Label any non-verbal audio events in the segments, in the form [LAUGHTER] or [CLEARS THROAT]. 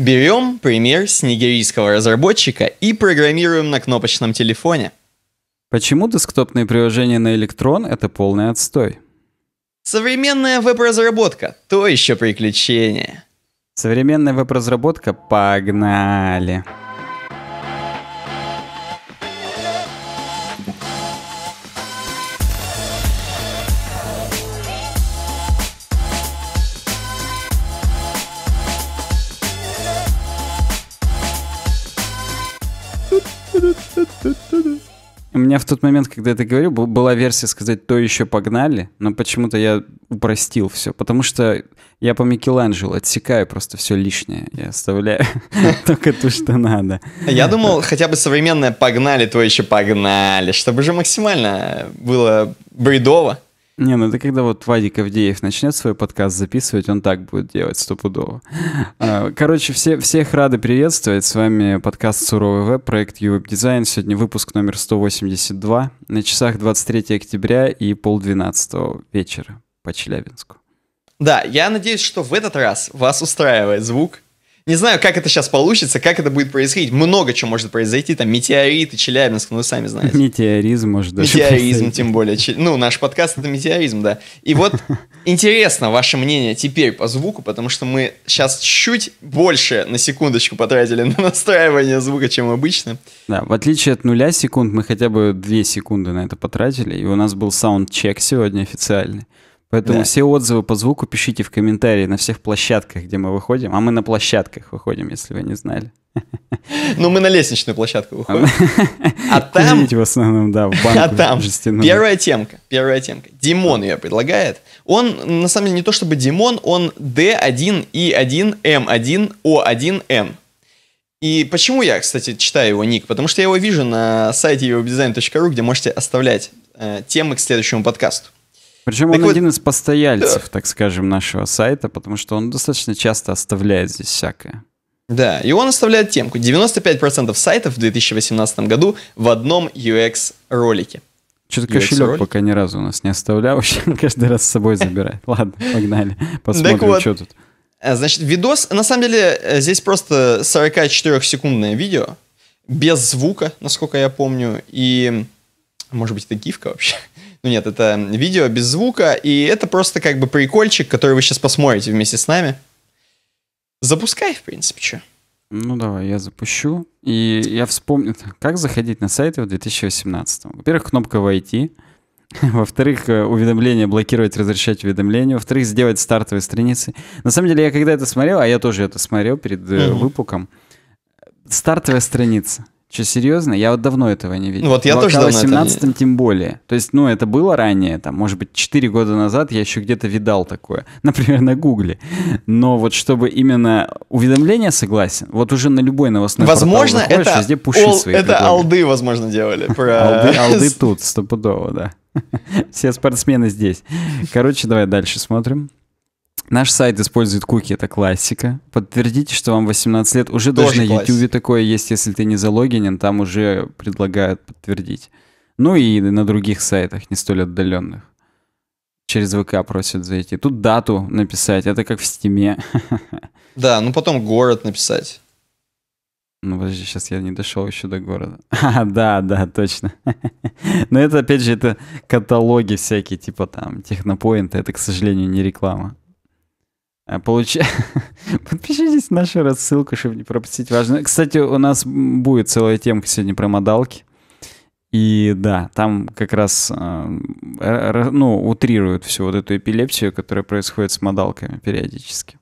Берем пример с нигерийского разработчика и программируем на кнопочном телефоне. Почему десктопные приложения на электрон — это полный отстой? Современная веб-разработка — то еще приключение. Современная веб-разработка — погнали. Погнали. меня в тот момент, когда я это говорю, была версия сказать «то еще погнали», но почему-то я упростил все, потому что я по Микеланджело отсекаю просто все лишнее, и оставляю [LAUGHS] только то, что надо. Я думал, хотя бы современное «погнали», то еще «погнали», чтобы же максимально было бредово. Не, ну это когда вот Вадик Авдеев начнет свой подкаст записывать, он так будет делать стопудово. А, короче, все, всех рады приветствовать. С вами подкаст «Суровый веб», проект «Ювеб Дизайн». Сегодня выпуск номер 182. На часах 23 октября и полдвенадцатого вечера по Челябинску. Да, я надеюсь, что в этот раз вас устраивает звук, не знаю, как это сейчас получится, как это будет происходить. Много чего может произойти, там, метеориты, Челябинск, ну, вы сами знаете. Метеоризм, может, даже Метеоризм, тем более. Ну, наш подкаст — это метеоризм, да. И вот [LAUGHS] интересно ваше мнение теперь по звуку, потому что мы сейчас чуть больше на секундочку потратили на настраивание звука, чем обычно. Да, в отличие от нуля секунд, мы хотя бы две секунды на это потратили, и у нас был саунд чек сегодня официальный. Поэтому да. все отзывы по звуку пишите в комментарии на всех площадках, где мы выходим. А мы на площадках выходим, если вы не знали. Ну, мы на лестничную площадку а выходим. А [LAUGHS] там... в основном, да, в банку. А там первая темка, первая темка. Димон ее предлагает. Он, на самом деле, не то чтобы Димон, он D1, I1, M1, O1N. И почему я, кстати, читаю его ник? Потому что я его вижу на сайте webdesign.ru, где можете оставлять э, темы к следующему подкасту. Причем так он вот... один из постояльцев, так скажем, нашего сайта, потому что он достаточно часто оставляет здесь всякое. Да, и он оставляет темку 95% сайтов в 2018 году в одном UX-ролике. Что-то кошелек пока ни разу у нас не оставлял, [LAUGHS] вообще каждый раз с собой забирает. [LAUGHS] Ладно, погнали, посмотрим, вот, что тут. Э, значит, видос, на самом деле, э, здесь просто 44-секундное видео, без звука, насколько я помню, и, может быть, это гифка вообще, ну нет, это видео без звука, и это просто как бы прикольчик, который вы сейчас посмотрите вместе с нами. Запускай, в принципе, что. Ну давай, я запущу. И я вспомню, как заходить на сайты в 2018. Во-первых, кнопка «Войти». [LAUGHS] Во-вторых, э, уведомления блокировать, разрешать уведомления. Во-вторых, сделать стартовые страницы. На самом деле, я когда это смотрел, а я тоже это смотрел перед mm-hmm. выпуком, стартовая страница. Че, серьезно? Я вот давно этого не видел. Ну, вот я Блокал тоже давно 17 не... тем более. То есть, ну, это было ранее, там, может быть, 4 года назад я еще где-то видал такое. [LAUGHS] Например, на Гугле. Но вот чтобы именно уведомление согласен, вот уже на любой новостной Возможно, портал заходишь, это... везде пуши ол... свои Это предлоги. алды, возможно, делали. [LAUGHS] Про... Алды, [LAUGHS] алды тут, стопудово, да. Все спортсмены здесь. Короче, давай дальше смотрим. Наш сайт использует куки, это классика. Подтвердите, что вам 18 лет. Уже Тоже даже классика. на YouTube такое есть, если ты не залогинен, там уже предлагают подтвердить. Ну и на других сайтах, не столь отдаленных. Через ВК просят зайти. Тут дату написать, это как в стиме. [LAUGHS] Да, ну потом город написать. Ну, подожди, сейчас я не дошел еще до города. [LAUGHS] А, да, да, точно. [LAUGHS] Но это, опять же, это каталоги всякие, типа там, технопоинты, это, к сожалению, не реклама. Э, получ... [LAUGHS] Подпишитесь на нашу рассылку, чтобы не пропустить важное. Кстати, у нас будет целая темка сегодня про модалки. И да, там как раз э, ну, утрируют всю вот эту эпилепсию, которая происходит с модалками периодически.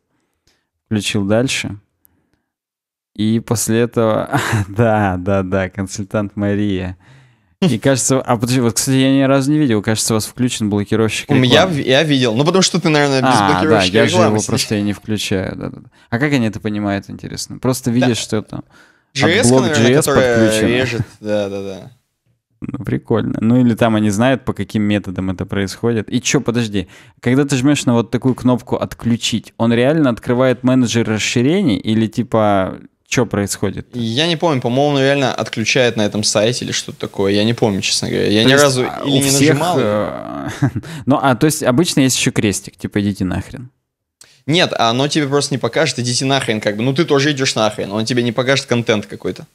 Включил дальше. И после этого... [LAUGHS] да, да, да, консультант Мария. И кажется, а подожди, вот, кстати, я ни разу не видел, кажется, у вас включен блокировщик рекламы. Я, я видел, ну потому что ты, наверное, без а, блокировщика да, я же его просто и не включаю. Да, да. А как они это понимают, интересно? Просто видишь, да. что там JS, а блок наверное, JS подключен. режет, да-да-да. Ну, прикольно. Ну, или там они знают, по каким методам это происходит. И чё, подожди, когда ты жмешь на вот такую кнопку «Отключить», он реально открывает менеджер расширений или типа что происходит? Я не помню, по-моему, реально отключает на этом сайте или что-то такое. Я не помню, честно говоря. Я то ни есть, разу а, или не всех... нажимал. Э, [LAUGHS] ну, а то есть обычно есть еще крестик, типа идите нахрен. Нет, а оно тебе просто не покажет, идите нахрен, как бы. Ну ты тоже идешь нахрен, он тебе не покажет контент какой-то.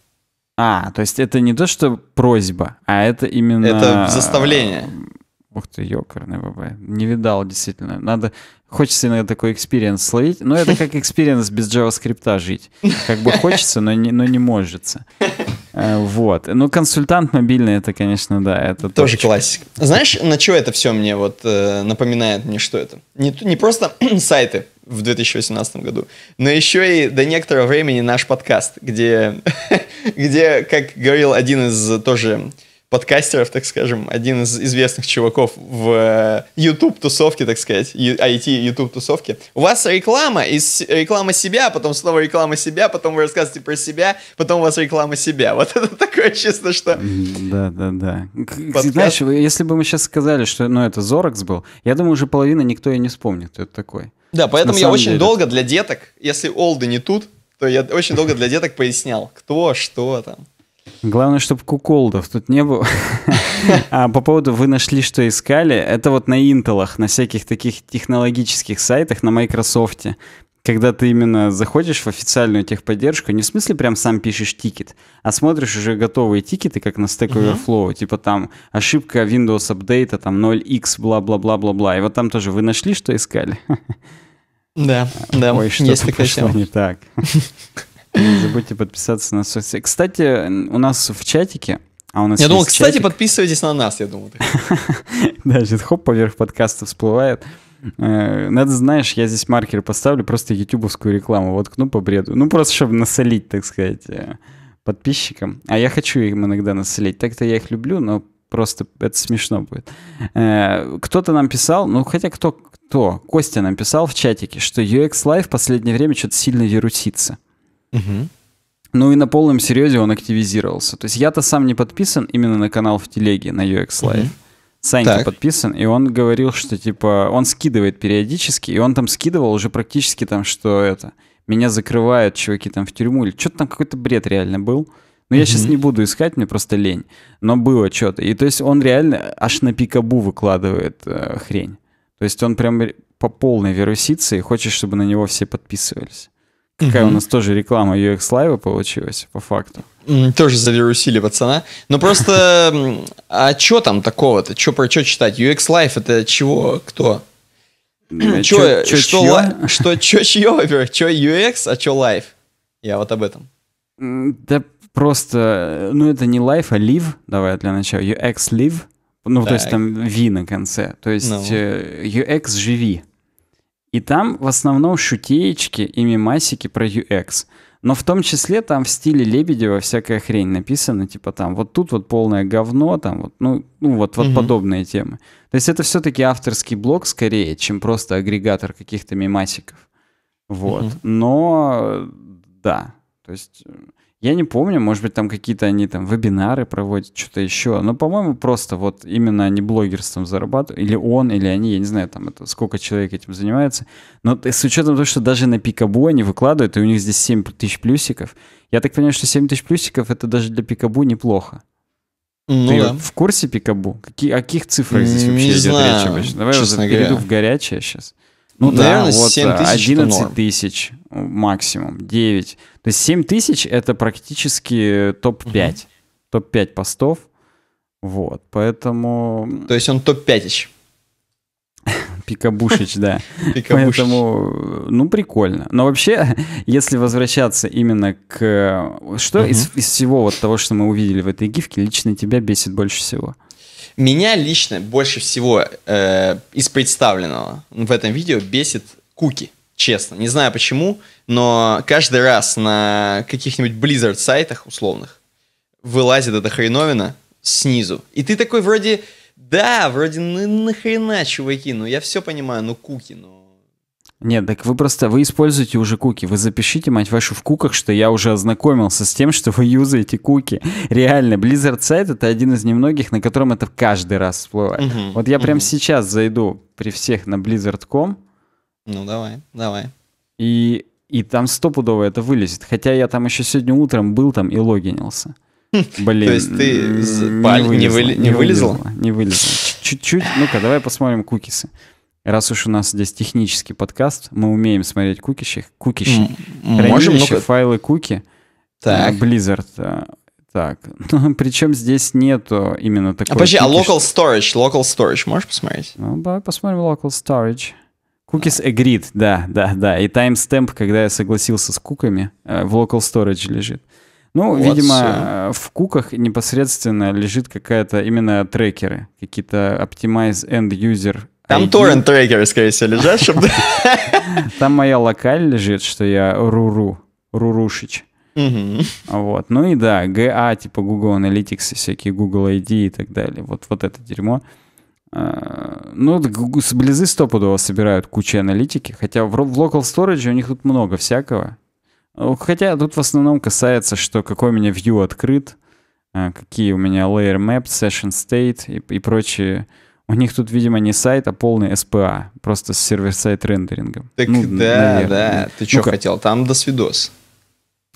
А, то есть это не то, что просьба, а это именно... Это заставление. Ух ты, ёкарный ну, ВВ. Не видал, действительно. Надо... Хочется иногда такой экспириенс словить. Но это как экспириенс без JavaScript жить. Как бы хочется, но не, но не можется. Э, вот. Ну, консультант мобильный, это, конечно, да. это Тоже точка. классик. Знаешь, на что это все мне вот э, напоминает? Мне что это? Не, не просто [CLEARS THROAT] сайты в 2018 году, но еще и до некоторого времени наш подкаст, где, [LAUGHS] где как говорил один из тоже подкастеров, так скажем, один из известных чуваков в э, YouTube-тусовке, так сказать, IT-YouTube-тусовке. У вас реклама, из реклама себя, а потом снова реклама себя, потом вы рассказываете про себя, потом у вас реклама себя. Вот это [LAUGHS] такое чисто, что... Да, да, да. Подкаст... Знаешь, если бы мы сейчас сказали, что ну, это Зоракс был, я думаю, уже половина никто и не вспомнит, это такой. Да, поэтому На я очень деле... долго для деток, если олды не тут, то я очень долго для деток пояснял, кто, что там. Главное, чтобы куколдов тут не было. [LAUGHS] А по поводу «Вы нашли, что искали», это вот на интелах, на всяких таких технологических сайтах, на Microsoft. Когда ты именно заходишь в официальную техподдержку, не в смысле прям сам пишешь тикет, а смотришь уже готовые тикеты, как на Stack Overflow, mm-hmm. типа там ошибка Windows Update, а там 0x, бла-бла-бла-бла-бла. И вот там тоже «Вы нашли, что искали?» Да, а, да, Ой, что-то пошло не так. [LAUGHS] Не забудьте подписаться на соцсети. Кстати, у нас в чатике а у нас я думал, кстати, чатик. подписывайтесь на нас, я думал. [LAUGHS] Да, сейчас хоп, поверх подкаста всплывает. Э, надо, знаешь, я здесь маркер поставлю, просто ютубовскую рекламу воткну по бреду. Ну, просто чтобы насолить, так сказать, э, подписчикам. А я хочу им иногда насолить. Так-то я их люблю, но просто это смешно будет. Э, кто-то нам писал, ну, хотя кто, кто? Костя нам писал в чатике, что UX Live в последнее время что-то сильно вирусится. Угу. Ну и на полном серьезе он активизировался. То есть я-то сам не подписан именно на канал в телеге, на UX Live. Угу. Санька подписан, и он говорил, что типа он скидывает периодически, и он там скидывал уже практически там, что это, меня закрывают чуваки там в тюрьму, или что-то там какой-то бред реально был. Но я сейчас не буду искать, мне просто лень. Но было что-то. И то есть он реально аж на пикабу выкладывает э, хрень. То есть он прям по полной вирусится и хочет, чтобы на него все подписывались. Какая у нас тоже реклама UX Live получилась, по факту. Тоже завирусили пацана. Но просто, а что там такого-то? Что про что читать? UX Live это чего? Кто? Э, чё, чё, что, чьё? что, чье, во-первых, что UX, а что Live? Я вот об этом. Да просто, э, ну это не Live, а Live, давай для начала. UX Live, ну так. то есть там V на конце. То есть no. Ну. Э, UX живи. И там в основном шутеечки и мимасики про UX. Но в том числе там в стиле Лебедева всякая хрень написана, типа там вот тут вот полное говно, там вот, ну, ну вот, вот угу. подобные темы. То есть это все-таки авторский блог скорее, чем просто агрегатор каких-то мимасиков. Вот. Угу. Но да, то есть э, я не помню, может быть, там какие-то они там вебинары проводят, что-то еще. Но, по-моему, просто вот именно они блогерством зарабатывают. Или он, или они, я не знаю, там это, сколько человек этим занимается. Но с учетом того, что даже на Пикабу они выкладывают, и у них здесь 7 тысяч плюсиков. Я так понимаю, что 7 тысяч плюсиков это даже для Пикабу неплохо. Ну, Ты да. в курсе Пикабу? Какие, о каких цифрах здесь вообще не идет знаю, речь обычно? Давай я перейду говоря. в горячее сейчас. Ну Наверное, да, вот 11 э, тысяч максимум, 9. То есть 7 тысяч — это практически топ-5. Угу. Топ-5 постов. Вот, поэтому... То есть он топ-5 [LAUGHS] Пикабушич, да. [LAUGHS] Поэтому, ну, прикольно. Но вообще, [LAUGHS] если возвращаться именно к... Что из, всего вот того, что мы увидели в этой гифке, лично тебя бесит больше всего? Меня лично больше всего э, из представленного в этом видео бесит куки. Честно, не знаю почему, но каждый раз на каких-нибудь Blizzard сайтах условных вылазит эта хреновина снизу. И ты такой вроде, да, вроде, ну нахрена, чуваки, ну я все понимаю, ну куки, ну нет, так вы просто, вы используете уже куки. Вы запишите, мать вашу, в куках, что я уже ознакомился с тем, что вы юзаете куки. Реально, Blizzard сайт это один из немногих, на котором это каждый раз всплывает. Угу, вот я угу. прямо сейчас зайду при всех на blizzard.com, ну, давай, давай. И, и там стопудово это вылезет. Хотя я там еще сегодня утром был там и логинился. [LAUGHS] Блин. То есть ты не вылезла? Не вылезла. Чуть-чуть. Ну-ка, давай посмотрим кукисы. Раз уж у нас здесь технический подкаст, мы умеем смотреть кукищи, кукищи, Можем. файлы куки. Э, так. Blizzard. Э, так, ну, [LAUGHS] причем здесь нету именно а такой... А подожди, а local storage, local storage можешь посмотреть? Ну, давай посмотрим local storage. Cookies agreed, да, да, да. И таймстемп, когда я согласился с куками, э, в local storage лежит. Ну, вот видимо, все. Э, в куках непосредственно лежит какая-то именно трекеры, какие-то optimize end user там торрент трекеры, скорее всего, лежат, чтобы... [LAUGHS] [LAUGHS] Там моя локаль лежит, что я руру, рурушич. Вот. Ну и да, GA, а, типа Google Analytics и всякие Google ID и так далее. Вот, вот это дерьмо. Ну, с близы стопудово собирают кучу аналитики, хотя в local storage у них тут много всякого. Ну, хотя тут в основном касается, что какой у меня view открыт, а, какие у меня layer map, session state и, и прочие. У них тут, видимо, не сайт, а полный SPA, просто с сервер-сайт рендерингом. Так ну, да, наверное. да, ты ну что хотел, там до свидос.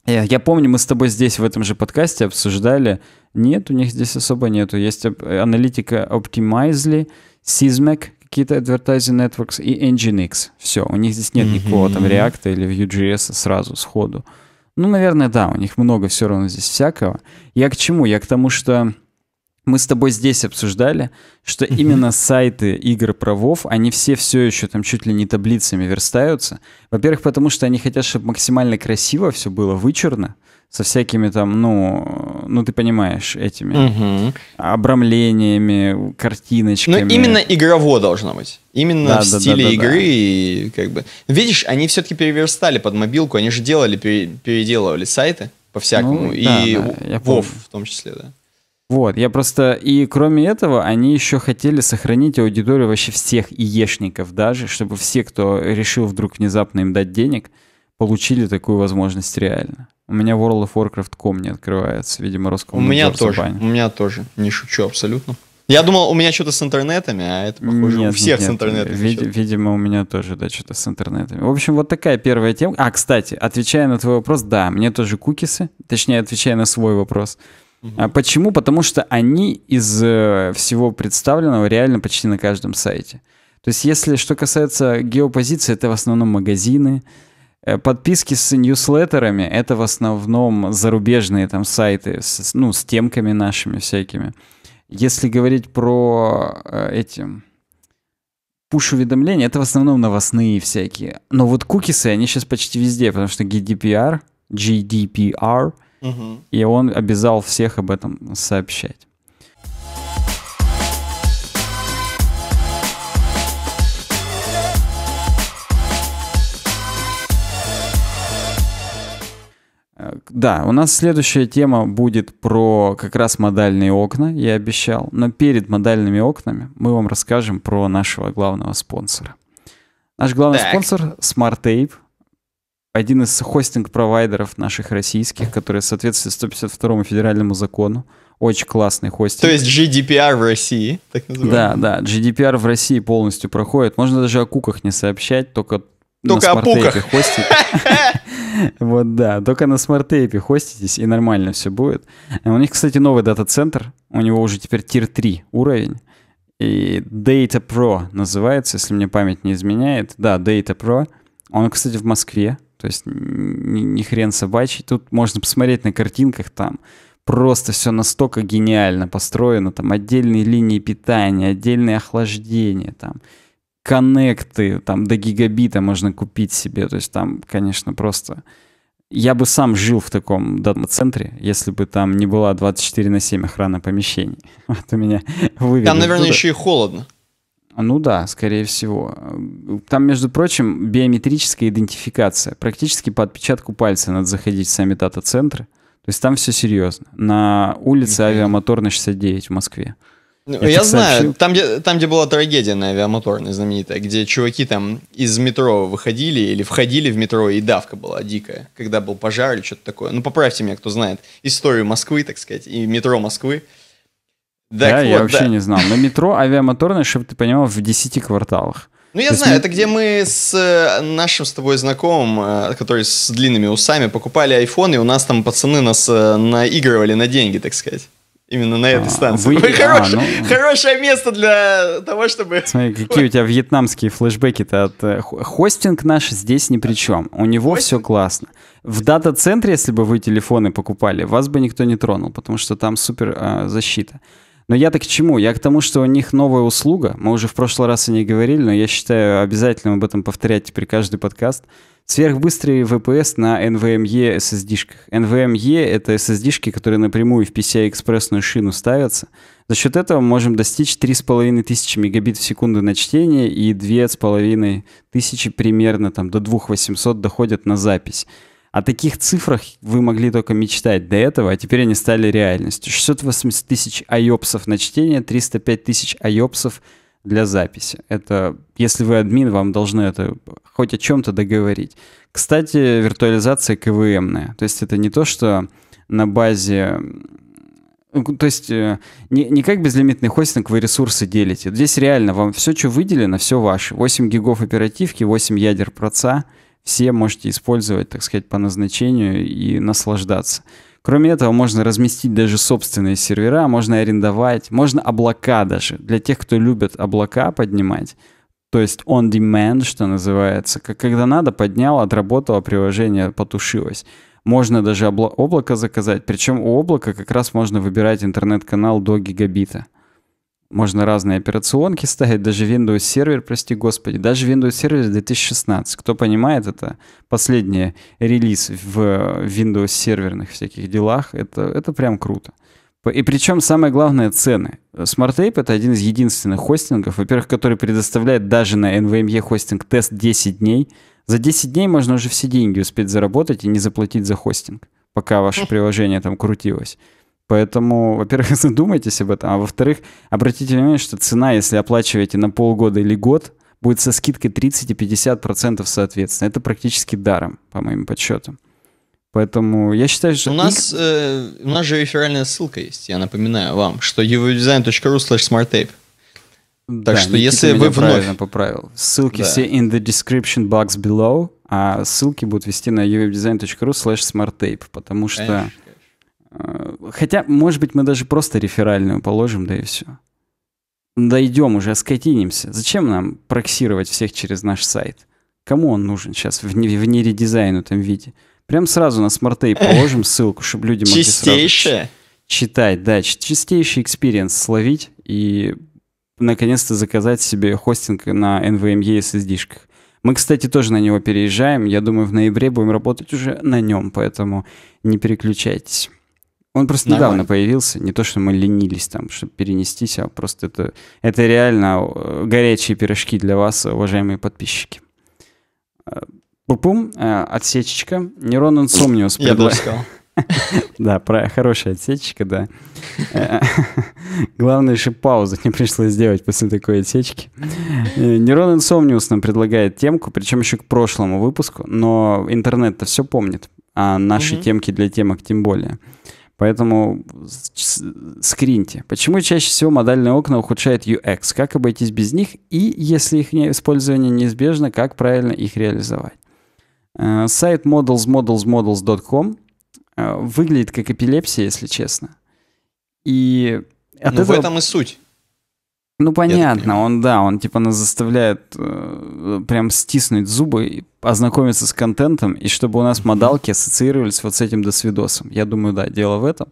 Э, я, помню, мы с тобой здесь в этом же подкасте обсуждали. Нет, у них здесь особо нету. Есть э, аналитика Optimizely, Sysmac, какие-то Advertising Networks и Nginx. Все, у них здесь нет никакого там React или Vue.js сразу, сходу. Ну, наверное, да, у них много все равно здесь всякого. Я к чему? Я к тому, что мы с тобой здесь обсуждали, что именно сайты игр про правов, они все все еще там чуть ли не таблицами верстаются. Во-первых, потому что они хотят, чтобы максимально красиво все было вычурно, со всякими там, ну, ну ты понимаешь, этими обрамлениями, картиночками. Но ну, именно игрово должно быть. Именно да, в да, стиле да, да, игры да. и как бы... Видишь, они все-таки переверстали под мобилку, они же делали, пере, переделывали сайты по-всякому. Ну, и да, да, Вов помню. в том числе, да. Вот, я просто... И кроме этого, они еще хотели сохранить аудиторию вообще всех иешников даже, чтобы все, кто решил вдруг внезапно им дать денег, получили такую возможность реально. У меня World of Warcraft.com не открывается, видимо, Роскомнадзор. У меня тоже, баня. у меня тоже, не шучу абсолютно. Я думал, у меня что-то с интернетами, а это, похоже, нет, у всех нет, с интернетами. Вид- видимо, у меня тоже, да, что-то с интернетами. В общем, вот такая первая тема. А, кстати, отвечая на твой вопрос, да, мне тоже кукисы, точнее, отвечая на свой вопрос – а почему? Потому что они из э, всего представленного реально почти на каждом сайте. То есть, если что касается геопозиции, это в основном магазины. Э, подписки с ньюслеттерами — это в основном зарубежные там сайты, с, ну, с темками нашими всякими. Если говорить про э, эти пуш-уведомления, это в основном новостные всякие. Но вот кукисы, они сейчас почти везде, потому что GDPR, GDPR — и он обязал всех об этом сообщать. Э, да, у нас следующая тема будет про как раз модальные окна, я обещал. Но перед модальными окнами мы вам расскажем про нашего главного спонсора. Наш главный так. спонсор SmartTape один из хостинг-провайдеров наших российских, который соответствует 152 федеральному закону. Очень классный хостинг. То есть GDPR в России, так называемый. Да, да, GDPR в России полностью проходит. Можно даже о куках не сообщать, только только на о пуках. хостить. [LAUGHS] Вот, да, только на смарт-тейпе хоститесь, и нормально все будет. А у них, кстати, новый дата-центр, у него уже теперь тир-3 уровень, и Data Pro называется, если мне память не изменяет. Да, Data Pro. Он, кстати, в Москве, то есть ни, ни хрен собачий. Тут можно посмотреть на картинках там. Просто все настолько гениально построено. Там отдельные линии питания, отдельные охлаждения, там коннекты, там до гигабита можно купить себе. То есть там, конечно, просто... Я бы сам жил в таком дата-центре, если бы там не была 24 на 7 охрана помещений. [LAUGHS] Вот у меня [LAUGHS] вывели. Там, наверное, туда. еще и холодно. Ну да, скорее всего. Там, между прочим, биометрическая идентификация. Практически по отпечатку пальца надо заходить в сами дата-центры. То есть там все серьезно. На улице okay. авиамоторной 69 в Москве. Ну, я, я знаю, там где, там, где была трагедия на авиамоторной знаменитая, где чуваки там из метро выходили или входили в метро, и давка была дикая, когда был пожар или что-то такое. Ну, поправьте меня, кто знает историю Москвы, так сказать, и метро Москвы. Так да, вот, я вообще да. не знал. На метро авиамоторное, чтобы ты понимал, в 10 кварталах. Ну, я То знаю, мы... это где мы с э, нашим с тобой знакомым, э, который с длинными усами, покупали айфон, и у нас там пацаны нас э, наигрывали на деньги, так сказать. Именно на этой а, станции. Вы... А, хорош... А, ну... Хорошее место для того, чтобы... Смотри, какие у тебя вьетнамские флешбеки-то. От... Хостинг наш здесь ни при чем. У него Хостинг? все классно. В дата-центре, если бы вы телефоны покупали, вас бы никто не тронул, потому что там супер э, защита. Но я-то к чему? Я к тому, что у них новая услуга. Мы уже в прошлый раз о ней говорили, но я считаю обязательным об этом повторять теперь каждый подкаст. Сверхбыстрый VPS на NVMe SSD-шках. NVMe — это SSD-шки, которые напрямую в PCI-экспрессную шину ставятся. За счет этого мы можем достичь 3500 мегабит в секунду на чтение и 2500 примерно, там, до 2800 доходят на запись. О таких цифрах вы могли только мечтать до этого, а теперь они стали реальностью. 680 тысяч айопсов на чтение, 305 тысяч айопсов для записи. Это, если вы админ, вам должны это хоть о чем-то договорить. Кстати, виртуализация КВМная. То есть это не то, что на базе то есть э, не, не как безлимитный хостинг вы ресурсы делите. Здесь реально вам все, что выделено, все ваше. 8 гигов оперативки, 8 ядер проца — все можете использовать, так сказать, по назначению и наслаждаться. Кроме этого, можно разместить даже собственные сервера, можно арендовать, можно облака даже. Для тех, кто любит облака поднимать, то есть on demand, что называется, как когда надо, поднял, отработало приложение, потушилось. Можно даже обла- облако заказать, причем у облака как раз можно выбирать интернет-канал до гигабита – можно разные операционки [LAUGHS] ставить, даже Windows Server, прости господи, даже Windows Server 2016. Кто понимает, это последний релиз в э, Windows серверных всяких делах. Это, это прям круто. И причем самое главное — цены. SmartApe — это один из единственных хостингов, во-первых, который предоставляет даже на NVMe хостинг тест 10 дней. За 10 дней можно уже все деньги успеть заработать и не заплатить за хостинг, пока ваше [LAUGHS] приложение там крутилось. Поэтому, во-первых, [LAUGHS] задумайтесь об этом, а во-вторых, обратите внимание, что цена, если оплачиваете на полгода или год, будет со скидкой 30 и 50% соответственно. Это практически даром, по моим подсчетам. Поэтому я считаю, что... У нас, э, у нас же реферальная ссылка есть, я напоминаю вам, что eurodesign.ru slash smarttape. Так да, что если вы вновь... правильно поправил. Ссылки да. все in the description box below, а ссылки будут вести на uwebdesign.ru slash smarttape, потому что... Конечно. Э, хотя, может быть, мы даже просто реферальную положим, да и все. Дойдем уже, скотинимся. Зачем нам проксировать всех через наш сайт? Кому он нужен сейчас в, не, в нередизайнутом виде? Прям сразу на смарт-эй положим [LAUGHS] ссылку, чтобы люди могли Чистейшее. сразу читать. Да, чистейший экспириенс словить и наконец-то заказать себе хостинг на NVMe SSD-шках. Эм мы, кстати, тоже на него переезжаем. Я думаю, в ноябре будем работать уже на нем, поэтому не переключайтесь. Он просто Нормально. недавно появился. Не то, что мы ленились там, чтобы перенестись, а просто это, это реально э, горячие пирожки для вас, уважаемые подписчики. Пупум, э, э, отсечечка. Нейрон Инсомниус. Я бы сказал. [LAUGHS] Да, хорошая отсечечка, да. [LAUGHS] Главное, еще паузу не пришлось сделать после такой отсечки. Нейрон Инсомниус нам предлагает темку, причем еще к прошлому выпуску, но интернет-то все помнит, а наши темки для темок тем более. Поэтому скриньте. Почему чаще всего модальные окна ухудшают UX? Как обойтись без них? И, если их использование неизбежно, как правильно их реализовать? Э, сайт modelsmodelsmodels.com э, выглядит как эпилепсия, если честно. И от ну, этого... в этом и суть. Ну понятно, он да, он типа нас заставляет э, прям стиснуть зубы, ознакомиться с контентом, и чтобы у нас модалки ассоциировались вот с этим досвидосом. Я думаю, да, дело в этом.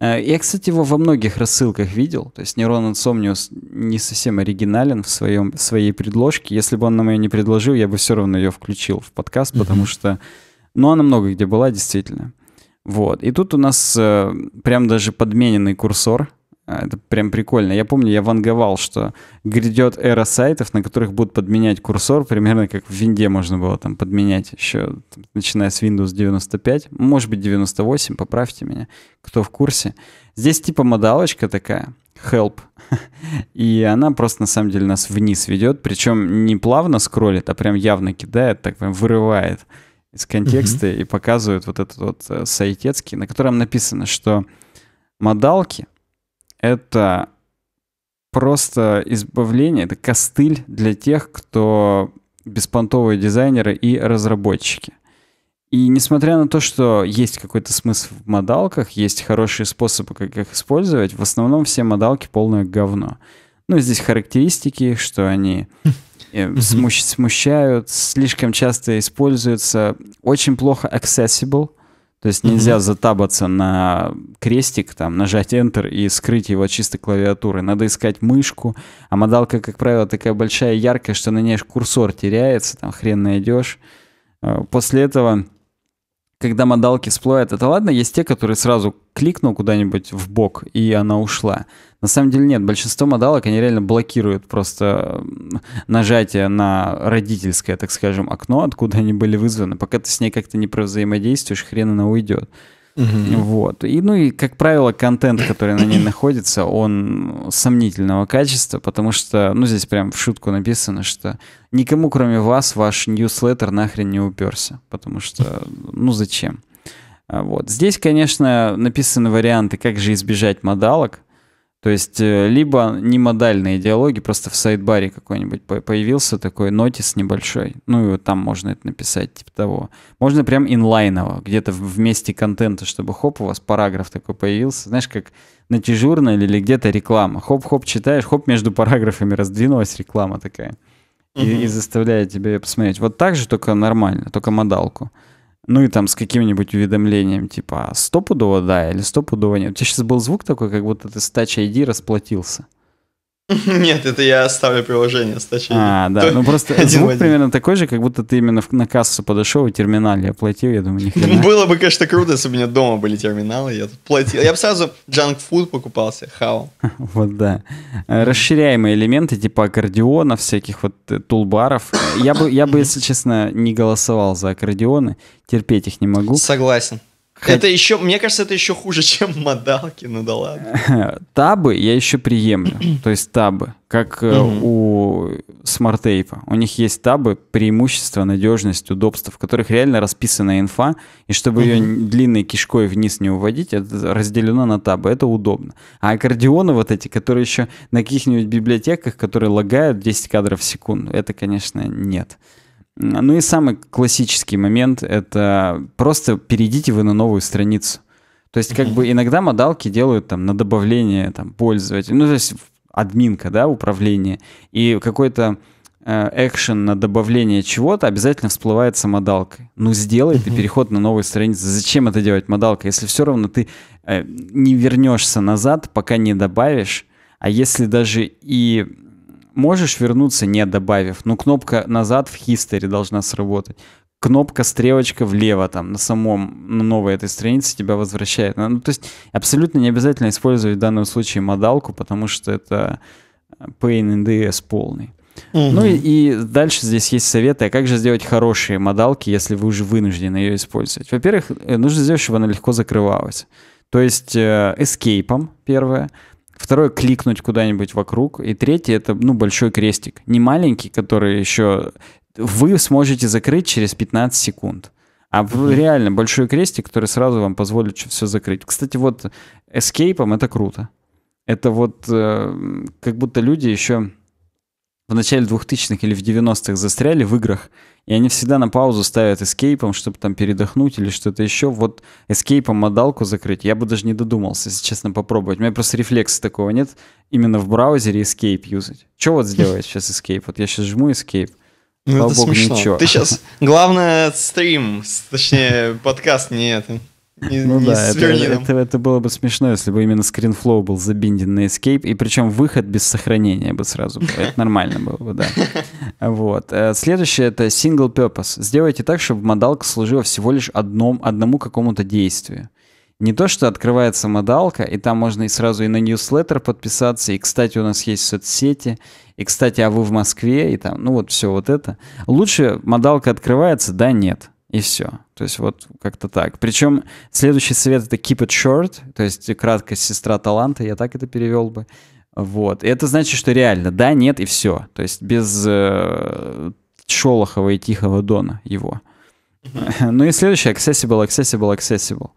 Э, я, кстати, его во многих рассылках видел. То есть Нерон Инсомниус не совсем оригинален в своем, своей предложке. Если бы он нам ее не предложил, я бы все равно ее включил в подкаст, потому что... Ну, она много где была, действительно. Вот. И тут у нас э, прям даже подмененный курсор а, это прям прикольно. Я помню, я ванговал, что грядет эра сайтов, на которых будут подменять курсор, примерно как в винде можно было там подменять еще, начиная с Windows 95, может быть 98, поправьте меня, кто в курсе. Здесь типа модалочка такая, help, [LAUGHS] и она просто на самом деле нас вниз ведет, причем не плавно скроллит, а прям явно кидает, так прям вырывает из контекста mm-hmm. и показывает вот этот вот э, сайтецкий, на котором написано, что модалки — это просто избавление, это костыль для тех, кто беспонтовые дизайнеры и разработчики. И несмотря на то, что есть какой-то смысл в модалках, есть хорошие способы, как их использовать, в основном все модалки полное говно. Ну, здесь характеристики, что они [LAUGHS] э, смущают, слишком часто используются, очень плохо accessible — то есть нельзя mm-hmm. затабаться на крестик, там, нажать Enter и скрыть его чисто клавиатурой. Надо искать мышку. А модалка, как правило, такая большая, яркая, что на ней курсор теряется, там хрен найдешь. Э, после этого, когда модалки всплывают, это ладно, есть те, которые сразу кликнул куда-нибудь в бок, и она ушла. На самом деле нет, большинство модалок, они реально блокируют просто нажатие на родительское, так скажем, окно, откуда они были вызваны. Пока ты с ней как-то не взаимодействуешь, хрен она уйдет. Вот. И, ну и, как правило, контент, который на ней [CLEARS THROAT] находится, он сомнительного качества, потому что, ну, здесь прям в шутку написано, что никому, кроме вас, ваш ньюслеттер нахрен не уперся, потому что, ну, зачем? А вот. Здесь, конечно, написаны варианты, как же избежать модалок, то есть э, либо не модальные диалоги, просто в сайдбаре какой-нибудь появился такой нотис небольшой. Ну и вот там можно это написать типа того. Можно прям инлайново, где-то в месте контента, чтобы хоп, у вас параграф такой появился. Знаешь, как на дежурной или где-то реклама. Хоп-хоп читаешь, хоп, между параграфами раздвинулась реклама такая. И, и заставляет тебя ее посмотреть. Вот так же, только нормально, только модалку. Ну и там с каким-нибудь уведомлением, типа, «А, стопудово да или стопудово нет. У тебя сейчас был звук такой, как будто ты с Touch ID расплатился. [LAUGHS] Нет, это я ставлю приложение сначала. А, да, ну просто один звук примерно такой же, как будто ты именно на кассу подошел и терминале оплатил, я думаю, ни [LAUGHS] Было бы, конечно, круто, если бы у меня дома были терминалы, я тут платил. Я бы сразу junk food покупался, хау. [LAUGHS] Вот, да. Э, расширяемые элементы, типа аккордеона всяких вот э, тулбаров. Я бы, я бы, если честно, не голосовал за аккордеоны, терпеть их не могу. Согласен. Это еще, мне кажется, это еще хуже, [LAUGHS] чем модалки, ну да ладно. [LAUGHS] Табы я еще приемлю, то есть табы, как э, у смарт-тейпа. У них есть табы, преимущества, надежность, удобство, в которых реально расписана инфа, и чтобы ее длинной кишкой вниз не уводить, это разделено на табы, это удобно. А аккордеоны вот эти, которые еще на каких-нибудь библиотеках, которые лагают 10 кадров в секунду, это, конечно, нет. Ну и самый классический момент — это просто перейдите вы на новую страницу. То есть как бы иногда модалки делают там на добавление там, пользователя, ну то есть админка, да, управление, и какой-то э, экшен на добавление чего-то обязательно всплывает с модалкой. Ну, сделай ты переход на новую страницу. Зачем это делать модалка, если все равно ты э, не вернешься назад, пока не добавишь. А если даже и Можешь вернуться, не добавив. Но ну, кнопка назад в history должна сработать. Кнопка стрелочка влево там на самом на новой этой странице тебя возвращает. Ну, то есть абсолютно не обязательно использовать в данном случае модалку, потому что это э, pain in the ass полный. Угу. Ну и, и дальше здесь есть советы, а как же сделать хорошие модалки, если вы уже вынуждены ее использовать. Во-первых, э, нужно сделать, чтобы она легко закрывалась. То есть э, эскейпом первое — Второе — кликнуть куда-нибудь вокруг. И третье — это, ну, большой крестик. Не маленький, который еще... Вы сможете закрыть через 15 секунд. А mm-hmm. реально большой крестик, который сразу вам позволит все закрыть. Кстати, вот эскейпом это круто. Это вот э, как будто люди еще в начале 2000-х или в 90-х застряли в играх, и они всегда на паузу ставят эскейпом, чтобы там передохнуть или что-то еще. Вот эскейпом модалку закрыть, я бы даже не додумался, если честно, попробовать. У меня просто рефлекса такого нет. Именно в браузере escape юзать. Что вот сделать сейчас escape? Вот я сейчас жму escape, ну, это богу, смешно. Ничего. Ты сейчас... [LAUGHS] Главное, стрим, точнее, [LAUGHS] подкаст не это ну да, это, это, было бы смешно, если бы именно скринфлоу был забинден на Escape, и причем выход без сохранения бы сразу был. Это нормально было бы, да. [LAUGHS] Вот. Э, следующее — это single purpose. Сделайте так, чтобы модалка служила всего лишь одному какому-то действию. Не то, что открывается модалка, и там можно и сразу и на ньюслеттер подписаться, и, кстати, у нас есть соцсети, и, кстати, а вы в Москве, и там, ну вот все вот это. Лучше модалка открывается, да, нет и все. То есть вот как-то так. Причем следующий совет — это keep it short, то есть краткость сестра таланта, я так это перевел бы. Вот. И это значит, что реально да, нет и все. То есть без э, Шолохова и Тихого Дона его. [LAUGHS] Ну и следующее — accessible, accessible, accessible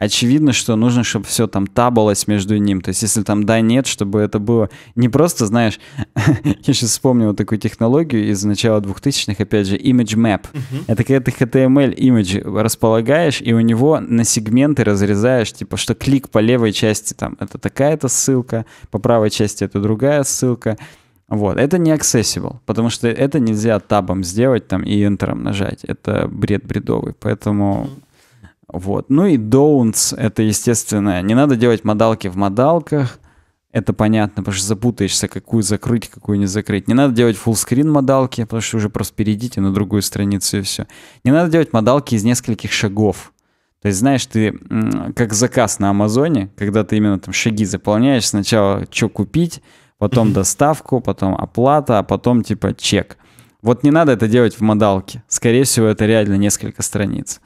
очевидно, что нужно, чтобы все там табалось между ним. То есть, если там да, нет, чтобы это было не просто, знаешь, [LAUGHS] я сейчас вспомнил такую технологию из начала 2000-х, опять же, image map. Uh-huh. Это когда ты HTML image располагаешь, и у него на сегменты разрезаешь, типа, что клик по левой части там это такая-то ссылка, по правой части это другая ссылка. Вот, это не accessible, потому что это нельзя табом сделать там и энтером нажать. Это бред бредовый, поэтому... Uh-huh вот. Ну и don'ts — это, естественно, не надо делать модалки в модалках. Это понятно, потому что запутаешься, какую закрыть, какую не закрыть. Не надо делать фуллскрин модалки, потому что уже просто перейдите на другую страницу и все. Не надо делать модалки из нескольких шагов. То есть, знаешь, ты как заказ на Амазоне, когда ты именно там шаги заполняешь, сначала что купить, потом доставку, потом оплата, а потом типа чек. Вот не надо это делать в модалке. Скорее всего, это реально несколько страниц.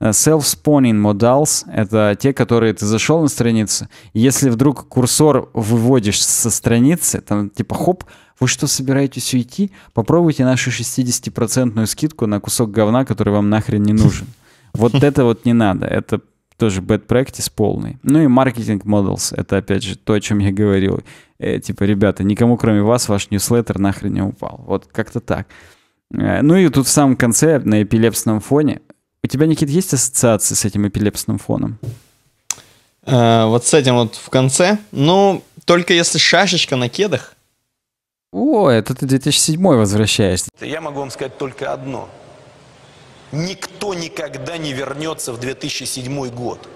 Э, self-spawning modals — это те, которые ты зашел на страницу, если вдруг курсор выводишь со страницы, там типа хоп, вы что, собираетесь уйти? Попробуйте нашу 60% скидку на кусок говна, который вам нахрен не нужен. [LAUGHS] Вот это вот не надо. Это тоже bad practice полный. Ну и маркетинг models, это опять же то, о чем я говорил. Э, типа, ребята, никому кроме вас ваш ньюслеттер нахрен не упал. Вот как-то так. Э, ну и тут в самом конце на эпилепсном фоне тебя, Никит, есть ассоциации с этим эпилепсным фоном? Э, вот с этим вот в конце. Ну, только если шашечка на кедах. О, это ты 2007 возвращаешься. Я могу вам сказать только одно. Никто никогда не вернется в 2007 год.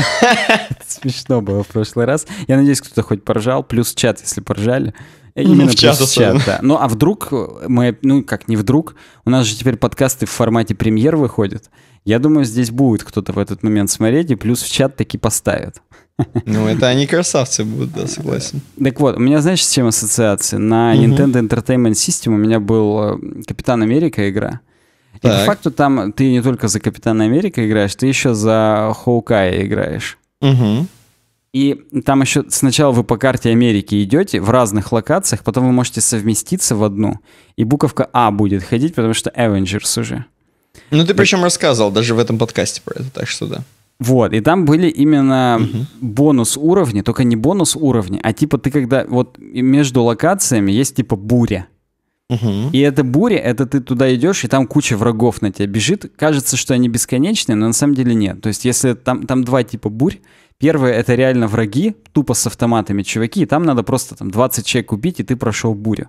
[LAUGHS] Смешно было в прошлый раз. Я надеюсь, кто-то хоть поржал. Плюс чат, если поржали. Э, ну, именно в чат, чат да. Ну, а вдруг мы, ну, как не вдруг, у нас же теперь подкасты в формате премьер выходят. Я думаю, здесь будет кто-то в этот момент смотреть, и плюс в чат таки поставят. Ну, это они красавцы будут, да, согласен. Так вот, у меня, знаешь, с чем ассоциация? На угу. Nintendo Entertainment System у меня был э, Капитан Америка игра. Так. И по факту там ты не только за Капитана Америка играешь, ты еще за Хоукая играешь. Угу. И там еще сначала вы по карте Америки идете в разных локациях, потом вы можете совместиться в одну, и буковка А будет ходить, потому что Avengers уже. Ну, ты так. причем рассказывал даже в этом подкасте про это, так что да. Вот, и там были именно угу. бонус уровни, только не бонус уровни, а типа ты когда вот между локациями есть типа буря. Угу. И эта буря, это ты туда идешь, и там куча врагов на тебя бежит. Кажется, что они бесконечные, но на самом деле нет. То есть, если там, там два типа бурь, Первое — это реально враги, тупо с автоматами чуваки, и там надо просто там 20 человек убить, и ты прошел бурю.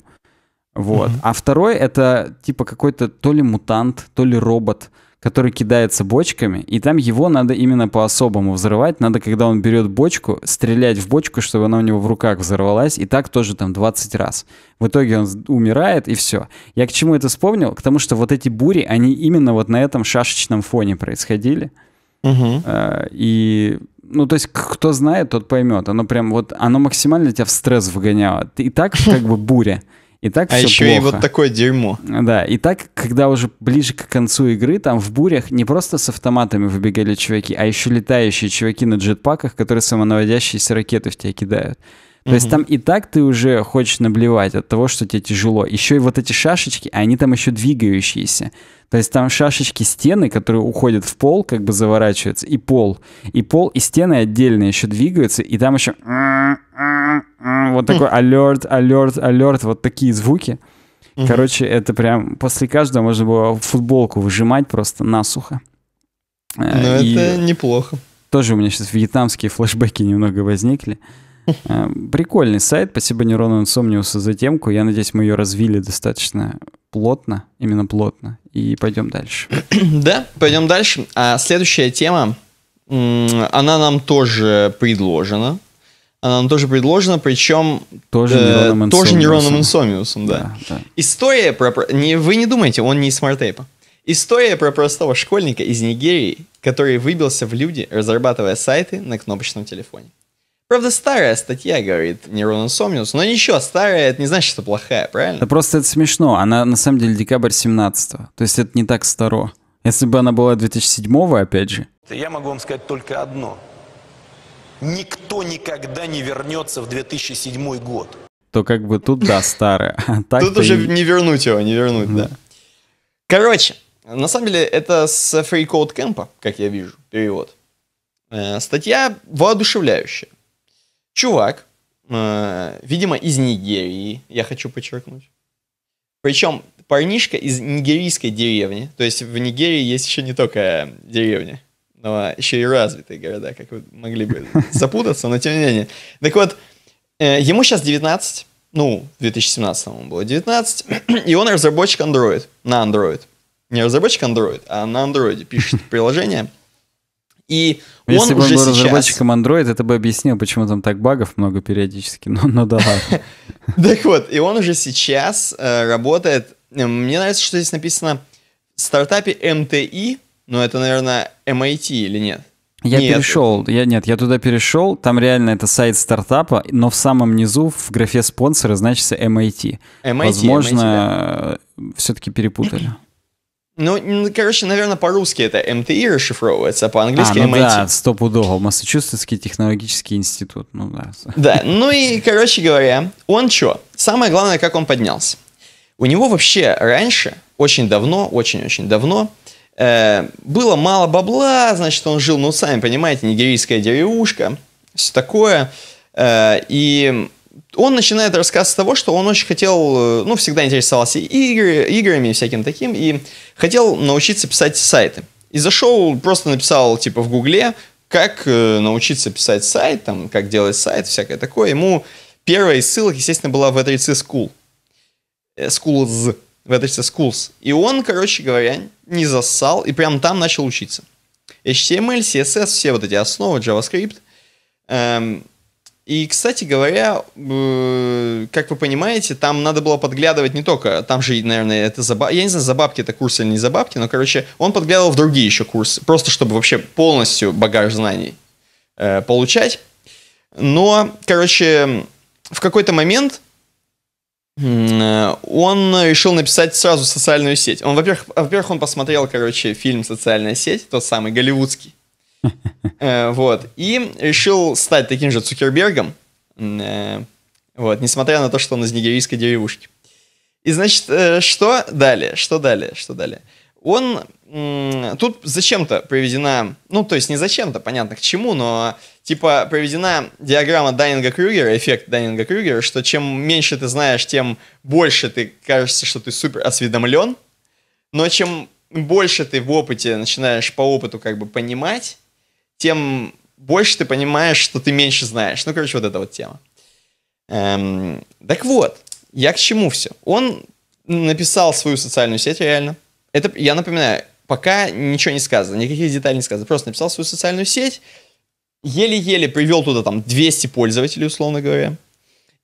Вот. mm А второй — это типа какой-то то ли мутант, то ли робот, который кидается бочками, и там его надо именно по-особому взрывать. Надо, когда он берет бочку, стрелять в бочку, чтобы она у него в руках взорвалась, и так тоже там 20 раз. В итоге он умирает, и все. Я к чему это вспомнил? К тому, что вот эти бури, они именно вот на этом шашечном фоне происходили. Угу. Uh И ну, то есть, кто знает, тот поймет. Оно прям вот, оно максимально тебя в стресс вгоняло. И так как бы буря. И так а еще плохо. и вот такое дерьмо. Да, и так, когда уже ближе к концу игры, там в бурях не просто с автоматами выбегали чуваки, а еще летающие чуваки на джетпаках, которые самонаводящиеся ракеты в тебя кидают. То есть там и так ты уже хочешь наблевать от того, что тебе тяжело. Еще и вот эти шашечки, они там еще двигающиеся. То есть там шашечки стены, которые уходят в пол, как бы заворачиваются, и пол. И пол, и стены отдельно еще двигаются, и там еще... Вот такой алерт, алерт, алерт, вот такие звуки. Короче, это прям после каждого можно было футболку выжимать просто насухо. Ну, э, это неплохо. Тоже у меня сейчас вьетнамские флешбеки немного возникли. Э, прикольный сайт. Спасибо Нерону Инсомниусу за темку. Я надеюсь, мы ее развили достаточно плотно, именно плотно. И пойдем дальше. [CLEARS THROAT] Да, пойдем дальше. А следующая тема, она нам тоже предложена. Она нам тоже предложена, причем тоже э, нейроном, тоже нейроном инсомниусом, да. да, да. История про... Не, вы не думайте, он не из смарт-тейпа. История про простого школьника из Нигерии, который выбился в люди, разрабатывая сайты на кнопочном телефоне. Правда, старая статья, говорит Нерон Сомниус, но ничего, старая, это не значит, что плохая, правильно? Да просто это смешно, она на самом деле декабрь 17 то есть это не так старо. Если бы она была 2007 опять же. Я могу вам сказать только одно. Никто никогда не вернется в 2007 год. То как бы тут, да, старая. А [LAUGHS] тут уже не вернуть его, не вернуть, да. да. Короче, на самом деле это с Free Code Camp, как я вижу, перевод. Э, статья воодушевляющая. Чувак, э, видимо, из Нигерии, я хочу подчеркнуть. Причем парнишка из нигерийской деревни, то есть в Нигерии есть еще не только э, деревни, но еще и развитые города, как вы могли бы [LAUGHS] запутаться, но тем не менее. Так вот, э, ему сейчас 19, ну, в 2017 ему было 19, [CLEARS THROAT] и он разработчик Android, на Android. Не разработчик Android, а на Android пишет приложение – и ну, Если он бы он был сейчас... разработчиком Android, это бы объяснил, почему там так багов много периодически, но, ну, но ну да ладно. [LAUGHS] Так вот, и он уже сейчас э, работает. Эм, мне нравится, что здесь написано в стартапе МТИ, но это, наверное, MIT эм или нет? Я нет. перешел, я нет, я туда перешел, там реально это сайт стартапа, но в самом низу в графе спонсоры значится MIT. Эм MIT Возможно, MIT, да. все-таки перепутали. Ну, короче, наверное, по-русски это МТИ e расшифровывается, а по-английски а, ну MIT. да, стопудово. Массачусетский технологический институт. Ну да. Да, ну и, короче говоря, он чё? Самое главное, как он поднялся. У него вообще раньше, очень давно, очень-очень давно, э, было мало бабла, значит, он жил, ну, сами понимаете, нигерийская деревушка, все такое. Э, и он начинает рассказ с того, что он очень хотел, э, ну, всегда интересовался игр, играми и всяким таким, и хотел научиться писать сайты. И зашел, просто написал, типа, в Гугле, как э, научиться писать сайт, там, как делать сайт, всякое такое. Ему первая из ссылок, естественно, была в 3 c School. Э, Schools. В 3 c Schools. И он, короче говоря, не зассал, и прям там начал учиться. HTML, CSS, все вот эти основы, JavaScript. Эм, и, кстати говоря, э, как вы понимаете, там надо было подглядывать не только, там же, наверное, это за я не знаю, за бабки это курс или не за бабки, но, короче, он подглядывал в другие еще курсы, просто чтобы вообще полностью багаж знаний э, получать. Но, короче, в какой-то момент э, он решил написать сразу социальную сеть. Он, во-первых, во-первых, он посмотрел, короче, фильм «Социальная сеть», тот самый голливудский. [LAUGHS] Э, вот. И решил стать таким же Цукербергом. Э, вот, несмотря на то, что он из нигерийской деревушки. И значит, э, что далее? Что далее? Что далее? Он тут зачем-то проведена, ну, то есть не зачем-то, понятно к чему, но типа проведена диаграмма Дайнинга-Крюгера, эффект Дайнинга-Крюгера, что чем меньше ты знаешь, тем больше ты кажется, что ты супер осведомлен, но чем больше ты в опыте начинаешь по опыту как бы понимать, тем больше ты понимаешь, что ты меньше знаешь. Ну, короче, вот эта вот тема. Эм, так вот, я к чему все. Он написал свою социальную сеть реально. Это, я напоминаю, пока ничего не сказано, никаких деталей не сказано. Просто написал свою социальную сеть, еле-еле привел туда там 200 пользователей, условно говоря.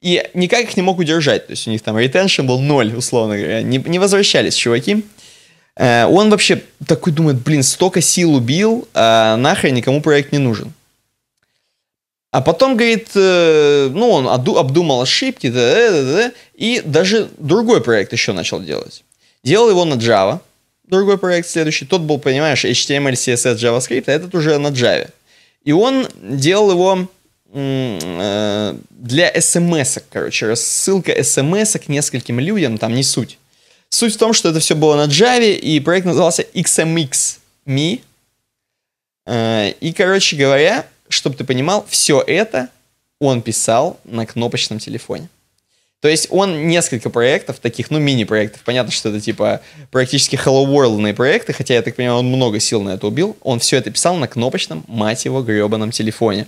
И никак их не мог удержать. То есть у них там ретеншн был ноль, условно говоря. Не, не возвращались чуваки. Э, он вообще такой думает, блин, столько сил убил, а нахрен никому проект не нужен. А потом, говорит, э, ну, он обдумал ошибки, да, да, да, и даже другой проект еще начал делать. Делал его на Java, другой проект следующий, тот был, понимаешь, HTML, CSS, JavaScript, а этот уже на Java. И он делал его для смс эм короче, рассылка смс эм к нескольким людям, там не суть. Суть в том, что это все было на Java, и проект назывался XMX Me. Э, и, короче говоря, чтобы ты понимал, все это он писал на кнопочном телефоне. То есть он несколько проектов, таких, ну, мини-проектов. Понятно, что это типа практически Hello World проекты, хотя, я так понимаю, он много сил на это убил. Он все это писал на кнопочном, мать его, гребаном телефоне.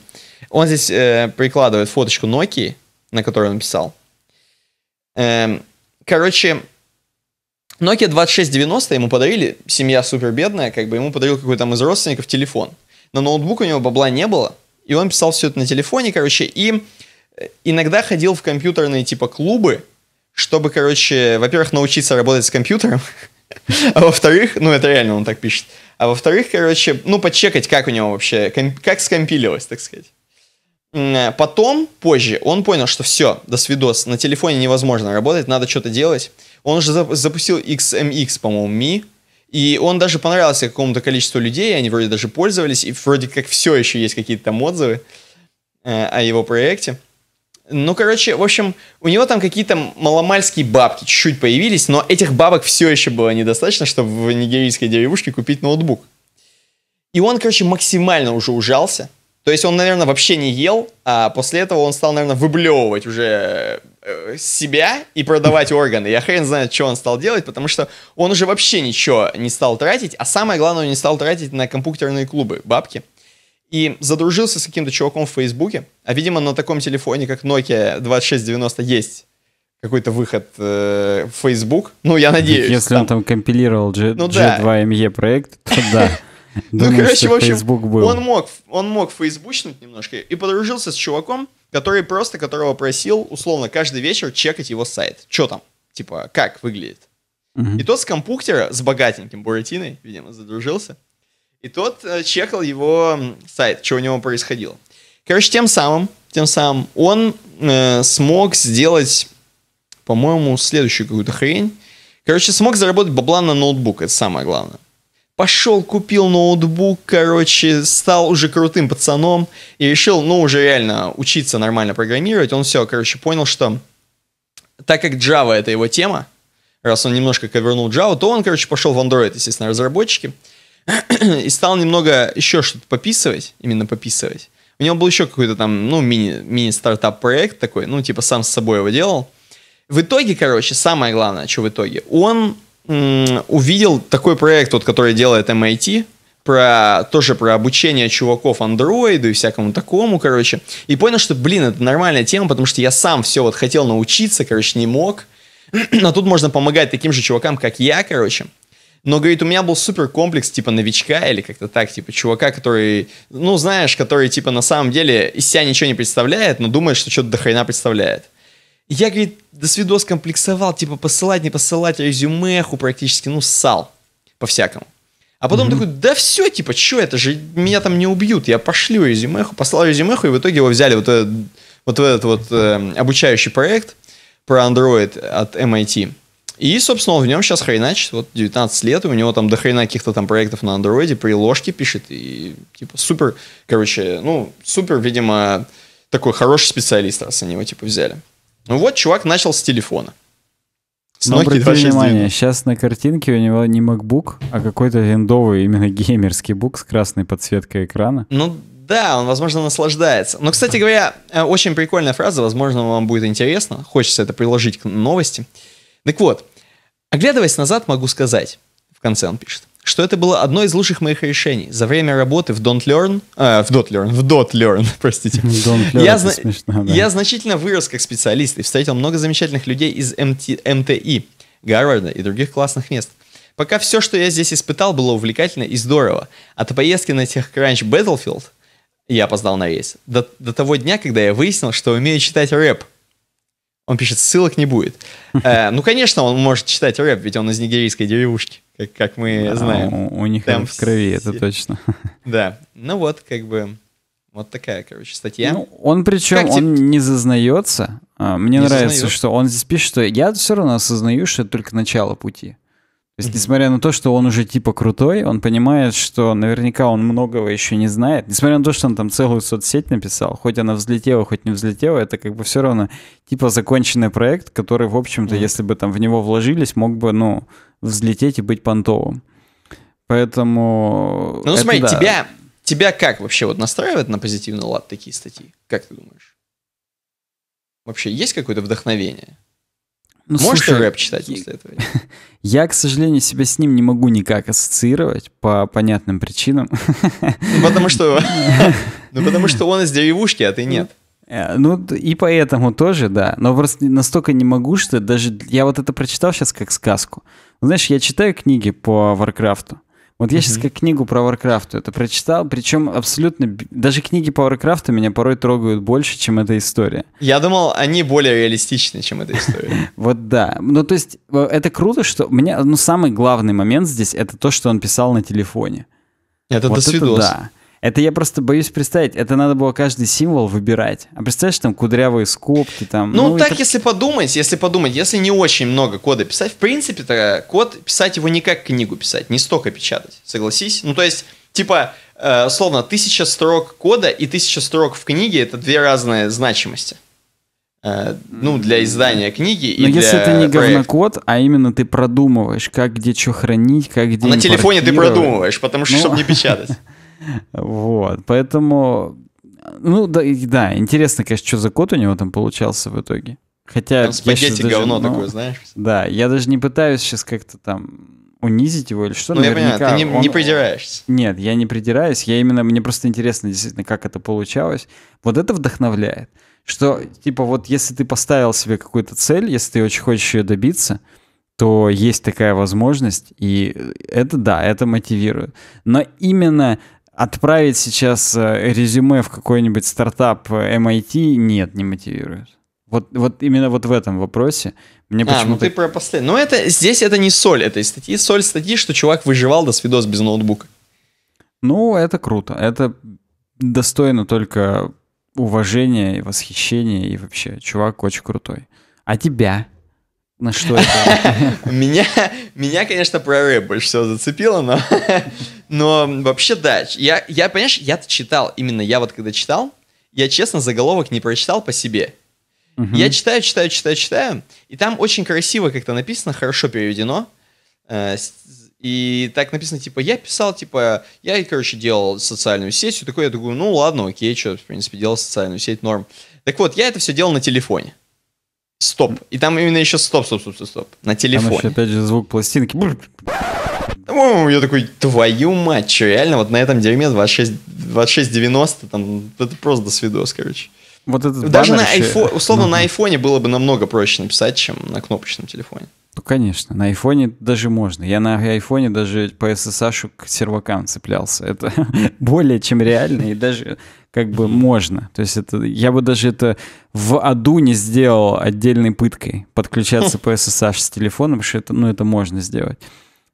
Он здесь э, прикладывает фоточку Nokia, на которой он писал. Эм, короче, Nokia 2690 ему подарили, семья супер бедная, как бы ему подарил какой-то там из родственников телефон. На ноутбук у него бабла не было, и он писал все это на телефоне, короче, и э, иногда ходил в компьютерные типа клубы, чтобы, короче, во-первых, научиться работать с компьютером, [LAUGHS] а во-вторых, ну это реально он так пишет, а во-вторых, короче, ну подчекать, как у него вообще, как скомпилилось, так сказать. Э, потом, позже, он понял, что все, до свидос, на телефоне невозможно работать, надо что-то делать. Он же запустил XMX, по-моему, Mi, и он даже понравился какому-то количеству людей, они вроде даже пользовались, и вроде как все еще есть какие-то там отзывы э, о его проекте. Ну, короче, в общем, у него там какие-то маломальские бабки чуть-чуть появились, но этих бабок все еще было недостаточно, чтобы в нигерийской деревушке купить ноутбук. И он, короче, максимально уже ужался. То есть он, наверное, вообще не ел, а после этого он стал, наверное, выблевывать уже Э, себя и продавать органы. Я хрен знает, что он стал делать, потому что он уже вообще ничего не стал тратить, а самое главное, он не стал тратить на компьютерные клубы бабки. И задружился с каким-то чуваком в Фейсбуке, а, видимо, на таком телефоне, как Nokia 2690, есть какой-то выход э, в Facebook. Ну, я надеюсь. Если там... он там компилировал G, ну, G2ME проект, то [LAUGHS] да. ну, короче, в общем, он мог, он мог фейсбучнуть немножко и подружился с чуваком, который просто, которого просил, условно, каждый вечер чекать его сайт. Что там? Типа, как выглядит? Mm-hmm. И тот с компуктера, с богатеньким Буратиной, видимо, задружился, и тот э, чекал его сайт, что у него происходило. Короче, тем самым, тем самым он э, смог сделать, по-моему, следующую какую-то хрень. Короче, смог заработать бабла на ноутбук, это самое главное пошел, купил ноутбук, короче, стал уже крутым пацаном и решил, ну, уже реально учиться нормально программировать. Он все, короче, понял, что так как Java это его тема, раз он немножко ковернул Java, то он, короче, пошел в Android, естественно, разработчики, [CLEARS THROAT] и стал немного еще что-то пописывать, именно пописывать. У него был еще какой-то там, ну, мини, мини-стартап проект такой, ну, типа сам с собой его делал. В итоге, короче, самое главное, что в итоге, он увидел такой проект, вот, который делает MIT, про тоже про обучение чуваков андроиду и всякому такому, короче. И понял, что, блин, это нормальная тема, потому что я сам все вот хотел научиться, короче, не мог. А [CLEARS THROAT] тут можно помогать таким же чувакам, как я, короче. Но, говорит, у меня был супер комплекс типа новичка или как-то так, типа чувака, который, ну, знаешь, который типа на самом деле из себя ничего не представляет, но думает, что что-то дохрена представляет. Я, говорит, до свидос комплексовал, типа посылать, не посылать резюмеху практически, ну, ссал по-всякому. А потом mm-hmm. такой, да все, типа, что это же, меня там не убьют, я пошлю резюмеху, послал резюмеху, и в итоге его взяли вот этот вот, этот вот э, обучающий проект про Android от MIT. И, собственно, он в нем сейчас хреначит, вот 19 лет, и у него там до хрена каких-то там проектов на андроиде, приложки пишет, и типа супер, короче, ну, супер, видимо, такой хороший специалист, раз они его типа взяли. Ну вот, чувак начал с телефона. С Но обратите внимание, сейчас на картинке у него не MacBook, а какой-то виндовый именно [LAUGHS] геймерский бук с красной подсветкой экрана. Ну да, он, возможно, наслаждается. Но, кстати говоря, э, очень прикольная фраза, возможно, вам будет интересно, хочется это приложить к новости. Так вот, оглядываясь назад, могу сказать, в конце он пишет, что это было одно из лучших моих решений. За время работы в Don't Learn, э, в Dot Learn, в Dot Learn, [LAUGHS] простите, Don't learn, я, зна- смешно, да. я значительно вырос как специалист и встретил много замечательных людей из МТ- МТИ, Гарварда и других классных мест. Пока все, что я здесь испытал, было увлекательно и здорово. От поездки на TechCrunch Battlefield я опоздал на рейс. До, до того дня, когда я выяснил, что умею читать рэп – он пишет, ссылок не будет. Э, ну, конечно, он может читать рэп, ведь он из нигерийской деревушки, как, как мы да, знаем. У, у них Там в крови, это точно. [LAUGHS] Да, ну вот, как бы, вот такая, короче, статья. Ну, он причем, как, он тип... не зазнается. А, мне не нравится, зазнает. что он здесь пишет, что я все равно осознаю, что это только начало пути. То есть, несмотря на то, что он уже типа крутой, он понимает, что наверняка он многого еще не знает. Несмотря на то, что он там целую соцсеть написал, хоть она взлетела, хоть не взлетела, это как бы все равно типа законченный проект, который, в общем-то, если бы там в него вложились, мог бы, ну, взлететь и быть понтовым. Поэтому... Ну, смотри, да. тебя, тебя как вообще вот настраивает на позитивный лад такие статьи? Как ты думаешь? Вообще есть какое-то вдохновение? Ну, Можешь слушай, рэп читать после этого? [LAUGHS] Я, к сожалению, себя с ним не могу никак ассоциировать по понятным причинам. Ну, потому что... [LAUGHS] Ну, потому что он из деревушки, а ты нет. Э, ну, и поэтому тоже, да. Но просто настолько не могу, что даже... Я вот это прочитал сейчас как сказку. Знаешь, я читаю книги по Варкрафту. Вот я сейчас как книгу про Warcraft это прочитал, причем абсолютно... Даже книги по Warcraft меня порой трогают больше, чем эта история. Я думал, они более реалистичны, чем эта история. [LAUGHS] Вот да. Ну, то есть, э, это круто, что... меня, Ну, самый главный момент здесь — это то, что он писал на телефоне. Это до свидос. да. Это я просто боюсь представить. Это надо было каждый символ выбирать. А представляешь, там кудрявые скобки там. Ну, ну так, это... если подумать, если подумать, если не очень много кода писать, в принципе-то э, код писать его не как книгу писать, не столько печатать, согласись? Ну, то есть, типа, э, словно тысяча строк кода и тысяча строк в книге это две разные значимости э, ну, для издания книги и Но для если это не говнокод, а именно ты продумываешь, как где что хранить, как где а На телефоне ты продумываешь, потому что, ну... чтобы не [LAUGHS] печатать. Вот, поэтому... Ну, да, да, интересно, конечно, что за код у него там получался в итоге. Хотя... Там спагетти даже, говно ну, такое, знаешь? Да, я даже не пытаюсь сейчас как-то там унизить его или что. Ну, Наверняка я понимаю, ты не, он... не придираешься. Нет, я не придираюсь. Я именно, мне просто интересно действительно, как это получалось. Вот это вдохновляет. Что, типа, вот если ты поставил себе какую-то цель, если ты очень хочешь ее добиться, то есть такая возможность, и это, да, это мотивирует. Но именно отправить сейчас э, резюме в какой-нибудь стартап э, MIT нет, не мотивирует. Вот, вот именно вот в этом вопросе мне а, почему-то... А, ну ты про последний. Но это, здесь это не соль этой статьи. Соль статьи, что чувак выживал до свидос без ноутбука. Ну, это круто. Это достойно только уважения и восхищения. И вообще, чувак очень крутой. А тебя? На что это? [LAUGHS] меня, меня, конечно, прорыв больше всего зацепило, но, но вообще, да. Я, я, понимаешь, я читал, именно я вот когда читал, я, честно, заголовок не прочитал по себе. Угу. Я читаю, читаю, читаю, читаю, и там очень красиво как-то написано, хорошо переведено. Э, и так написано, типа, я писал, типа, я, короче, делал социальную сеть, и такой, я такой, ну ладно, окей, что, в принципе, делал социальную сеть, норм. Так вот, я это все делал на телефоне стоп. И там именно еще стоп, стоп, стоп, стоп, стоп. На телефоне. Там еще, опять же, звук пластинки. я такой, твою мать, что, реально, вот на этом дерьме 26, 2690, там, это просто до свидос, короче. Вот этот Даже на еще... условно, ну... на айфоне было бы намного проще написать, чем на кнопочном телефоне. Ну, конечно, на айфоне даже можно. Я на айфоне даже по SSH к сервакам цеплялся. Это [LAUGHS] более чем реально и даже как бы можно. То есть это, я бы даже это в аду не сделал отдельной пыткой. Подключаться по [LAUGHS] SSH с телефоном, потому что это, ну, это можно сделать.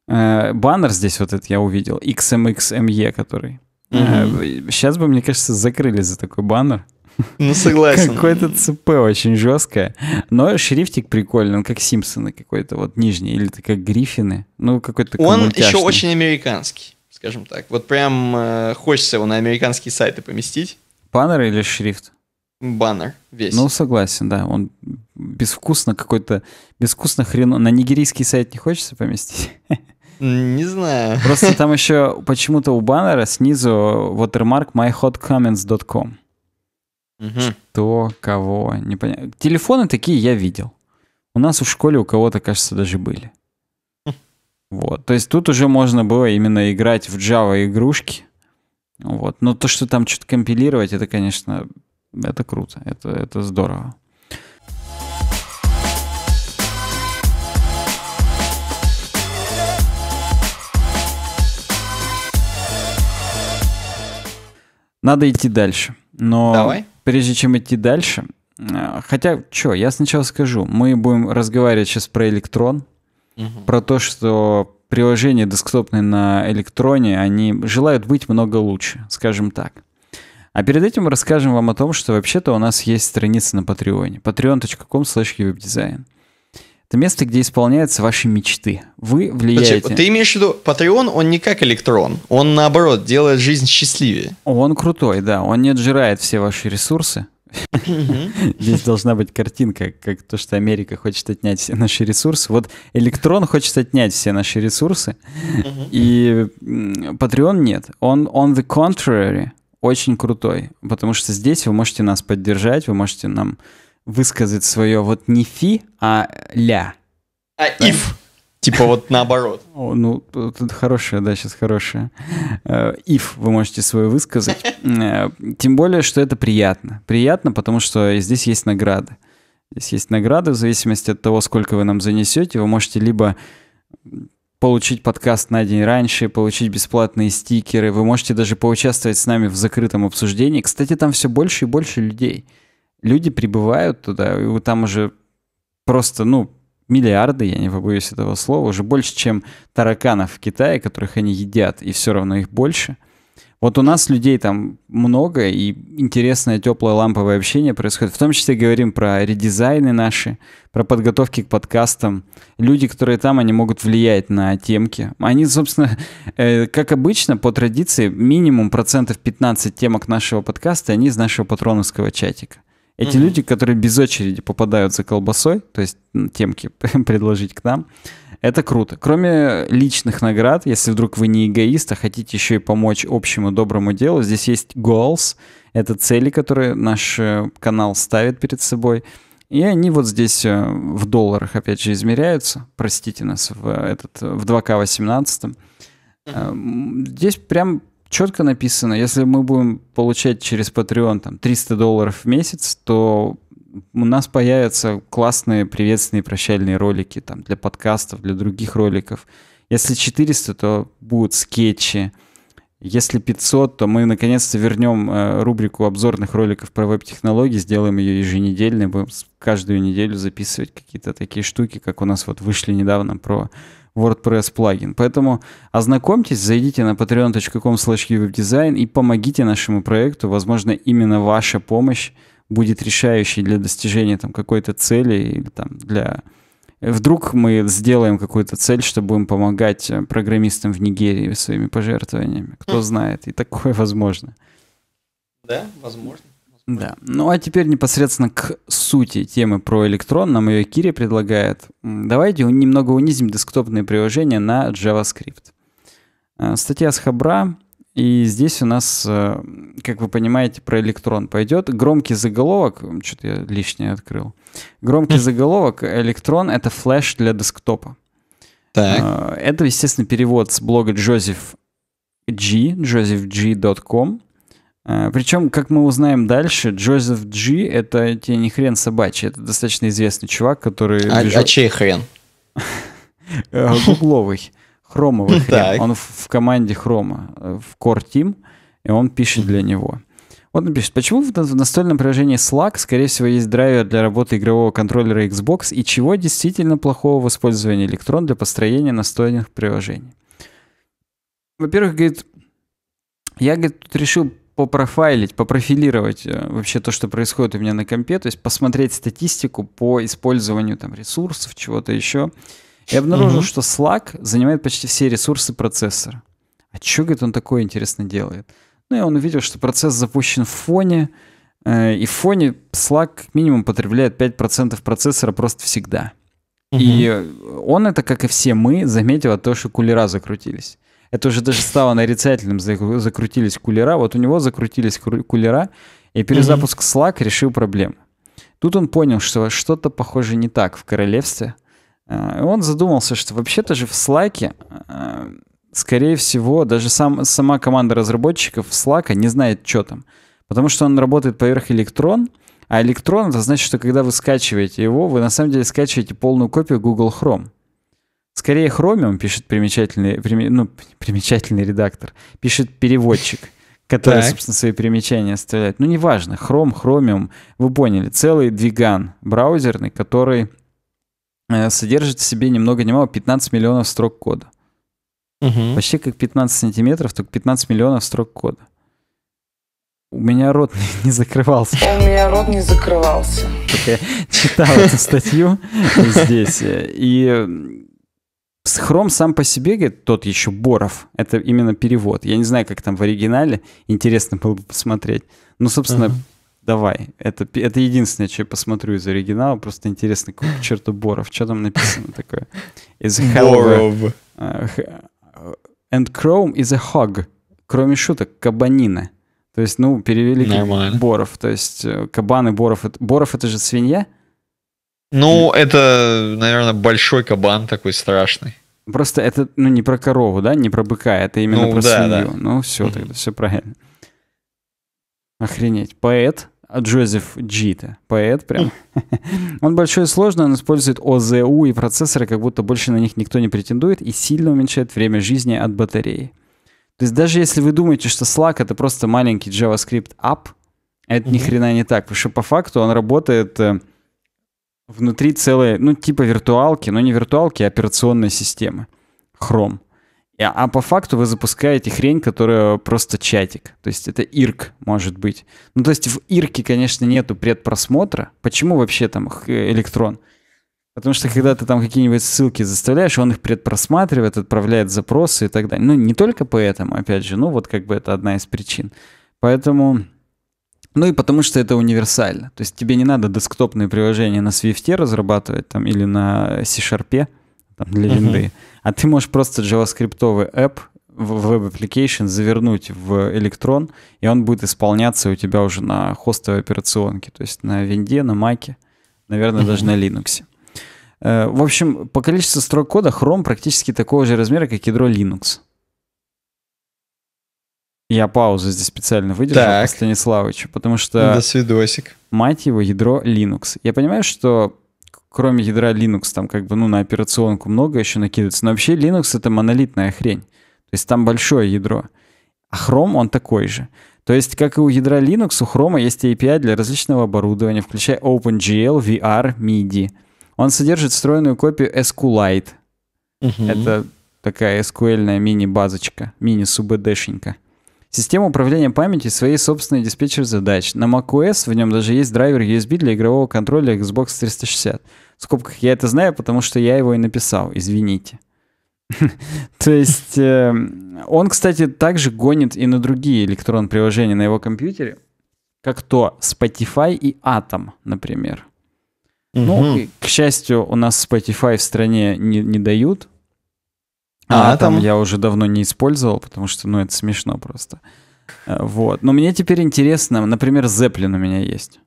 Э, баннер здесь вот этот я увидел, XMXME, который. Сейчас э, бы, мне кажется, закрыли за такой баннер. [LAUGHS] Ну, согласен. Какое-то ЦП очень жесткое. Но шрифтик прикольный, он как Симпсоны какой-то, вот нижний, или как Гриффины. Ну, какой-то Он еще очень американский, скажем так. Вот прям э, хочется его на американские сайты поместить. Баннер или шрифт? Баннер весь. Ну, согласен, да. Он безвкусно какой-то, безвкусно хрену. На нигерийский сайт не хочется поместить? Не знаю. Просто там [LAUGHS] еще почему-то у баннера снизу watermark myhotcomments.com. Угу. Что, кого, не понятно. Телефоны такие я видел. У нас в школе у кого-то, кажется, даже были. [LAUGHS] Вот. То есть тут уже можно было именно играть в Java игрушки. Вот. Но то, что там что-то компилировать, это, конечно, это круто. Это, это здорово. Надо идти дальше. Но Давай прежде чем идти дальше, э, хотя, что, я сначала скажу, мы будем разговаривать сейчас про электрон, угу. про то, что приложения десктопные на электроне, они желают быть много лучше, скажем так. А перед этим расскажем вам о том, что вообще-то у нас есть страница на Патреоне. patreon.com slash webdesign. Это место, где исполняются ваши мечты. Вы влияете... Подожди, ты имеешь в виду, Patreon, он не как электрон. Он, наоборот, делает жизнь счастливее. Он крутой, да. Он не отжирает все ваши ресурсы. Здесь должна быть картинка, как то, что Америка хочет отнять все наши ресурсы. Вот Электрон хочет отнять все наши ресурсы, и Patreon нет. Он on the contrary очень крутой, потому что здесь вы можете нас поддержать, вы можете нам высказать свое вот не фи, а ля. А if. Типа вот наоборот. [LAUGHS] ну, тут хорошее, да, сейчас хорошее. If э, вы можете свое высказать. [LAUGHS] Э, тем более, что это приятно. Приятно, потому что здесь есть награды. Здесь есть награды в зависимости от того, сколько вы нам занесете. Вы можете либо получить подкаст на день раньше, получить бесплатные стикеры. Вы можете даже поучаствовать с нами в закрытом обсуждении. Кстати, там все больше и больше людей люди прибывают туда, и там уже просто, ну, миллиарды, я не побоюсь этого слова, уже больше, чем тараканов в Китае, которых они едят, и все равно их больше. Вот у нас людей там много, и интересное теплое ламповое общение происходит. В том числе говорим про редизайны наши, про подготовки к подкастам. Люди, которые там, они могут влиять на темки. Они, собственно, [LAUGHS] э, как обычно, по традиции, минимум процентов 15 темок нашего подкаста, они из нашего патроновского чатика. Эти mm-hmm. люди, которые без очереди попадаются колбасой, то есть темки [LAUGHS] предложить к нам, это круто. Кроме личных наград, если вдруг вы не эгоист, а хотите еще и помочь общему доброму делу, здесь есть goals, это цели, которые наш э, канал ставит перед собой. И они вот здесь э, в долларах, опять же, измеряются. Простите нас в, э, этот, в 2К18. Здесь прям четко написано. Если мы будем получать через Patreon там, 300 долларов в месяц, то у нас появятся классные приветственные прощальные ролики там, для подкастов, для других роликов. Если 400, то будут скетчи. Если 500, то мы наконец-то вернем э, рубрику обзорных роликов про веб-технологии, сделаем ее еженедельной, будем каждую неделю записывать какие-то такие штуки, как у нас вот вышли недавно про WordPress плагин. Поэтому ознакомьтесь, зайдите на patreon.com slash и помогите нашему проекту. Возможно, именно ваша помощь будет решающей для достижения там какой-то цели или там для... Вдруг мы сделаем какую-то цель, что будем помогать э, программистам в Нигерии своими пожертвованиями. Кто знает, и такое возможно. Да, возможно. Да. Ну а теперь непосредственно к сути темы про электрон. Нам ее Кири предлагает. Давайте немного унизим десктопные приложения на JavaScript. А, статья с Хабра. И здесь у нас, э, как вы понимаете, про электрон пойдет. Громкий заголовок, что-то я лишнее открыл. Громкий хм. заголовок, электрон — это флеш для десктопа. Так. А, это, естественно, перевод с блога Джозеф G, josephg.com. Э, Причем, как мы узнаем дальше, Джозеф Джи — это тебе не хрен собачий, это достаточно известный чувак, который... А, движет... а чей хрен? [LAUGHS] Э, гугловый, хромовый [LAUGHS] хрен. Он в команде Хрома, э, в Core Team, и он пишет для него. Вот он пишет, почему в настольном приложении Slack, скорее всего, есть драйвер для работы игрового контроллера Xbox, и чего действительно плохого в использовании электрон для построения настольных приложений? Во-первых, говорит, я, говорит, тут решил попрофайлить, попрофилировать э, вообще то, что происходит у меня на компе, то есть посмотреть статистику по использованию там ресурсов, чего-то еще. Я обнаружил, угу. что Slack занимает почти все ресурсы процессора. А что, говорит, он такое интересно делает? Ну, и он увидел, что процесс запущен в фоне, э, и в фоне Slack минимум потребляет 5% процессора просто всегда. Угу. И э, он это, как и все мы, заметил от а того, что кулера закрутились это уже даже стало нарицательным, закрутились кулера. Вот у него закрутились кулера, и перезапуск mm-hmm. Slack решил проблему. Тут он понял, что что-то, похоже, не так в королевстве. А, он задумался, что вообще-то же в Slack, а, скорее всего, даже сам, сама команда разработчиков Slack не знает, что там. Потому что он работает поверх электрон, а электрон это значит, что когда вы скачиваете его, вы на самом деле скачиваете полную копию Google Chrome. Скорее, хромиум пишет примечательный, прим, ну, примечательный редактор, пишет переводчик, который, так. собственно, свои примечания оставляет. Ну, неважно, хром хромиум вы поняли, целый двиган браузерный, который э, содержит в себе немного немало 15 миллионов строк кода. Угу. Почти как 15 сантиметров, только 15 миллионов строк кода. У меня рот не закрывался. У меня рот не закрывался. Я читал эту статью [LAUGHS] здесь, э, и с Chrome сам по себе, говорит, тот еще Боров, это именно перевод. Я не знаю, как там в оригинале, интересно было бы посмотреть. Ну, собственно, uh-huh. давай. Это, это единственное, что я посмотрю из оригинала, просто интересно, какой к черту Боров, что там написано такое? Is Borov. Э, and Chrome is a hog. Кроме шуток, кабанина. То есть, ну, перевели Нормально. Боров. То есть, э, кабаны Боров. Это, боров — это же свинья? Ну, это, наверное, большой кабан такой страшный. Просто это, ну, не про корову, да, не про быка, это именно ну, про да, свинью. Да. Ну, все, тогда все правильно. Охренеть. Поэт Джозеф Джита. Поэт прям. Хм. [LAUGHS] он большой и сложный, он использует ОЗУ и процессоры, как будто больше на них никто не претендует, и сильно уменьшает время жизни от батареи. То есть даже если вы думаете, что Slack это просто маленький JavaScript app, это ни хрена не так, потому что по факту он работает э, внутри целые, ну, типа виртуалки, но не виртуалки, а операционной системы. Chrome. А по факту вы запускаете хрень, которая просто чатик. То есть это ирк, может быть. Ну, то есть в ирке, конечно, нету предпросмотра. Почему вообще там э, электрон? Потому что когда ты там какие-нибудь ссылки заставляешь, он их предпросматривает, отправляет запросы и так далее. Ну, не только поэтому, опять же, ну вот как бы это одна из причин. Поэтому ну и потому что это универсально. То есть тебе не надо десктопные приложения на Swift разрабатывать там, или на C-Sharp там, для uh-huh. а ты можешь просто javascript app в Web Application завернуть в электрон, и он будет исполняться у тебя уже на хостовой операционке, то есть на винде, на маке, наверное, uh-huh. даже на Linux. Э, в общем, по количеству строк кода Chrome практически такого же размера, как ядро Linux. Я паузу здесь специально выдержал так. Станиславовича, потому что... Да, свидосик. Мать его, ядро Linux. Я понимаю, что кроме ядра Linux, там как бы, ну, на операционку много еще накидывается, но вообще Linux — это монолитная хрень. То есть там большое ядро. А Chrome, он такой же. То есть, как и у ядра Linux, у Chrome есть API для различного оборудования, включая OpenGL, VR, MIDI. Он содержит встроенную копию SQLite. Угу. Это такая SQL-ная мини-базочка, мини-субэдэшенька. мини базочка мини субэдэшенька мини Система управления памяти своей собственной диспетчер задач. На macOS в нем даже есть драйвер USB для игрового контроля Xbox 360. В скобках я это знаю, потому что я его и написал, извините. [LAUGHS] То есть э, он, кстати, также гонит и на другие электронные приложения на его компьютере, как то Spotify и Atom, например. Угу. Ну, к счастью, у нас Spotify в стране не, не дают, а, а там я уже давно не использовал, потому что, ну, это смешно просто. Э, вот. Но мне теперь интересно, например, Зеплин у меня есть.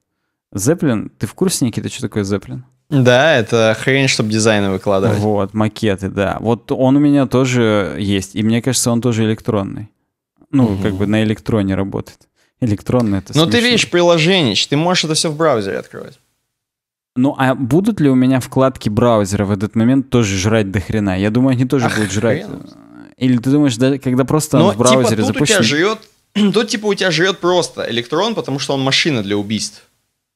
Зеплин, ты в курсе, Никита, что такое Зеплин? Да, это хрень, чтобы дизайны выкладывать. Вот, макеты, да. Вот он у меня тоже есть. И мне кажется, он тоже электронный. Ну, угу. как бы на электроне работает. Электронный это Но ну, смешно. ты видишь приложение, ты можешь это все в браузере открывать. Ну, а будут ли у меня вкладки браузера в этот момент тоже жрать до хрена? Я думаю, они тоже а будут жрать. Или ты думаешь, да, когда просто Но, в типа, браузере типа, запущен... у тебя жрет, [CLEARS THROAT] тут типа у тебя живет просто электрон, потому что он машина для убийств.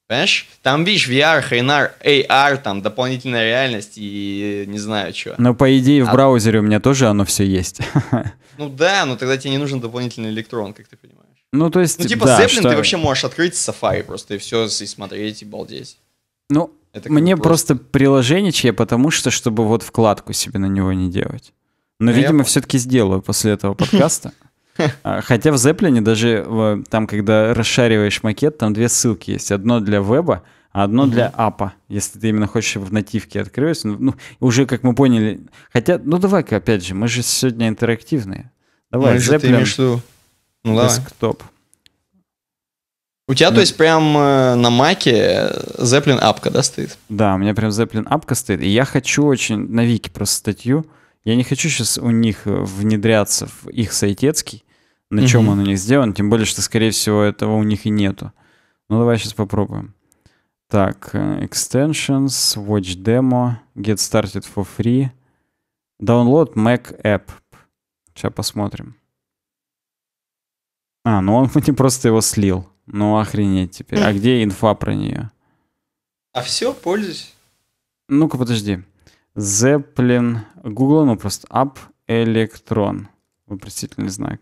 Понимаешь? Там, видишь, VR, HNR, AR, там дополнительная реальность и не знаю чего. Но по идее в а... браузере у меня тоже оно все есть. [LAUGHS] Ну да, но тогда тебе не нужен дополнительный электрон, как ты понимаешь. Ну то есть, Ну типа да, Zeppelin что... ты вообще можешь открыть Safari просто и все, и смотреть, и балдеть. Ну, это мне просто... приложение приложенничье, потому что, чтобы вот вкладку себе на него не делать. Но, а видимо, я... все-таки сделаю после этого подкаста. [LAUGHS] А, хотя в Zeppelin даже э, там, когда расшариваешь макет, там две ссылки есть. Одно для веба, а одно для апа, если ты именно хочешь в нативке открывать. Ну, ну, уже, как мы поняли... Хотя, ну, давай-ка, опять же, мы же сегодня интерактивные. Давай, Zeppelin, ну, десктоп. Давай. У тебя, ну, то есть, прям э, на маке Zeppelin апка, да, стоит? Да, у меня прям Zeppelin апка стоит. И я хочу очень на Вики просто статью. Я не хочу сейчас у них э, внедряться в их сайтецкий, на чем угу. он у них сделан, тем более, что, скорее всего, этого у них и нету. Ну, давай сейчас попробуем. Так, э, extensions, watch demo, get started for free, download Mac app. Сейчас посмотрим. А, ну он [LAUGHS] мне просто его слил. Ну охренеть теперь. А где инфа про нее? А все, пользуйся. Ну-ка, подожди. Zeppelin. Google, ну просто up электрон. Вопросительный знак.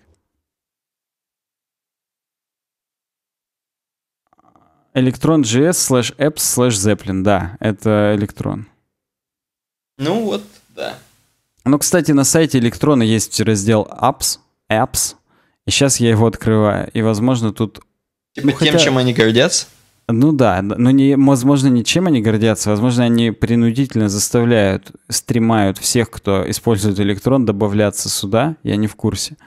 Electron GS slash apps slash Zeppelin. Да, это электрон. Ну вот, да. Ну, кстати, на сайте электрона есть раздел apps, apps. И сейчас я его открываю. И, возможно, тут Типа ну, тем, чем они гордятся? Ну да, но ну, не, возможно, ничем они гордятся, возможно, они принудительно заставляют, стремают всех, кто использует электрон, добавляться сюда, я не в курсе.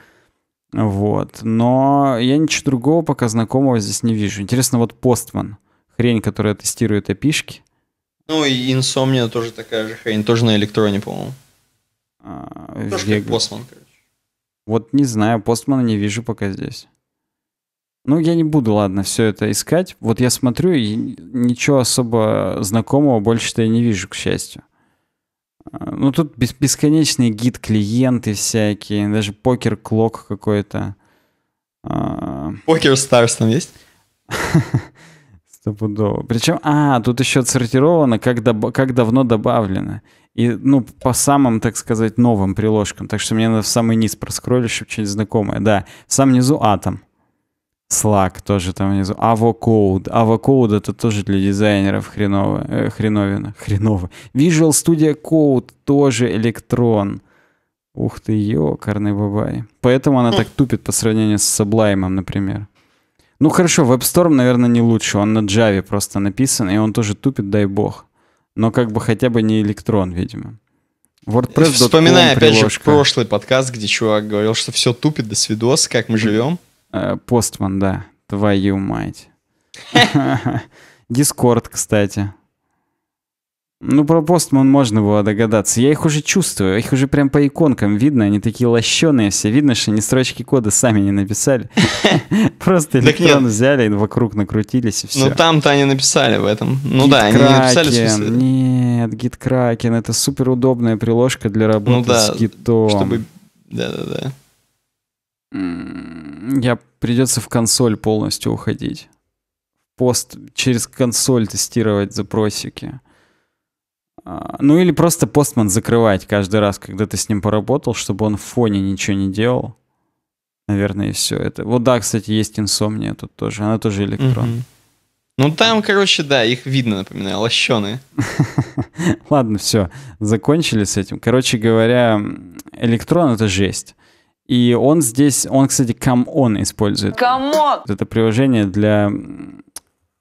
Вот, но я ничего другого пока знакомого здесь не вижу. Интересно, вот Постман, хрень, которая тестирует опишки. Ну и Insomnia тоже такая же хрень, тоже на электроне, по-моему. А, тоже Вег... как Postman, короче. Вот не знаю, Постмана не вижу пока здесь. Ну, я не буду, ладно, все это искать. Вот я смотрю, и ничего особо знакомого больше-то я не вижу, к счастью. А, ну, тут бесконечный гид, клиенты всякие, даже покер-клок какой-то. А. Покер Старс там есть? [LAUGHS] Стопудово. Причем, а, тут еще отсортировано, как, доб- как давно добавлено. И, ну, по самым, так сказать, новым приложкам. Так что мне надо в самый низ проскролить, чтобы что-нибудь знакомое. Да, сам низу атом. Slack тоже там внизу. Avocode. Avocode это тоже для дизайнеров хреново, э, хреновина. Хреново. Visual Studio Code тоже электрон. Ух ты, ёкарный бабай. Поэтому она так тупит по сравнению с Sublime, например. Ну хорошо, WebStorm, наверное, не лучше. Он на Java просто написан, и он тоже тупит, дай бог. Но как бы хотя бы не электрон, видимо. WordPress. Вспоминая, опять же, прошлый подкаст, где чувак говорил, что все тупит, до свидос, как мы живем. Э, постман, да. Твою мать. [LAUGHS] Дискорд, кстати. Ну, про Постман можно было догадаться. Я их уже чувствую, их уже прям по иконкам видно, они такие лощеные все. Видно, что они строчки кода сами не написали. [LAUGHS] Просто электрон взяли, вокруг накрутились и все. Ну, там-то они написали в этом. Ну да, они написали Нет, GitKraken, это суперудобная приложка для работы ну с гитом. Чтобы... Да-да-да. Я придется в консоль полностью уходить. Пост через консоль тестировать запросики. А, ну или просто постман закрывать каждый раз, когда ты с ним поработал, чтобы он в фоне ничего не делал. Наверное, и все это. Вот да, кстати, есть инсомния тут тоже. Она тоже электрон. Ну там, короче, да, их видно, напоминаю, лощеные. [LAUGHS] Ладно, все, закончили с этим. Короче говоря, электрон это жесть. И он здесь, он, кстати, come on использует. Come on! Это приложение для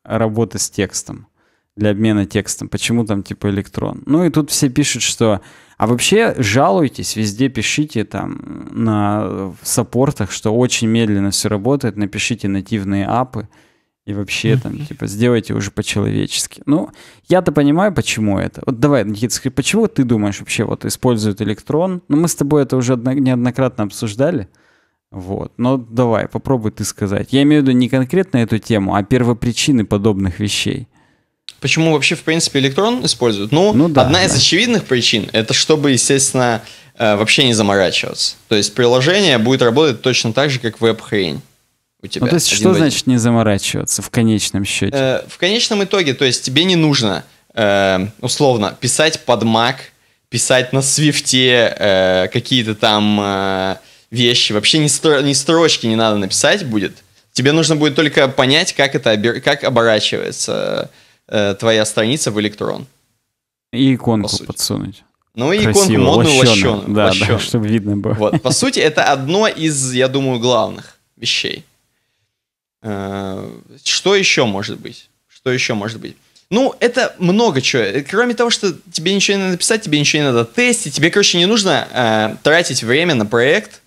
работы с текстом, для обмена текстом. Почему там типа электрон? Ну и тут все пишут, что... А вообще жалуйтесь, везде пишите там на саппортах, что очень медленно все работает, напишите нативные апы. И вообще там, типа, сделайте уже по-человечески. Ну, я-то понимаю, почему это. Вот давай, Никита, скажи, почему ты думаешь вообще, вот используют электрон? Ну, мы с тобой это уже неоднократно обсуждали. Вот. Но давай, попробуй ты сказать. Я имею в виду не конкретно эту тему, а первопричины подобных вещей. Почему вообще, в принципе, электрон используют? Ну, ну да, одна да. из очевидных причин – это чтобы, естественно, э, вообще не заморачиваться. То есть приложение будет работать точно так же, как веб-хрень у ну, тебя. Ну, то есть, что значит не заморачиваться в конечном счете? Э, в конечном итоге, то есть, тебе не нужно, э, условно, писать под Mac, писать на свифте э, какие-то там э, вещи. Вообще ни, стро, ни строчки не надо написать будет. Тебе нужно будет только понять, как это как оборачивается э, твоя страница в электрон. И иконку по подсунуть. Ну и Красиво, иконку модную лощеную. Да, лощеную. да, [LAUGHS] чтобы видно было. Вот, по сути, это одно из, я думаю, главных вещей. Э, что еще может быть? Что еще может быть? Ну, это много чего. Э, кроме того, что тебе ничего не надо писать, тебе ничего не надо тестить, тебе, короче, не нужно э, тратить время на проект,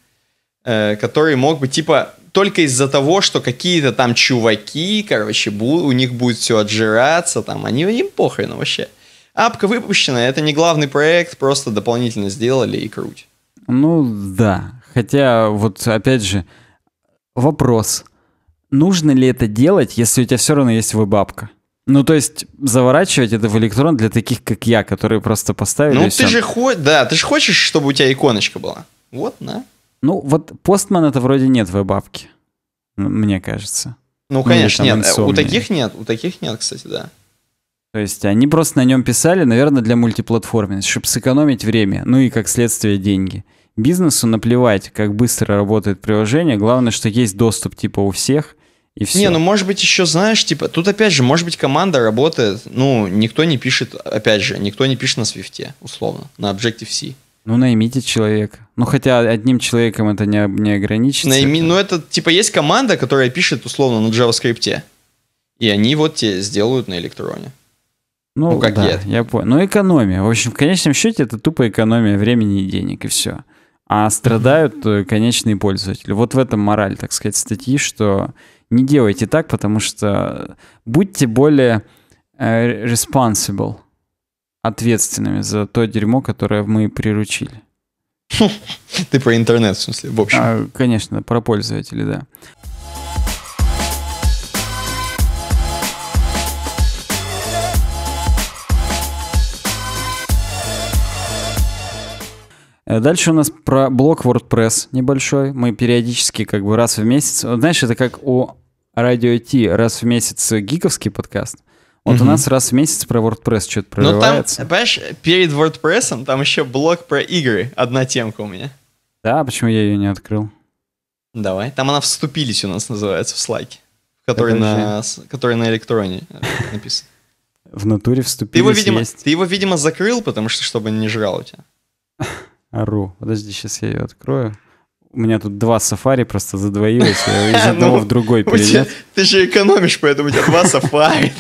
э, который мог бы, типа, только из-за того, что какие-то там чуваки, короче, бу- у них будет все отжираться, там, они им похрен вообще. Апка выпущена, это не главный проект, просто дополнительно сделали и круть. Ну, да. Хотя, вот, опять же, вопрос – нужно ли это делать, если у тебя все равно есть веб-апка? Ну, то есть заворачивать это в электрон для таких, как я, которые просто поставили... Ну, ты же, хочешь, да, ты же хочешь, чтобы у тебя иконочка была. Вот, да. Ну, вот постман это вроде нет веб-апки, мне кажется. Ну, ну конечно, нет. Insomnia. Э, у таких нет, у таких нет, кстати, да. То есть они просто на нем писали, наверное, для мультиплатформенности, чтобы сэкономить время, ну и как следствие деньги. Бизнесу наплевать, как быстро работает приложение, главное, что есть доступ типа у всех, и все. Не, ну может быть еще, знаешь, типа, тут опять же, может быть команда работает, ну, никто не пишет, опять же, никто не пишет на свифте, условно, на Objective-C. Ну, наймите человека. Ну, хотя одним человеком это не, не ограничится. Найми, Ну, это, типа, есть команда, которая пишет, условно, на JavaScript. И они вот те сделают на электроне. Ну, ну как да, я, я понял. Ну, экономия. В общем, в конечном счете это тупо экономия времени и денег, и все. А страдают э, конечные пользователи. Вот в этом мораль, так сказать, статьи, что не делайте так, потому что будьте более э, responsible, ответственными за то дерьмо, которое мы приручили. [LAUGHS] Ты про интернет, в смысле, в общем. А, конечно, про пользователей, да. Э, дальше у нас про блок WordPress небольшой. Мы периодически, как бы раз в месяц, знаешь, это как у радио Ти раз в месяц гиковский подкаст. Вот угу. у нас раз в месяц про WordPress что-то прорывается. Ну там, понимаешь, перед WordPress там еще блог про игры. Одна темка у меня. Да, почему я ее не открыл? Давай. Там она «Вступились» у нас называется в слайке. Который, на, который на электроне написан. [LAUGHS] В натуре вступились ты есть. Ты его, видимо, закрыл, потому что чтобы не жрал у тебя. Ару. [LAUGHS] Подожди, сейчас я ее открою. У меня тут два сафари просто задвоилось, я [LAUGHS] из одного ну, в другой перенес. Ты же экономишь, поэтому у тебя два [LAUGHS] сафари,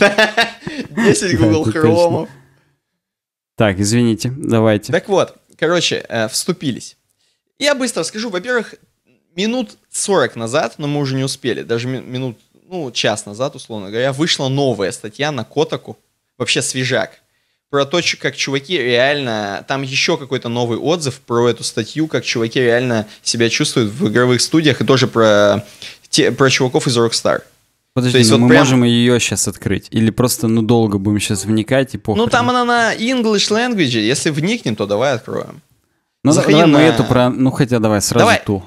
10 Google Chrome. Так, извините, давайте. Так вот, короче, э, вступились. Я быстро скажу, во-первых, минут 40 назад, но мы уже не успели, даже минут, ну, час назад, условно говоря, вышла новая статья на Котаку, вообще свежак, про то, как чуваки реально... Там еще какой-то новый отзыв про эту статью, как чуваки реально себя чувствуют в игровых студиях, и тоже про, те, про чуваков из Rockstar. Подожди, То есть, ну вот мы прям... можем ее сейчас открыть? Или просто, ну, долго будем сейчас вникать и похрен? Ну, там она на English language, если вникнем, то давай откроем. Ну, Заходи давай на... мы эту про... Ну, хотя давай сразу давай. ту.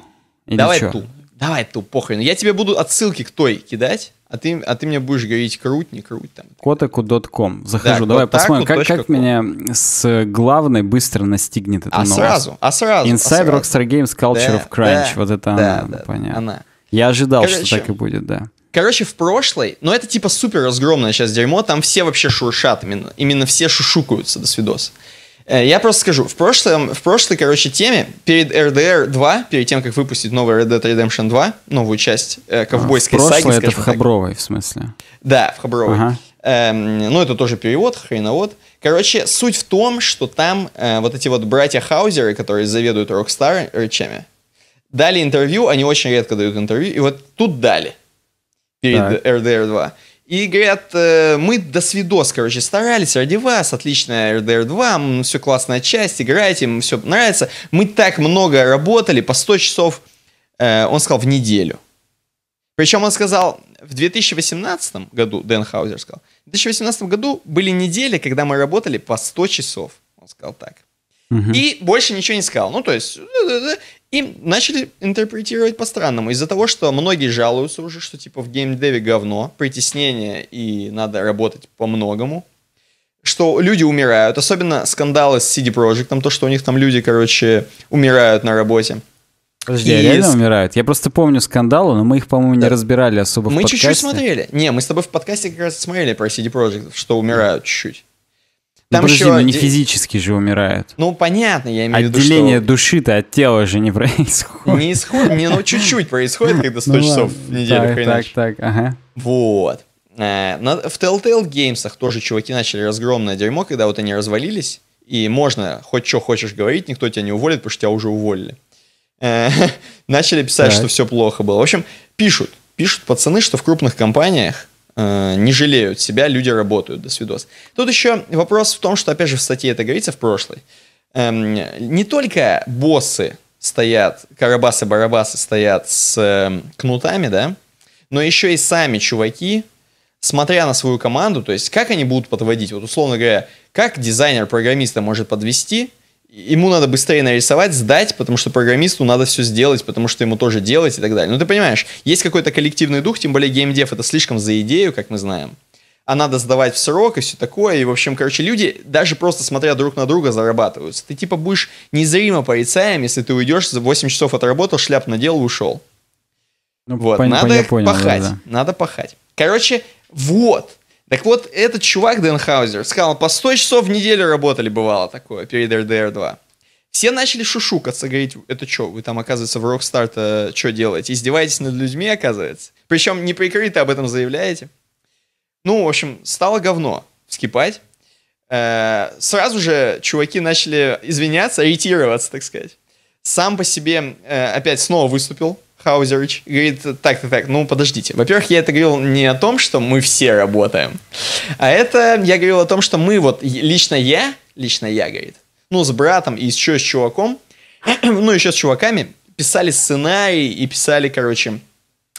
Или давай чё? ту. Давай ту, похрен. Я тебе буду отсылки к той кидать а ты, а ты мне будешь говорить круть, не круть там. Kotaku.com. Захожу, да, давай посмотрим, как, как меня с главной быстро настигнет эта а новость. сразу, а сразу. А Inside а сразу. Rockstar Games Culture да, of Crunch. Да, вот это да, она, да, понятно. Она. Я ожидал, Короче, что так и будет, да. Короче, в прошлой, но ну, это типа супер разгромное сейчас дерьмо, там все вообще шуршат, именно, именно все шушукаются до свидос. Э, я просто скажу, в, прошлом, в прошлой, короче, теме, перед RDR 2, перед тем, как выпустить новый Red Dead Redemption 2, новую часть э, ковбойской а, в саги, это в Хабровой, так. в смысле? Да, в Хабровой. Ага. Эм, ну, это тоже перевод, хреновод. Короче, суть в том, что там э, вот эти вот братья Хаузеры, которые заведуют Rockstar речами, э, дали интервью, они очень редко дают интервью, и вот тут дали перед так. RDR 2. И говорят, э, мы до свидос, короче, старались ради вас, отличная RDR 2, все классная часть, играйте, им все нравится. Мы так много работали, по 100 часов, э, он сказал, в неделю. Причем он сказал, в 2018 году, Дэн Хаузер сказал, в 2018 году были недели, когда мы работали по 100 часов. Он сказал так. Угу. И больше ничего не сказал. Ну, то есть... Э, и начали интерпретировать по-странному. Из-за того, что многие жалуются уже, что типа в геймдеве говно, притеснение и надо работать по-многому. Что люди умирают, особенно скандалы с CD Projekt, то, что у них там люди, короче, умирают на работе. Подожди, и... А реально умирают? Я просто помню скандалы, но мы их, по-моему, не да. разбирали особо мы в подкасте. Мы чуть-чуть смотрели. Не, мы с тобой в подкасте как раз смотрели про CD Projekt, что умирают чуть-чуть. Да. Ну, Там ну, подожди, еще... но не физически же умирают. Ну, понятно, я имею в виду, Отделение что... души-то от тела же не [LAUGHS] происходит. Не исходит, не, ну, чуть-чуть происходит, когда 100 ну, часов в неделю так, хреначит. Так, так, ага. Вот. Э, в Telltale Games тоже чуваки начали разгромное дерьмо, когда вот они развалились, и можно хоть что хочешь говорить, никто тебя не уволит, потому что тебя уже уволили. Э, [LAUGHS] начали писать, так. что все плохо было. В общем, пишут, пишут пацаны, что в крупных компаниях Э, не жалеют себя, люди работают, до свидос. Тут еще вопрос в том, что, опять же, в статье это говорится, в прошлой, эм, не только боссы стоят, карабасы-барабасы стоят с эм, кнутами, да, но еще и сами чуваки, смотря на свою команду, то есть как они будут подводить, вот условно говоря, как дизайнер программиста может подвести – ему надо быстрее нарисовать, сдать, потому что программисту надо все сделать, потому что ему тоже делать и так далее. Ну, ты понимаешь, есть какой-то коллективный дух, тем более геймдев это слишком за идею, как мы знаем. А надо сдавать в срок и все такое. И, в общем, короче, люди даже просто смотря друг на друга зарабатываются. Ты типа будешь незримо порицаем, если ты уйдешь, за 8 часов отработал, шляп надел и ушел. Ну, вот, пон- надо понял, пахать, да, да. надо пахать. Короче, вот, так вот, этот чувак Денхаузер сказал, по 100 часов в неделю работали, бывало такое, перед RDR 2. Все начали шушукаться, говорить, это что, вы там, оказывается, в Rockstar-то что делаете? Издеваетесь над людьми, оказывается? Причем не прикрыто об этом заявляете. Ну, в общем, стало говно вскипать. Э -э сразу же чуваки начали извиняться, ретироваться, так сказать. Сам по себе э опять снова выступил Хаузерич, говорит, так, так, так, ну подождите. Во-первых, я это говорил не о том, что мы все работаем, а это я говорил о том, что мы вот, лично я, лично я, говорит, ну с братом и еще с чуваком, [CLEARS THROAT] ну еще с чуваками, писали сценарий и писали, короче,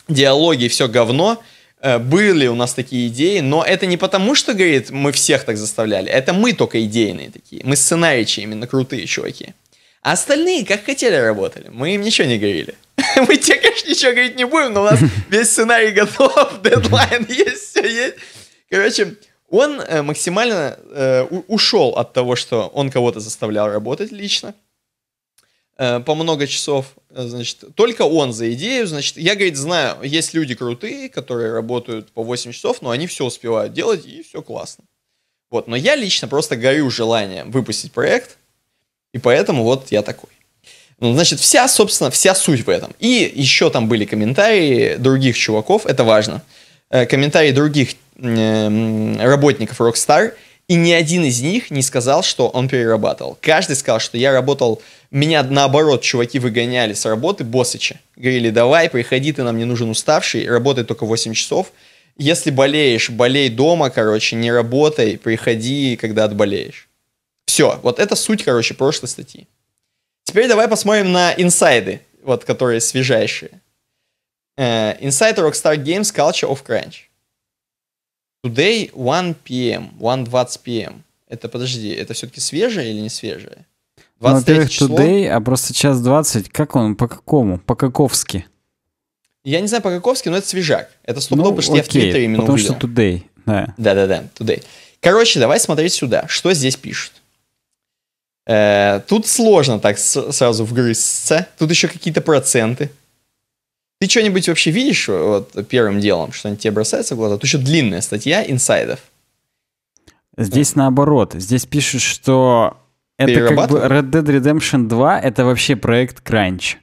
диалоги все говно, э, были у нас такие идеи, но это не потому, что, говорит, мы всех так заставляли, это мы только идейные такие, мы сценаричи именно крутые чуваки. А остальные как хотели работали. Мы им ничего не говорили. [LAUGHS] Мы тебе, конечно, ничего говорить не будем, но у нас [LAUGHS] весь сценарий готов, [LAUGHS] дедлайн есть, все есть. Короче, он э, максимально э, ушел от того, что он кого-то заставлял работать лично э, по много часов. Значит, только он за идею. Значит, я, говорит, знаю, есть люди крутые, которые работают по 8 часов, но они все успевают делать, и все классно. Вот, но я лично просто горю желанием выпустить проект, и поэтому вот я такой. Ну, значит, вся, собственно, вся суть в этом. И еще там были комментарии других чуваков, это важно. Э, комментарии других э, работников Rockstar, и ни один из них не сказал, что он перерабатывал. Каждый сказал, что я работал... Меня, наоборот, чуваки выгоняли с работы, босычи. Говорили, давай, приходи, ты нам не нужен уставший, работай только 8 часов. Если болеешь, болей дома, короче, не работай, приходи, когда отболеешь. Все, вот это суть, короче, прошлой статьи. Теперь давай посмотрим на инсайды, вот, которые свежайшие. Uh, э, inside Rockstar Games Culture of Crunch. Today 1 p.m., 1.20 p.m. Это, подожди, это все-таки свежее или не свежее? 23 ну, во число... today, а просто час 20. Как он, по какому? По-каковски. Я не знаю по-каковски, но это свежак. Это стоп ну, потому что я в Твиттере именно потому увидел. потому что today, да. Да-да-да, today. Короче, давай смотреть сюда, что здесь пишут. Э, тут сложно так сразу вгрызться. Тут еще какие-то проценты. Ты что-нибудь вообще видишь э, вот, первым делом, что они тебе бросаются? в глаза? Тут еще длинная статья инсайдов. Здесь да. наоборот. Здесь пишут, что это как бы Red Dead Redemption 2 это вообще проект Crunch.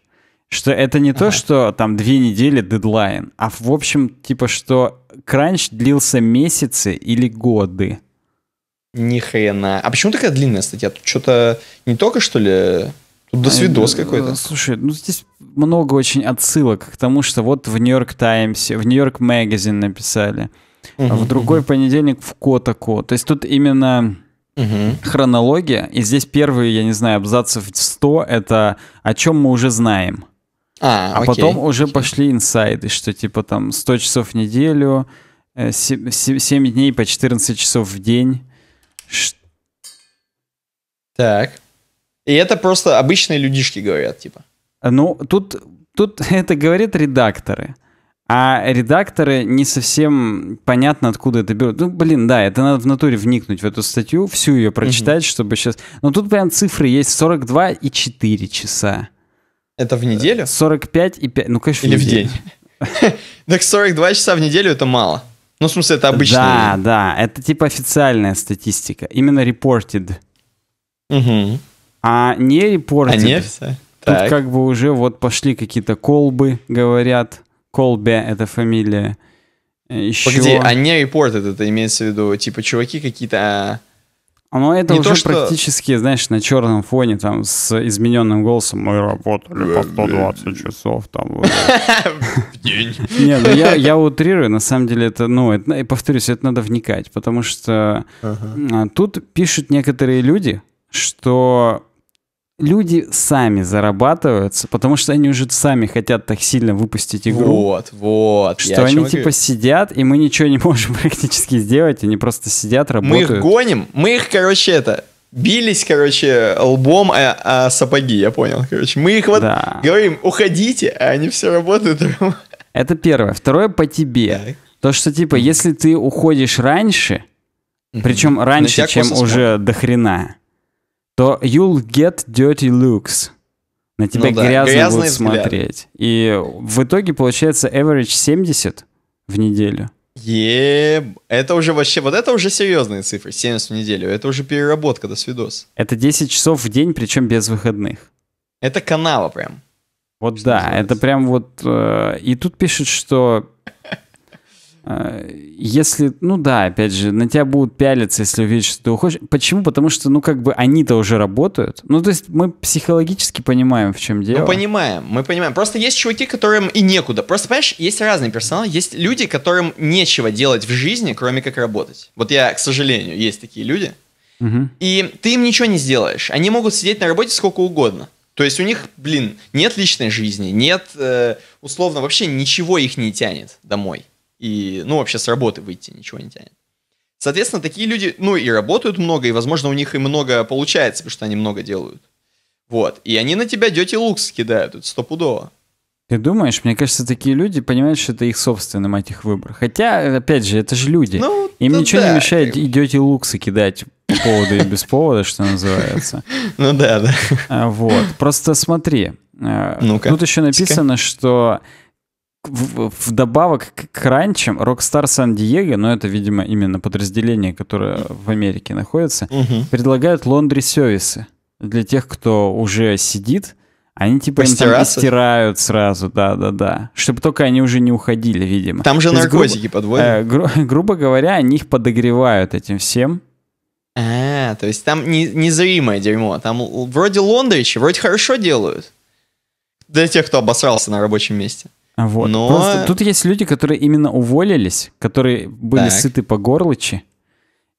Что это не ага. то, что там две недели дедлайн, а в общем, типа, что кранч длился месяцы или годы. Ни хрена. А почему такая длинная статья? Тут что-то не только, что ли? Тут досвидос э, какой-то. Слушай, ну здесь много очень отсылок к тому, что вот в Нью-Йорк Таймсе, в Нью-Йорк Магазин написали, угу, а в другой угу. понедельник в Котаку. То есть тут именно угу. хронология, и здесь первые, я не знаю, абзацев 100 — это о чем мы уже знаем. А, а окей. потом уже окей. пошли инсайды, что типа там 100 часов в неделю, 7 э, дней по 14 часов в день — так. И это просто обычные людишки говорят, типа. Э, ну, тут, тут [LAUGHS] это говорят редакторы. А редакторы не совсем понятно, откуда это берут. Ну, блин, да, это надо в натуре вникнуть в эту статью, всю ее прочитать, угу. чтобы сейчас... Но ну, тут прям цифры есть 42 и 4 часа. Это в неделю? 45 и 5, ну, конечно, Или в день. [LAUGHS] Так 42 часа в неделю это мало. Ну, в смысле, это обычно. Да, да, это типа официальная статистика, именно reported. Угу. А не reported. А не Тут так. как бы уже вот пошли какие-то колбы, говорят. Колбе — это фамилия. Еще... Погоди, а не reported, это имеется в виду, типа, чуваки какие-то а, но это не уже то, что... практически, знаешь, на черном фоне, там, с измененным голосом. Мы работали по 120 часов, там. [LAUGHS] Не, ну я утрирую, на самом деле это, ну, и повторюсь, это надо вникать, потому что а, тут пишут некоторые люди, что люди сами зарабатываются, потому что они уже сами хотят так сильно выпустить игру. Вот, вот. Что они типа сидят, и мы ничего не [LAUGHS] можем практически сделать, они просто сидят, работают. Мы их гоним, мы их, короче, это, бились, короче, лбом о, о сапоги, я понял, короче. Мы их вот да. говорим, уходите, а они все работают. [LAUGHS] Это первое. Второе по тебе. Так. То, что типа, если ты уходишь раньше, причем раньше, чем уже до хрена, то you'll get dirty looks. На тебя ну, да. грязно Грязный будут взгляд. смотреть. И в итоге получается average 70 в неделю. еб это уже вообще, вот это уже серьезные цифры, 70 в неделю, это уже переработка, до свидос. Это 10 часов в день, причем без выходных. Это канава прям. Вот да, это прям вот, э, и тут пишет, что [LAUGHS] Если, ну да, опять же, на тебя будут пялиться, если увидишь что ты уходишь. Почему? Потому что, ну, как бы они-то уже работают. Ну, то есть мы психологически понимаем, в чем дело. Мы понимаем, мы понимаем. Просто есть чуваки, которым и некуда. Просто, понимаешь, есть разный персонал Есть люди, которым нечего делать в жизни, кроме как работать. Вот я, к сожалению, есть такие люди. Угу. И ты им ничего не сделаешь. Они могут сидеть на работе сколько угодно. То есть у них, блин, нет личной жизни, нет, э, условно, вообще ничего их не тянет домой и, ну, вообще с работы выйти ничего не тянет. Соответственно, такие люди, ну, и работают много, и, возможно, у них и много получается, потому что они много делают. Вот. И они на тебя дети лукс кидают, это стопудово. Ты думаешь, мне кажется, такие люди понимают, что это их собственный мать их выбор. Хотя, опять же, это же люди. Ну, Им да, ничего да. не мешает идете луксы кидать по поводу и без повода, что называется. [LAUGHS] Ну да, да. А, вот. Просто смотри. Ну Тут еще написано, что в, добавок к, к ранчам Rockstar San Diego, но это, видимо, именно подразделение, которое в Америке находится, угу. предлагают лондри-сервисы для тех, кто уже сидит. Они типа им там стирают сразу, да-да-да. Чтобы только они уже не уходили, видимо. Там же То наркотики грубо, подводят. Э, гру, [LAUGHS] грубо говоря, они их подогревают этим всем. А, то есть там не, незримое дерьмо. Там вроде лондричи, вроде хорошо делают. Для тех, кто обосрался на рабочем месте. Вот. Но... Просто тут есть люди, которые именно уволились, которые были так. сыты по горлочи,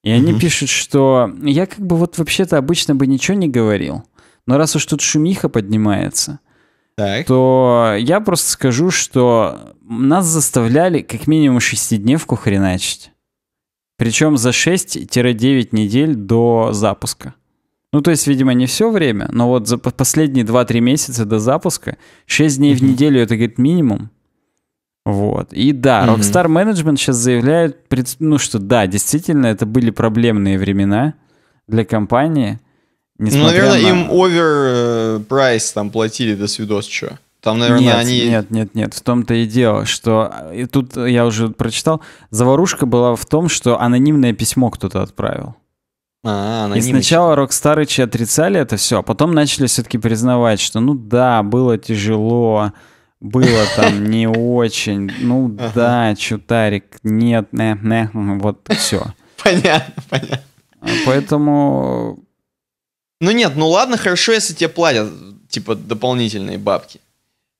И они пишут, что я как бы вот вообще-то обычно бы ничего не говорил, но раз уж тут шумиха поднимается, так. то я просто скажу, что нас заставляли как минимум шестидневку хреначить. Причем за 6-9 недель до запуска. Ну, то есть, видимо, не все время, но вот за последние 2-3 месяца до запуска, 6 дней mm-hmm. в неделю, это, говорит, минимум. Вот. И да, mm-hmm. Rockstar Management сейчас заявляет, ну что да, действительно, это были проблемные времена для компании. Ну, наверное, на... им оверпрайс э, там платили до свидос что. Там, наверное, нет, они... Нет, нет, нет, в том-то и дело, что... Э, и тут я уже прочитал, заварушка была в том, что анонимное письмо кто-то отправил. А, и сначала Рокстарычи отрицали это все, а потом начали все-таки признавать, что ну да, было тяжело, было там [LAUGHS] не очень, ну да, чутарик, нет, не, не, вот все. Понятно, понятно. А поэтому... Ну нет, ну ладно, хорошо, если тебе платят, типа, дополнительные бабки.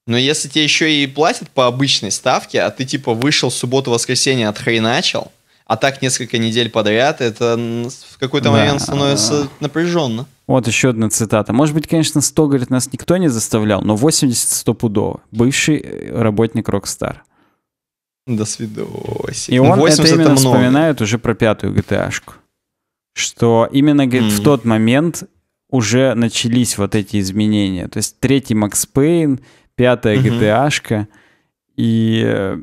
Но если тебе еще и платят по обычной ставке, а ты, типа, вышел в субботу-воскресенье, отхреначил, а так несколько недель подряд, это в какой-то да. момент становится напряженно. Вот еще одна цитата. Может быть, конечно, 100, говорит, нас никто не заставлял, но 80 100 стопудово. Бывший э, работник Rockstar. До свидосик. И он это именно это много. вспоминает уже про пятую GTA-шку. Что именно, говорит, mm. в тот момент уже начались вот эти изменения. То есть третий Max Payne, пятая mm-hmm. GTA-шка. И э,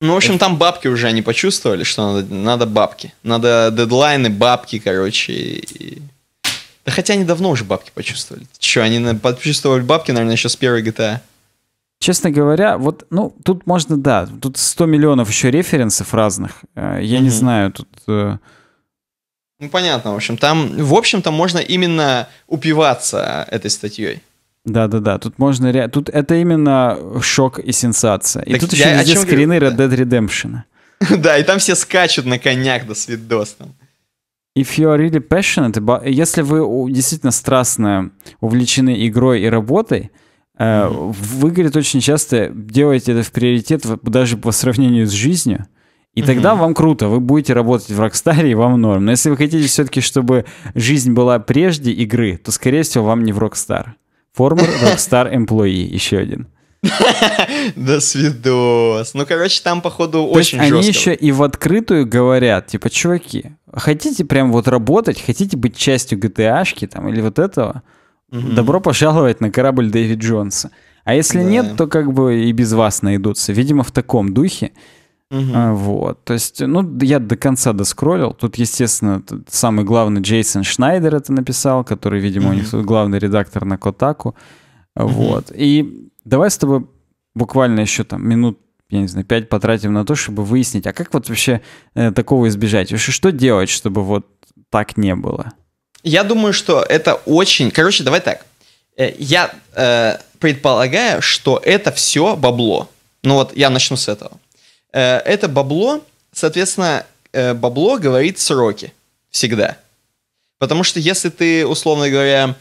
ну, в общем, там бабки уже они почувствовали, что надо, надо бабки. Надо дедлайны, бабки, короче. И... Да хотя они давно уже бабки почувствовали. Че, они почувствовали бабки, наверное, еще с первой GTA. Честно говоря, вот, ну, тут можно, да, тут 100 миллионов еще референсов разных. Э, я mm-hmm. не знаю, тут... Э, ну, понятно, в общем, там, в общем-то, можно именно упиваться э, этой статьей. Да, да, да. Тут можно ре... Тут это именно шок и сенсация. И так тут еще везде скрины Red Dead Redemption. [LAUGHS] Да, и там все скачут на конях до свидос. If you are really passionate about... Если вы действительно страстно увлечены игрой и работой, mm-hmm. в игре очень часто делаете это в приоритет даже по сравнению с жизнью. И mm-hmm. тогда вам круто, вы будете работать в Rockstar и вам норм. Но если вы хотите все-таки, чтобы жизнь была прежде игры, то, скорее всего, вам не в Rockstar. Former Rockstar Employee, еще один. [LAUGHS] Да свидос. Ну, короче, там, походу, очень жестко. они еще и в открытую говорят, типа, чуваки, хотите прям вот работать, хотите быть частью GTA-шки там или вот этого, добро пожаловать на корабль Дэвид Джонса. А если нет, то как бы и без вас найдутся. Видимо, в таком духе. Угу. А, вот, то есть, ну, я до конца доскроллил. Тут, естественно, тут самый главный Джейсон Шнайдер это написал, который, видимо, угу. у них главный редактор на Котаку. Угу. Вот, и давай с тобой буквально еще там минут я не знаю, пять потратим на то, чтобы выяснить, а как вот вообще э, такого избежать? Вообще, что делать, чтобы вот так не было? Я думаю, что это очень... Короче, давай так. Э, я э, предполагаю, что это все бабло. Ну вот я начну с этого. Э, это бабло, соответственно, э, бабло говорит сроки всегда. Потому что если ты, условно говоря,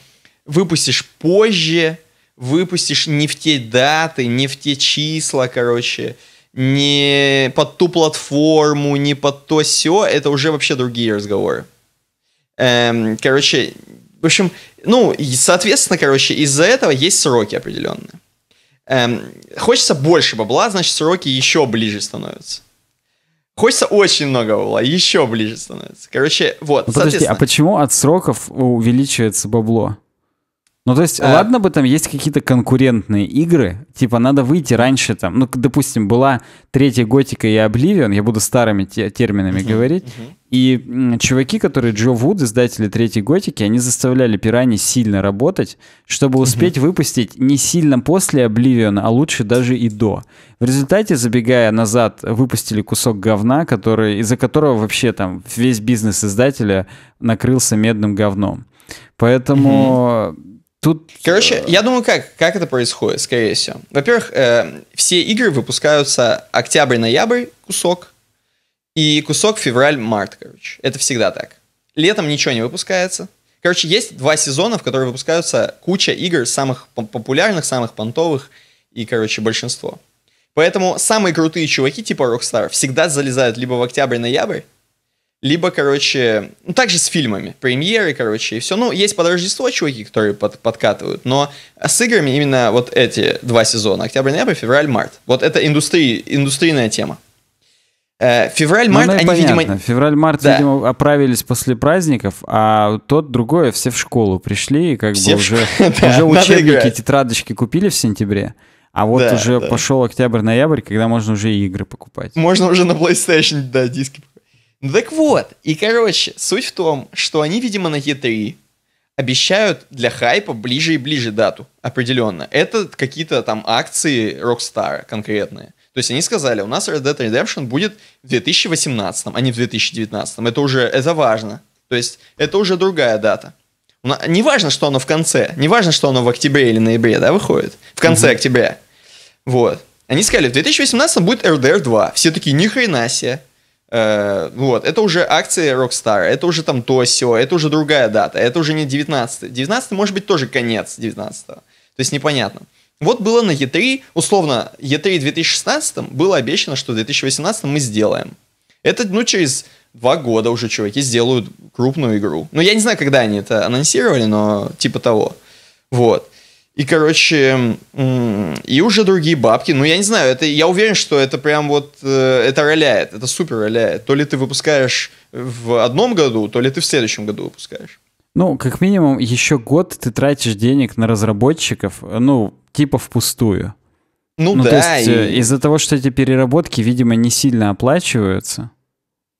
выпустишь позже, выпустишь не в те даты, не в те числа, короче, не под ту платформу, не под то все, это уже вообще другие разговоры. Эм, короче, в общем, ну, соответственно, короче, из-за этого есть сроки определенные. Эм, хочется больше бабла, значит, сроки еще ближе становятся. Хочется очень много бабла, еще ближе становится. Короче, вот, ну, подожди, а почему от сроков увеличивается бабло? Ну, то есть, а... ладно бы там есть какие-то конкурентные игры, типа надо выйти раньше там, ну, допустим, была третья Готика и Обливион, я буду старыми те- терминами uh-huh, говорить, uh-huh. и м, чуваки, которые Джо Вуд, издатели третьей Готики, они заставляли пирани сильно работать, чтобы успеть uh-huh. выпустить не сильно после Обливиона, а лучше даже и до. В результате, забегая назад, выпустили кусок говна, который, из-за которого вообще там весь бизнес издателя накрылся медным говном. Поэтому... Uh-huh Тут... Короче, э, я думаю, как, как это происходит, скорее всего. Во-первых, э, все игры выпускаются октябрь-ноябрь кусок и кусок февраль-март, короче. Это всегда так. Летом ничего не выпускается. Короче, есть два сезона, в которые выпускаются куча игр, самых популярных, самых понтовых и, короче, большинство. Поэтому самые крутые чуваки типа Rockstar всегда залезают либо в октябрь-ноябрь, либо, короче, ну, также с фильмами, премьеры, короче, и все. Ну, есть под Рождество чуваки, которые под, подкатывают, но с играми именно вот эти два сезона, октябрь, ноябрь, февраль, март. Вот это индустрии, индустрийная тема. Э, Февраль-март, ну, ну они, понятно. видимо... Февраль-март, да. видимо, оправились после праздников, а тот другое, все в школу пришли, и как все бы уже, ш... [LAUGHS] да, уже учебники, тетрадочки купили в сентябре. А вот да, уже да. пошел октябрь-ноябрь, когда можно уже и игры покупать. Можно уже на PlayStation, да, диски покупать. Ну так вот, и короче, суть в том, что они, видимо, на E3 обещают для хайпа ближе и ближе дату, определенно. Это какие-то там акции Rockstar конкретные. То есть они сказали, у нас Red Dead Redemption будет в 2018, а не в 2019. Это уже, это важно. То есть это уже другая дата. Не важно, что оно в конце, не важно, что оно в октябре или ноябре, да, выходит? В конце mm-hmm. октября. Вот. Они сказали, в 2018 будет RDR 2. Все такие, ни хрена себе. Э, вот, это уже акции Rockstar, это уже там то все, это уже другая дата, это уже не 19 19 может быть тоже конец 19 -го. То есть непонятно. Вот было на E3, условно, E3 2016 было обещано, что в 2018 мы сделаем. Это, ну, через два года уже чуваки сделают крупную игру. Ну, я не знаю, когда они это анонсировали, но типа того. Вот. И, короче, и уже другие бабки. Ну, я не знаю, это, я уверен, что это прям вот, э, это роляет, это супер роляет. То ли ты выпускаешь в одном году, то ли ты в следующем году выпускаешь. Ну, как минимум, еще год ты тратишь денег на разработчиков, ну, типа впустую. Ну, ну да. То есть, э, и... из-за того, что эти переработки, видимо, не сильно оплачиваются.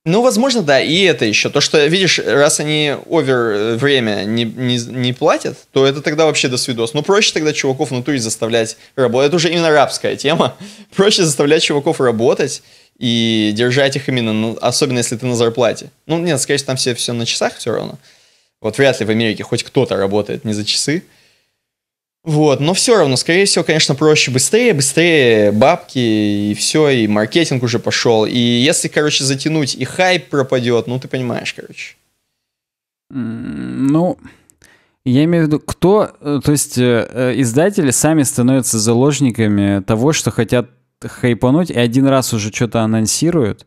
Ну, возможно, да, и это еще. То, что, видишь, раз они овер э, время не, не, не платят, то это тогда вообще до свидос. Ну, проще тогда чуваков в натуре заставлять работать. Это уже именно рабская тема. [LAUGHS] Проще заставлять чуваков работать и держать их именно, ну, особенно если ты на зарплате. Ну, нет, скорее всего, там все, все на часах все равно. Вот вряд ли в Америке хоть кто-то работает не за часы. Вот, но все равно, скорее всего, конечно, проще быстрее, быстрее бабки и все, и маркетинг уже пошел. И если, короче, затянуть, и хайп пропадет, ну ты понимаешь, короче. Ну, я имею в виду, кто, э, то есть э, э, издатели сами становятся заложниками того, что хотят хайпануть, и один раз уже что-то анонсируют,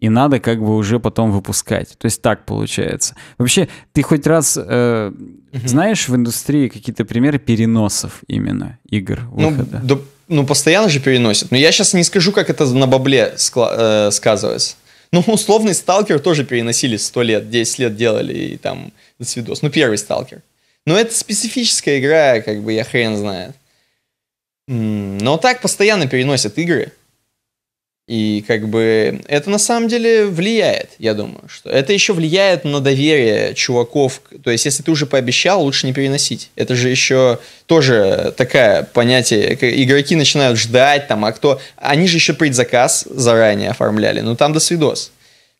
и надо как бы уже потом выпускать. То есть так получается. Вообще, ты хоть раз э, угу. знаешь в индустрии какие-то примеры переносов именно игр ну, выхода? Ну, да, ну, постоянно же переносят. Но я сейчас не скажу, как это на бабле э, сказывается. Ну, условный сталкер тоже переносили 100 лет, 10 лет делали и там свидос. Ну, первый сталкер. Но это специфическая игра, как бы я хрен знает. Но так постоянно переносят игры. И как бы это на самом деле влияет, я думаю, что это еще влияет на доверие чуваков. То есть, если ты уже пообещал, лучше не переносить. Это же еще тоже такое понятие. Игроки начинают ждать, там, а кто... Они же еще предзаказ заранее оформляли. Ну, там до свидос.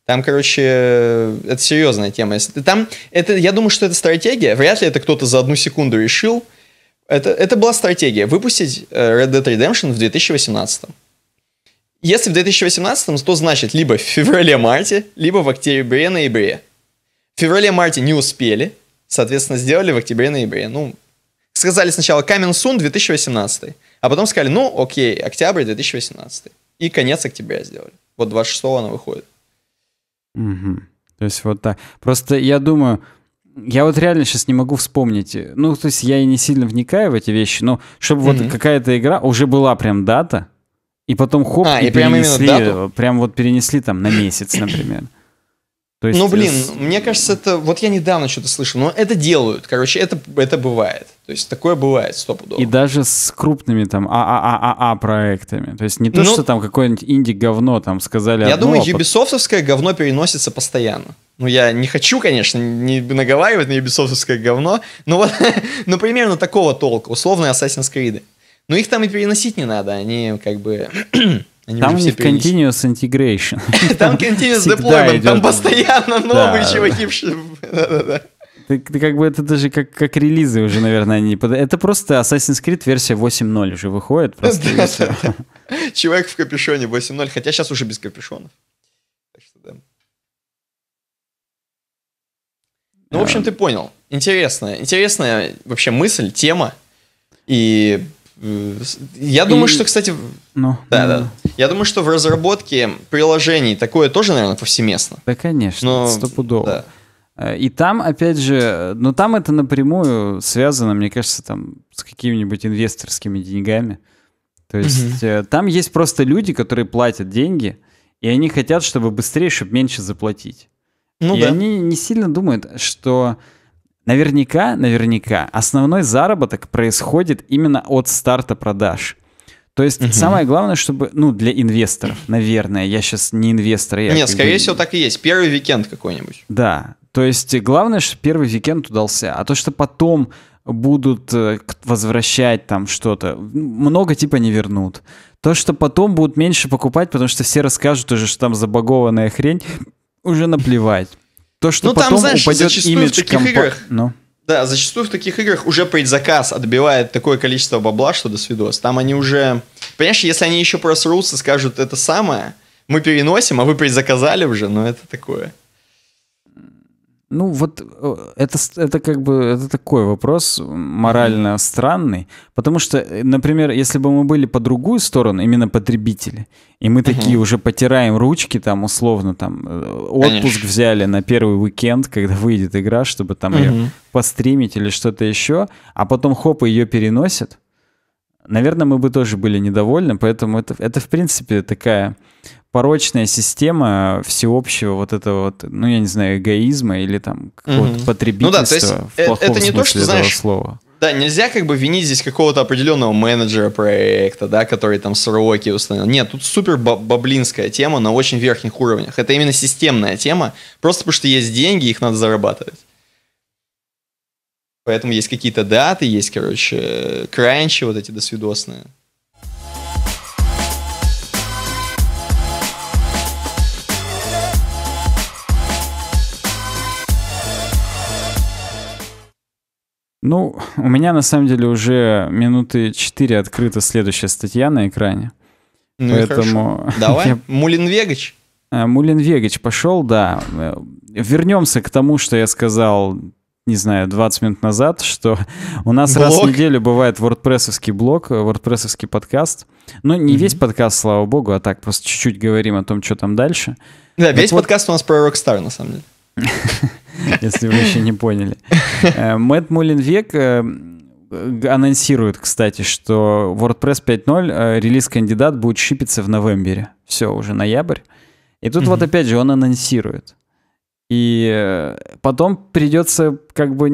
Там, короче, это серьезная тема. там, это, я думаю, что это стратегия. Вряд ли это кто-то за одну секунду решил. Это, это была стратегия. Выпустить э, Red Dead Redemption в 2018 если в 2018, то значит либо в феврале-марте, либо в октябре-ноябре. В феврале-марте не успели, соответственно, сделали в октябре-ноябре. Ну, сказали сначала камен сун 2018, а потом сказали, ну, окей, октябрь 2018. И конец октября сделали. Вот 26 она выходит. Угу. То есть вот так. Просто я думаю, я вот реально сейчас не могу вспомнить. Ну, то есть я и не сильно вникаю в эти вещи, но чтобы угу. вот какая-то игра, уже была прям дата, и потом хоп, а, и, и прям перенесли, э, прям, вот перенесли там на месяц, например. То ну, есть, ну, блин, с... мне кажется, это... Вот я недавно что-то слышал, но это делают. Короче, это, это бывает. То есть, такое бывает стопудово. И даже с крупными там АААА а, а, а, проектами. То есть, не то, ну, что там какое-нибудь инди-говно там сказали Я одно, думаю, а... юбисофтовское говно переносится постоянно. Ну, я не хочу, конечно, не наговаривать на юбисофтовское говно, но вот, [LAUGHS] ну, примерно такого толка. условно Assassin's Creed. Но их там и переносить не надо, они как бы... [CLEARS THROAT] Они там не continuous integration. [LAUGHS] там continuous deployment, там постоянно новые чуваки. [LAUGHS] Да-да-да. Ты как бы это даже как, как релизы уже, наверное, не под... Это просто Assassin's Creed версия 8.0 уже выходит. Просто [LAUGHS] Человек в капюшоне 8.0, хотя сейчас уже без капюшонов. Так что да. Ну, в общем, ты понял. Интересная, интересная вообще мысль, тема. И я думаю, и... что, кстати, ну, да, ну, да, ну. Я думаю, что в разработке приложений такое тоже, наверное, повсеместно. Да, конечно, Но... стопудово. Да. Э, и там, опять же, но ну, там это напрямую связано, мне кажется, там с какими-нибудь инвесторскими деньгами. То есть угу. там есть просто люди, которые платят деньги, и они хотят, чтобы быстрее, чтобы меньше заплатить. Ну, и да. они не сильно думают, что Наверняка, наверняка основной заработок происходит именно от старта продаж. То есть угу. самое главное, чтобы, ну, для инвесторов, наверное, я сейчас не инвестор. А я Нет, скорее бы... всего так и есть. Первый викенд какой-нибудь. Да, то есть главное, что первый викенд удался, а то, что потом будут э, возвращать там что-то, много типа не вернут. То, что потом будут меньше покупать, потому что все расскажут уже, что там забагованная хрень, уже наплевать. То, что ну, потом там, знаешь, упадет имидж таких компа... играх. Ну. Да, зачастую в таких играх уже предзаказ отбивает такое количество бабла, что до свидос. Там они уже... Понимаешь, если они еще про скажут это самое, мы переносим, а вы предзаказали уже, ну это такое. Ну вот э, это, это как бы это такой вопрос морально странный, потому что, э, например, если бы мы были по другую сторону, именно потребители, и мы такие угу. уже потираем ручки, там условно там э, отпуск Конечно. взяли на первый уикенд, когда выйдет игра, чтобы там угу. ее постримить или что-то еще, а потом хоп, ее переносят, наверное, мы бы тоже были недовольны, поэтому это, это в принципе, такая порочная система всеобщего вот этого вот, ну, я не знаю, эгоизма или там какого-то угу. потребительства ну да, то есть, в э, плохом это не то, что, знаешь, слова. Да, нельзя как бы винить здесь какого-то определенного менеджера проекта, да, который там сроки установил. Нет, тут супер баблинская тема на очень верхних уровнях. Это именно системная тема, просто потому что есть деньги, их надо зарабатывать. Поэтому есть какие-то даты, есть, короче, кранчи вот эти досвидосные. Ну, у меня на самом деле уже минуты 4 открыта следующая статья на экране. Ну Поэтому... Давай, [LAUGHS] я... Мулин Вегач. А, Мулин Вегач пошел, да. Э, вернемся к тому, что я сказал не знаю, 20 минут назад, что [LAUGHS] у нас блог? раз в неделю бывает wordpress блог, э, wordpress подкаст. Ну, не mm-hmm. весь подкаст, слава богу, а так просто чуть-чуть говорим о том, что там дальше. Да, так весь вот... подкаст у нас про Rockstar, на самом деле. [LAUGHS] Если вы еще не поняли. Э, Мэтт Мулинвек э, анонсирует, кстати, что WordPress 5.0 релиз-кандидат будет шипиться в новембере. Все, уже ноябрь. И тут вот опять же он анонсирует – и э, потом придется как бы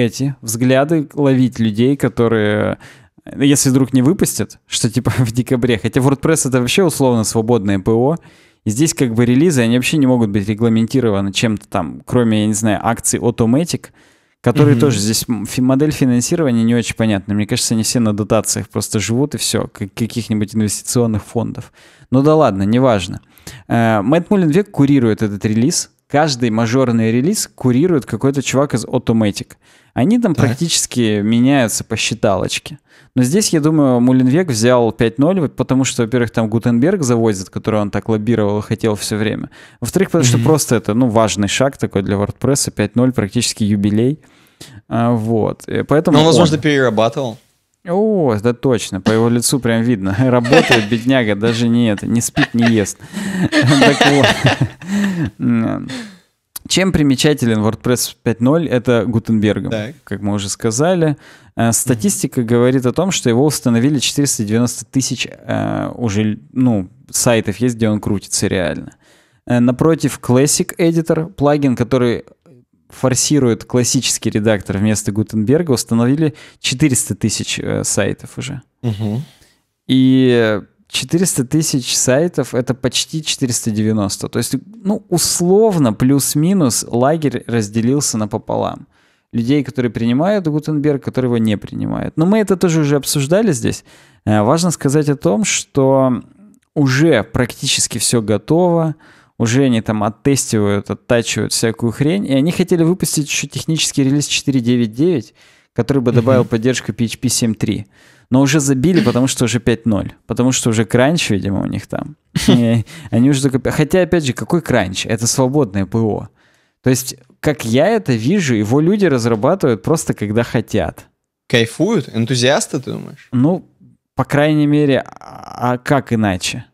эти взгляды ловить людей, которые э, если вдруг не выпустят, что типа [LAUGHS] в декабре, хотя WordPress это вообще условно свободное ПО, и здесь как бы релизы, они вообще не могут быть регламентированы чем-то там, кроме, я не знаю, акций Automatic, которые mm-hmm. тоже здесь модель финансирования не очень понятна. Мне кажется, они все на дотациях просто живут и все, как каких-нибудь инвестиционных фондов. Ну да ладно, неважно. Э, Мэтт Мулинвек курирует этот релиз, каждый мажорный релиз курирует какой-то чувак из Automatic. Они там да. практически меняются по считалочке. Но здесь, я думаю, Мулинвек взял 5.0, потому что, во-первых, там Гутенберг завозит, который он так лоббировал и хотел все время. Во-вторых, потому mm-hmm. что просто это, ну, важный шаг такой для WordPress, 5.0 практически юбилей. А, вот. Э, поэтому Но он, возможно, он... перерабатывал. О, да точно, по его лицу прям видно. [LAUGHS] Работает бедняга, даже не это, не спит, не ест. [LAUGHS] Так вот. Чем примечателен WordPress 5.0? Это Гутенбергом, так. как мы уже сказали. Э, статистика mm-hmm. говорит о том, что его установили 490 тысяч э, уже ну, сайтов есть, где он крутится реально. Э, напротив Classic Editor, плагин, который форсирует классический редактор вместо Гутенберга, установили 400 тысяч э, сайтов уже. Угу. И 400 тысяч сайтов — это почти 490. То есть, ну, условно, плюс-минус, лагерь разделился напополам. Людей, которые принимают Гутенберг, которые его не принимают. Но мы это тоже уже обсуждали здесь. Э, важно сказать о том, что уже практически все готово уже они там оттестивают, оттачивают всякую хрень, и они хотели выпустить еще технический релиз 4.9.9, который бы добавил mm-hmm. поддержку PHP 7.3. Но уже забили, потому что уже 5.0. Потому что уже кранч, видимо, у них там. [LAUGHS] И они уже только... Хотя, опять же, какой кранч? Это свободное ПО. То есть, как я это вижу, его люди разрабатывают просто когда хотят. Кайфуют? Энтузиасты, ты думаешь? Ну, по крайней мере, а, а как иначе?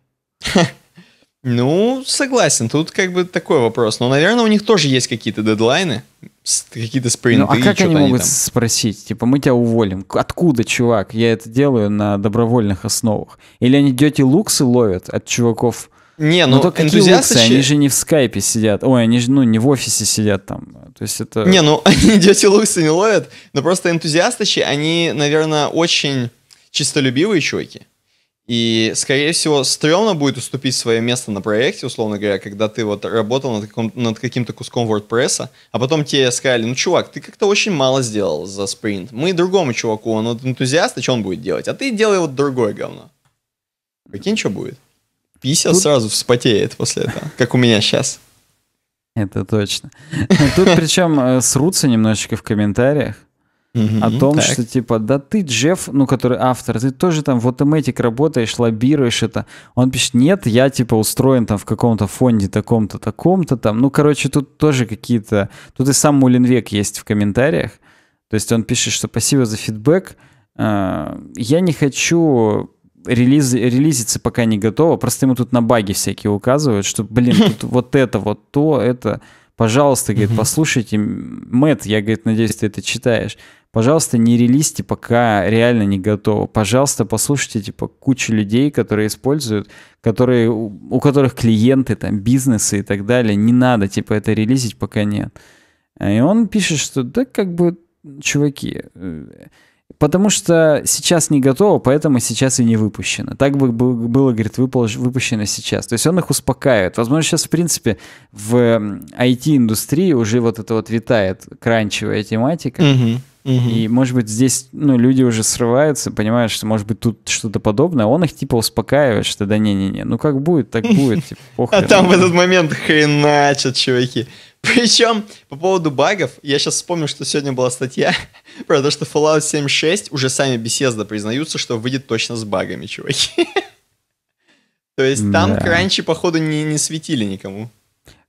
[LAUGHS] Ну, согласен, тут как бы такой вопрос. Но, наверное, у них тоже есть какие-то дедлайны, какие-то спринты. Ну, а как они могут они спросить? Типа, мы тебя уволим. Откуда, чувак? Я это делаю на добровольных основах. Или они дети луксы ловят от чуваков? Не, ну, ну только энтузиасты... Какие луксы? Они же не в скайпе сидят. Ой, они же, ну, не в офисе сидят там. То есть это... Не, ну, [LAUGHS] они дети луксы не ловят. Но просто энтузиастычи, они, наверное, очень чистолюбивые чуваки. И, скорее всего, стрёмно будет уступить свое место на проекте, условно говоря, когда ты вот работал над, каком, над каким-то куском WordPress, а потом тебе сказали, ну, чувак, ты как-то очень мало сделал за спринт. Мы другому чуваку, он вот энтузиаст, а что он будет делать? А ты делай вот другое говно. Прикинь, что будет? Пися Тут... сразу вспотеет после этого, как у меня сейчас. Это точно. Тут причем э, срутся немножечко в комментариях о том, так. что типа, да ты, Джефф, ну, который автор, ты тоже там в Automatic работаешь, лоббируешь это. Он пишет, нет, я типа устроен там в каком-то фонде таком-то, таком-то там. Ну, короче, тут тоже какие-то... Тут и сам Мулинвек есть в комментариях. То есть он пишет, что спасибо за фидбэк. А, я не хочу релиз, релизиться пока не готово. Просто ему тут на баги всякие указывают, что, блин, [LAUGHS] тут вот это, вот то, это... Пожалуйста, говорит, послушайте. Мэтт я, говорит, надеюсь, ты это читаешь Пожалуйста, не релизьте, пока реально не готово. Пожалуйста, послушайте типа кучу людей, которые используют, которые, у которых клиенты, там, бизнесы и так далее. Не надо типа это релизить, пока нет. А, и он пишет, что да как бы, чуваки, э, Потому что сейчас не готово, поэтому сейчас и не выпущено. Так бы было, говорит, выпущено сейчас. То есть он их успокаивает. Возможно, сейчас, в принципе, в IT-индустрии уже вот это вот витает кранчевая тематика. Угу. Угу. И, может быть, здесь ну, люди уже срываются, понимают, что, может быть, тут что-то подобное. А он их, типа, успокаивает, что да не-не-не, ну как будет, так будет. Типа, [LAUGHS] а там в этот момент хреначат, чуваки. Причем, по поводу багов, я сейчас вспомнил, что сегодня была статья [LAUGHS] про то, что Fallout 76 уже сами беседы признаются, что выйдет точно с багами, чуваки. [LAUGHS] То есть там кранчи, походу, не, не светили никому.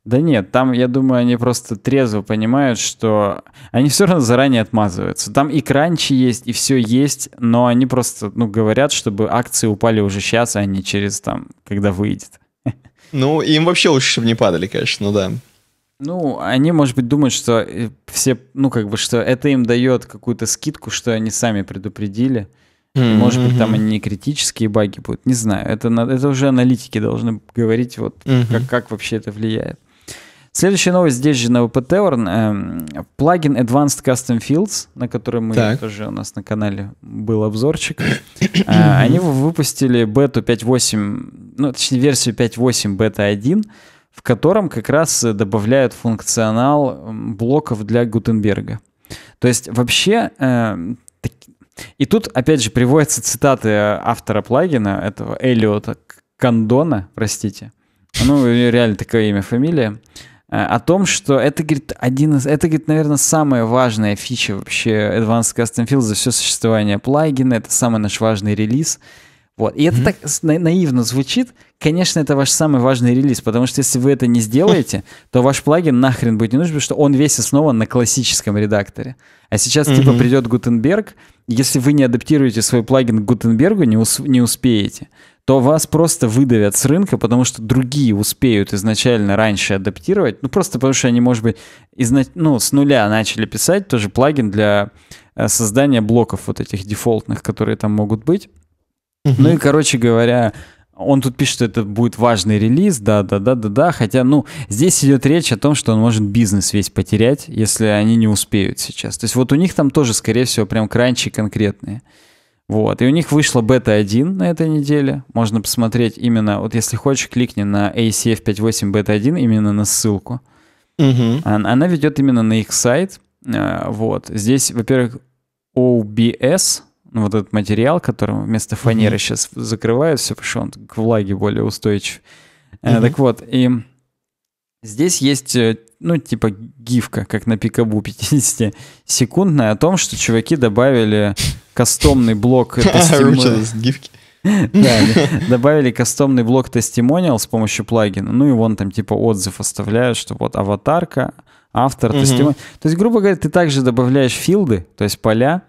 Да нет, там, я думаю, они просто трезво понимают, что они все равно заранее отмазываются. Там и кранчи есть, и все есть, но они просто, ну, говорят, чтобы акции упали уже сейчас, а не через там, когда выйдет. [LAUGHS] Ну, им вообще лучше, чтобы не падали, конечно, ну да. Ну, они, может быть, думают, что э, все, ну, как бы, что это им дает какую-то скидку, что они сами предупредили. Mm-hmm. Может быть, там они не критические баги будут, не знаю. Это, это уже аналитики должны говорить, вот mm-hmm. как, как вообще это влияет. Следующая новость здесь же на VP эм, Плагин Advanced Custom Fields, на который мы так. тоже у нас на канале был обзорчик. [COUGHS] Э, они выпустили бету 5.8, ну, точнее, версию 5.8 бета 1, в котором как раз добавляют функционал блоков для Гутенберга. То есть вообще... Эм, и тут, опять же, приводятся цитаты э, автора плагина, этого Элиота Кандона, простите. Ну, реально такое имя, фамилия. Э, о том, что это, говорит, один из, это, говорит, наверное, самая важная фича вообще Advanced Custom Field за все существование плагина, это самый наш важный релиз. Вот. И это mm-hmm. так на- наивно звучит. Конечно, это ваш самый важный релиз, потому что если вы это не сделаете, [LAUGHS] то ваш плагин нахрен будет не нужен, потому что он весь основан на классическом редакторе. А сейчас mm-hmm. типа придет Гутенберг, если вы не адаптируете свой плагин к Гутенбергу, не, ус- не успеете то вас просто выдавят с рынка, потому что другие успеют изначально раньше адаптировать. Ну, просто потому что они, может быть, изна... ну, с нуля начали писать тоже плагин для э, создания блоков вот этих дефолтных, которые там могут быть. Угу. Ну и, короче говоря, он тут пишет, что это будет важный релиз, да, да, да, да, да. Хотя, ну, здесь идет речь о том, что он может бизнес весь потерять, если они не успеют сейчас. То есть вот у них там тоже, скорее всего, прям кранчи конкретные. Вот, и у них вышла бета-1 на этой неделе. Можно посмотреть именно, вот если хочешь, кликни на ACF58 бета-1 именно на ссылку. Угу. Она ведет именно на их сайт. Э, вот, здесь, во-первых, OBS, ну, вот этот материал, которым вместо фанеры угу. сейчас закрывают, все, потому что он к влаге более устойчив. Угу. Так вот, и здесь есть э, ну, типа гифка, как на пикабу 50-секундная, о том, что чуваки добавили кастомный блок [LAUGHS] а, гифки. [LAUGHS] Да, добавили кастомный блок тестимониал с помощью плагина. Ну и вон там типа отзыв оставляют, что вот аватарка, автор, тестимониал. То есть, грубо говоря, ты также добавляешь филды, то есть поля,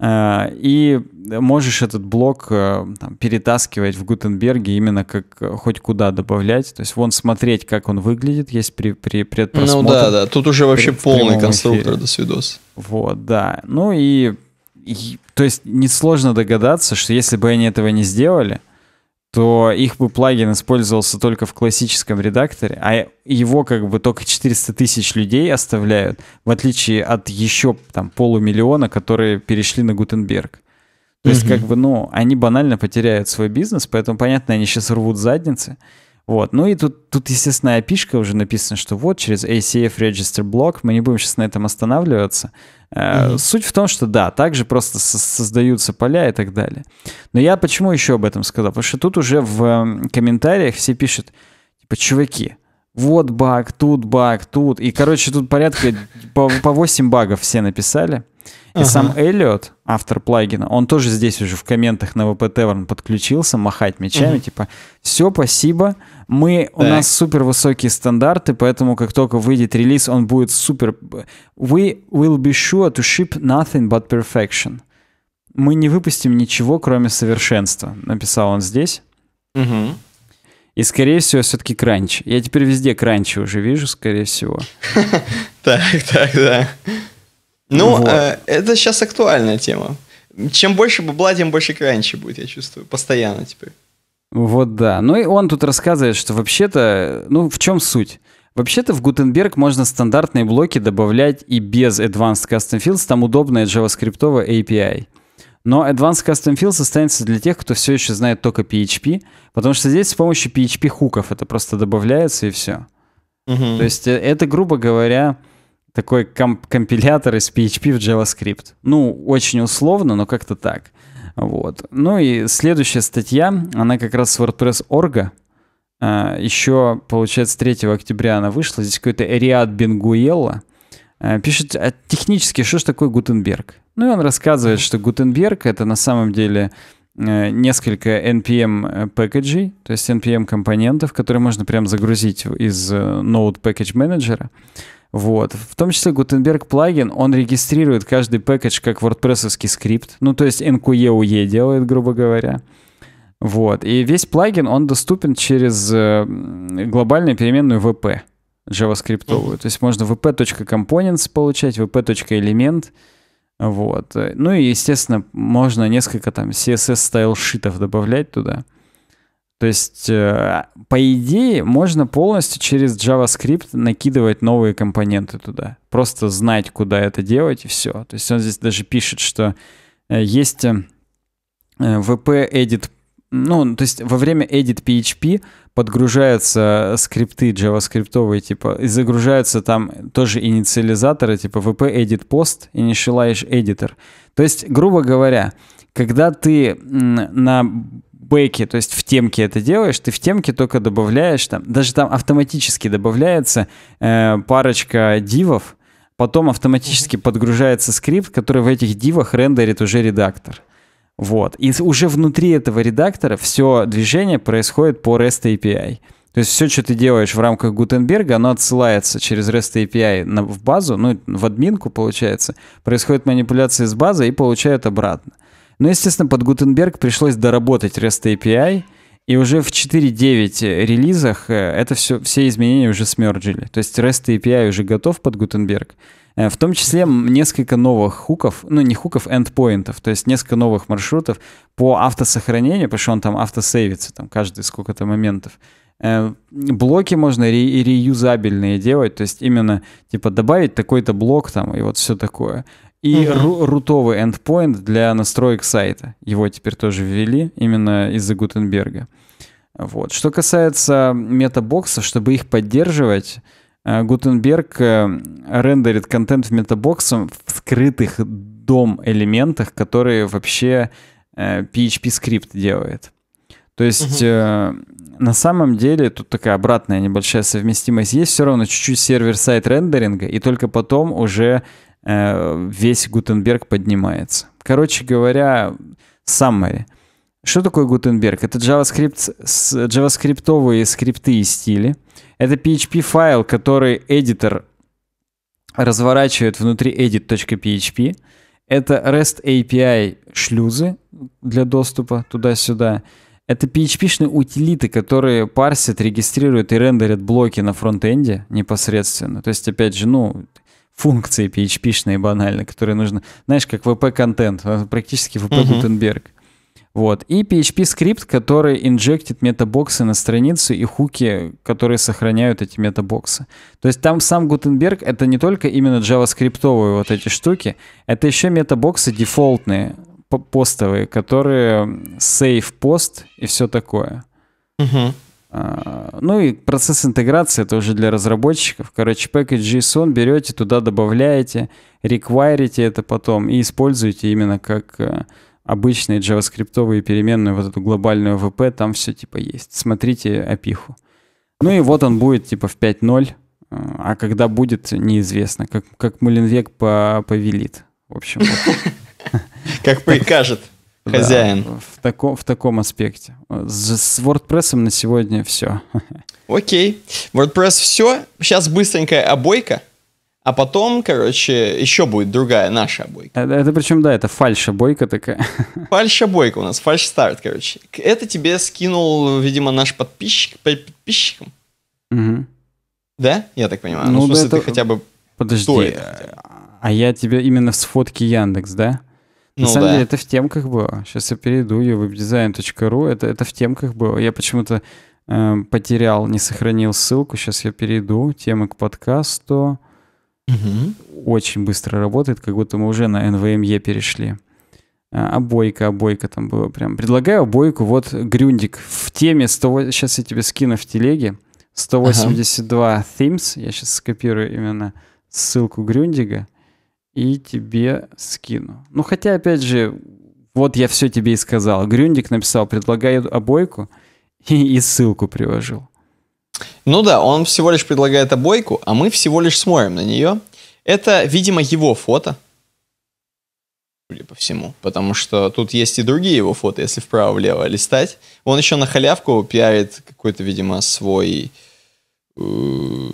Э, и можешь этот блок э, там, перетаскивать в Гутенберге именно как э, хоть куда добавлять. То есть вон смотреть, как он выглядит, есть при, при предпросмотре. Ну да, да, тут уже вообще при, полный конструктор, до свидос. Вот, да. Ну и, и то есть несложно догадаться, что если бы они этого не сделали, то их бы плагин использовался только в классическом редакторе, а его как бы только 400 тысяч людей оставляют, в отличие от еще там полумиллиона, которые перешли на Гутенберг. То есть как бы, ну, они банально потеряют свой бизнес, поэтому, понятно, они сейчас рвут задницы. Вот. Ну и тут, тут естественно, опишка уже написано, что вот через ACF Register Block, мы не будем сейчас на этом останавливаться. Mm-hmm. Суть в том, что да, также просто создаются поля и так далее. Но я почему еще об этом сказал? Потому что тут уже в эм, комментариях все пишут, типа, чуваки, вот баг, тут баг, тут. И, короче, тут порядка [LAUGHS] по, по 8 багов все написали. И ага. сам Эллиот, автор плагина, он тоже здесь уже в комментах на ВП Теверн подключился, махать мечами, угу. типа, все, спасибо, мы, так. у нас супер высокие стандарты, поэтому как только выйдет релиз, он будет супер... We will be sure to ship nothing but perfection. Мы не выпустим ничего, кроме совершенства, написал он здесь. Угу. И, скорее всего, все-таки кранч. Я теперь везде кранчи уже вижу, скорее всего. [LAUGHS] Так, так, да. Ну, вот. э, это сейчас актуальная тема. Чем больше бабла, тем больше кранчи будет, я чувствую, постоянно теперь. Вот да. Ну и он тут рассказывает, что вообще-то, ну в чем суть? Вообще-то в Gutenberg можно стандартные блоки добавлять и без Advanced Custom Fields, там удобная JavaScript API. Но Advanced Custom Fields останется для тех, кто все еще знает только PHP, потому что здесь с помощью PHP-хуков это просто добавляется и все. Угу. То есть э, это, грубо говоря, такой комп компилятор из PHP в JavaScript. Ну, очень условно, но как-то так. Вот. Ну и следующая статья, она как раз с WordPress.org. А, еще, получается, 3 октября она вышла. Здесь какой-то Эриад Бенгуэлла а, пишет а, технически, что же такое Гутенберг. Ну и он рассказывает, что Гутенберг — это на самом деле э, несколько NPM пакетжей, то есть NPM компонентов, которые можно прям загрузить из э, Node Package Manager. Вот. В том числе Gutenberg плагин, он регистрирует каждый пэкэдж как wordpress скрипт. Ну, то есть NQEUE e делает, грубо говоря. Вот. И весь плагин, он доступен через э, глобальную переменную VP javascript. То есть можно vp.components получать, vp.element. Вот. Э, ну и, естественно, можно несколько там CSS-стайл-шитов добавлять туда. То есть, э, по идее, можно полностью через JavaScript накидывать новые компоненты туда. Просто знать, куда это делать, и все. То есть он здесь даже пишет, что э, есть VP э, Edit ну, то есть во время edit PHP подгружаются скрипты JavaScript, типа, и загружаются там тоже инициализаторы, типа VP edit post, initialize editor. То есть, грубо говоря, когда ты на бэке, то есть в темке это делаешь, ты в темке только добавляешь там, даже там автоматически добавляется э, парочка дивов, потом автоматически подгружается скрипт, который в этих дивах рендерит уже редактор. Вот. И уже внутри этого редактора все движение происходит по REST API. То есть все, что ты делаешь в рамках Гутенберга, оно отсылается через REST API на, в базу, ну, в админку, получается. Происходит манипуляция с базы и получают обратно. Но, ну, естественно, под Gutenberg пришлось доработать REST API, и уже в 4.9 релизах э, это все, все изменения уже смерджили. То есть REST API уже готов под Gutenberg. Э, в том числе несколько новых хуков, ну не хуков, эндпоинтов, то есть несколько новых маршрутов по автосохранению, потому что он там автосейвится, там каждый сколько-то моментов. Э, блоки можно ре- реюзабельные делать, то есть именно типа добавить такой-то блок там и вот все такое. И угу. рутовый endpoint для настроек сайта. Его теперь тоже ввели именно из-за Гутенберга. Вот. Что касается метабоксов, чтобы их поддерживать, э, Гутенберг э, рендерит контент в метабоксом в скрытых дом элементах, которые вообще PHP э, скрипт делает. То есть угу. на самом деле тут такая обратная небольшая совместимость есть, все равно чуть-чуть сервер-сайт рендеринга, и только потом уже Э, весь Гутенберг поднимается. Короче говоря, summary. Что такое Гутенберг? Это JavaScript, JavaScript скрипты и стили. Это PHP-файл, который эдитор разворачивает внутри edit.php. Это REST API шлюзы для доступа туда-сюда. Это PHP-шные утилиты, которые парсят, регистрируют и рендерят блоки на фронтенде непосредственно. То есть, опять же, ну, функции PHP-шные банально, которые нужно, знаешь, как VP-контент, а, практически VP uh-huh. Gutenberg. Вот. И PHP-скрипт, который инжектит метабоксы на страницу и хуки, которые сохраняют эти метабоксы. То есть там сам Gutenberg это не только именно JavaScript-овые вот эти штуки, это еще метабоксы дефолтные, постовые, которые save пост и все такое. Угу. А, ну и процесс интеграции, это уже для разработчиков. Короче, package JSON берете, туда добавляете, реквайрите это потом и используете именно как э, обычные JavaScript переменную, вот эту глобальную VP, там все типа есть. Смотрите опиху. Ну и вот он будет типа в 5.0, э, а когда будет, неизвестно, как, как Мулинвек по повелит. В общем, [LAUGHS] Как прикажет. Хозяин. Да, в, таком, в таком аспекте. С, с WordPress на сегодня все. Окей. WordPress все. Сейчас быстренькая обойка. А потом, короче, еще будет другая наша обойка. Это, это причем, да, это фальш-обойка такая. Фальш-обойка у нас, фальш-старт, короче. Это тебе скинул, видимо, наш подписчик по подписчикам. Угу. Да? Я так понимаю. Ну, ну в смысле, да это... ты хотя бы... Подожди, а я тебе именно с фотки Яндекс, да? Ну, На самом да. деле это в темках было. Сейчас я перейду ее webdesign.ru. Это, это в темках было. Я почему-то э, потерял, не сохранил ссылку. Сейчас я перейду. Темы к подкасту. Угу. Очень быстро работает, как будто мы уже на NVMe эм перешли. А, обойка, а обойка а там было прям. Предлагаю обойку. Вот Грюндик в теме 100... Сейчас я тебе скину в телеге. 182 ага. themes. Я сейчас скопирую именно ссылку Грюндига и тебе скину. Ну, хотя, опять же, вот я все тебе и сказал. Грюндик написал, предлагаю обойку и, и ссылку приложил. Ну да, он всего лишь предлагает обойку, а мы всего лишь смотрим на нее. Это, видимо, его фото, судя по всему. Потому что тут есть и другие его фото, если вправо-влево листать. Он еще на халявку пиарит какой-то, видимо, свой... Э-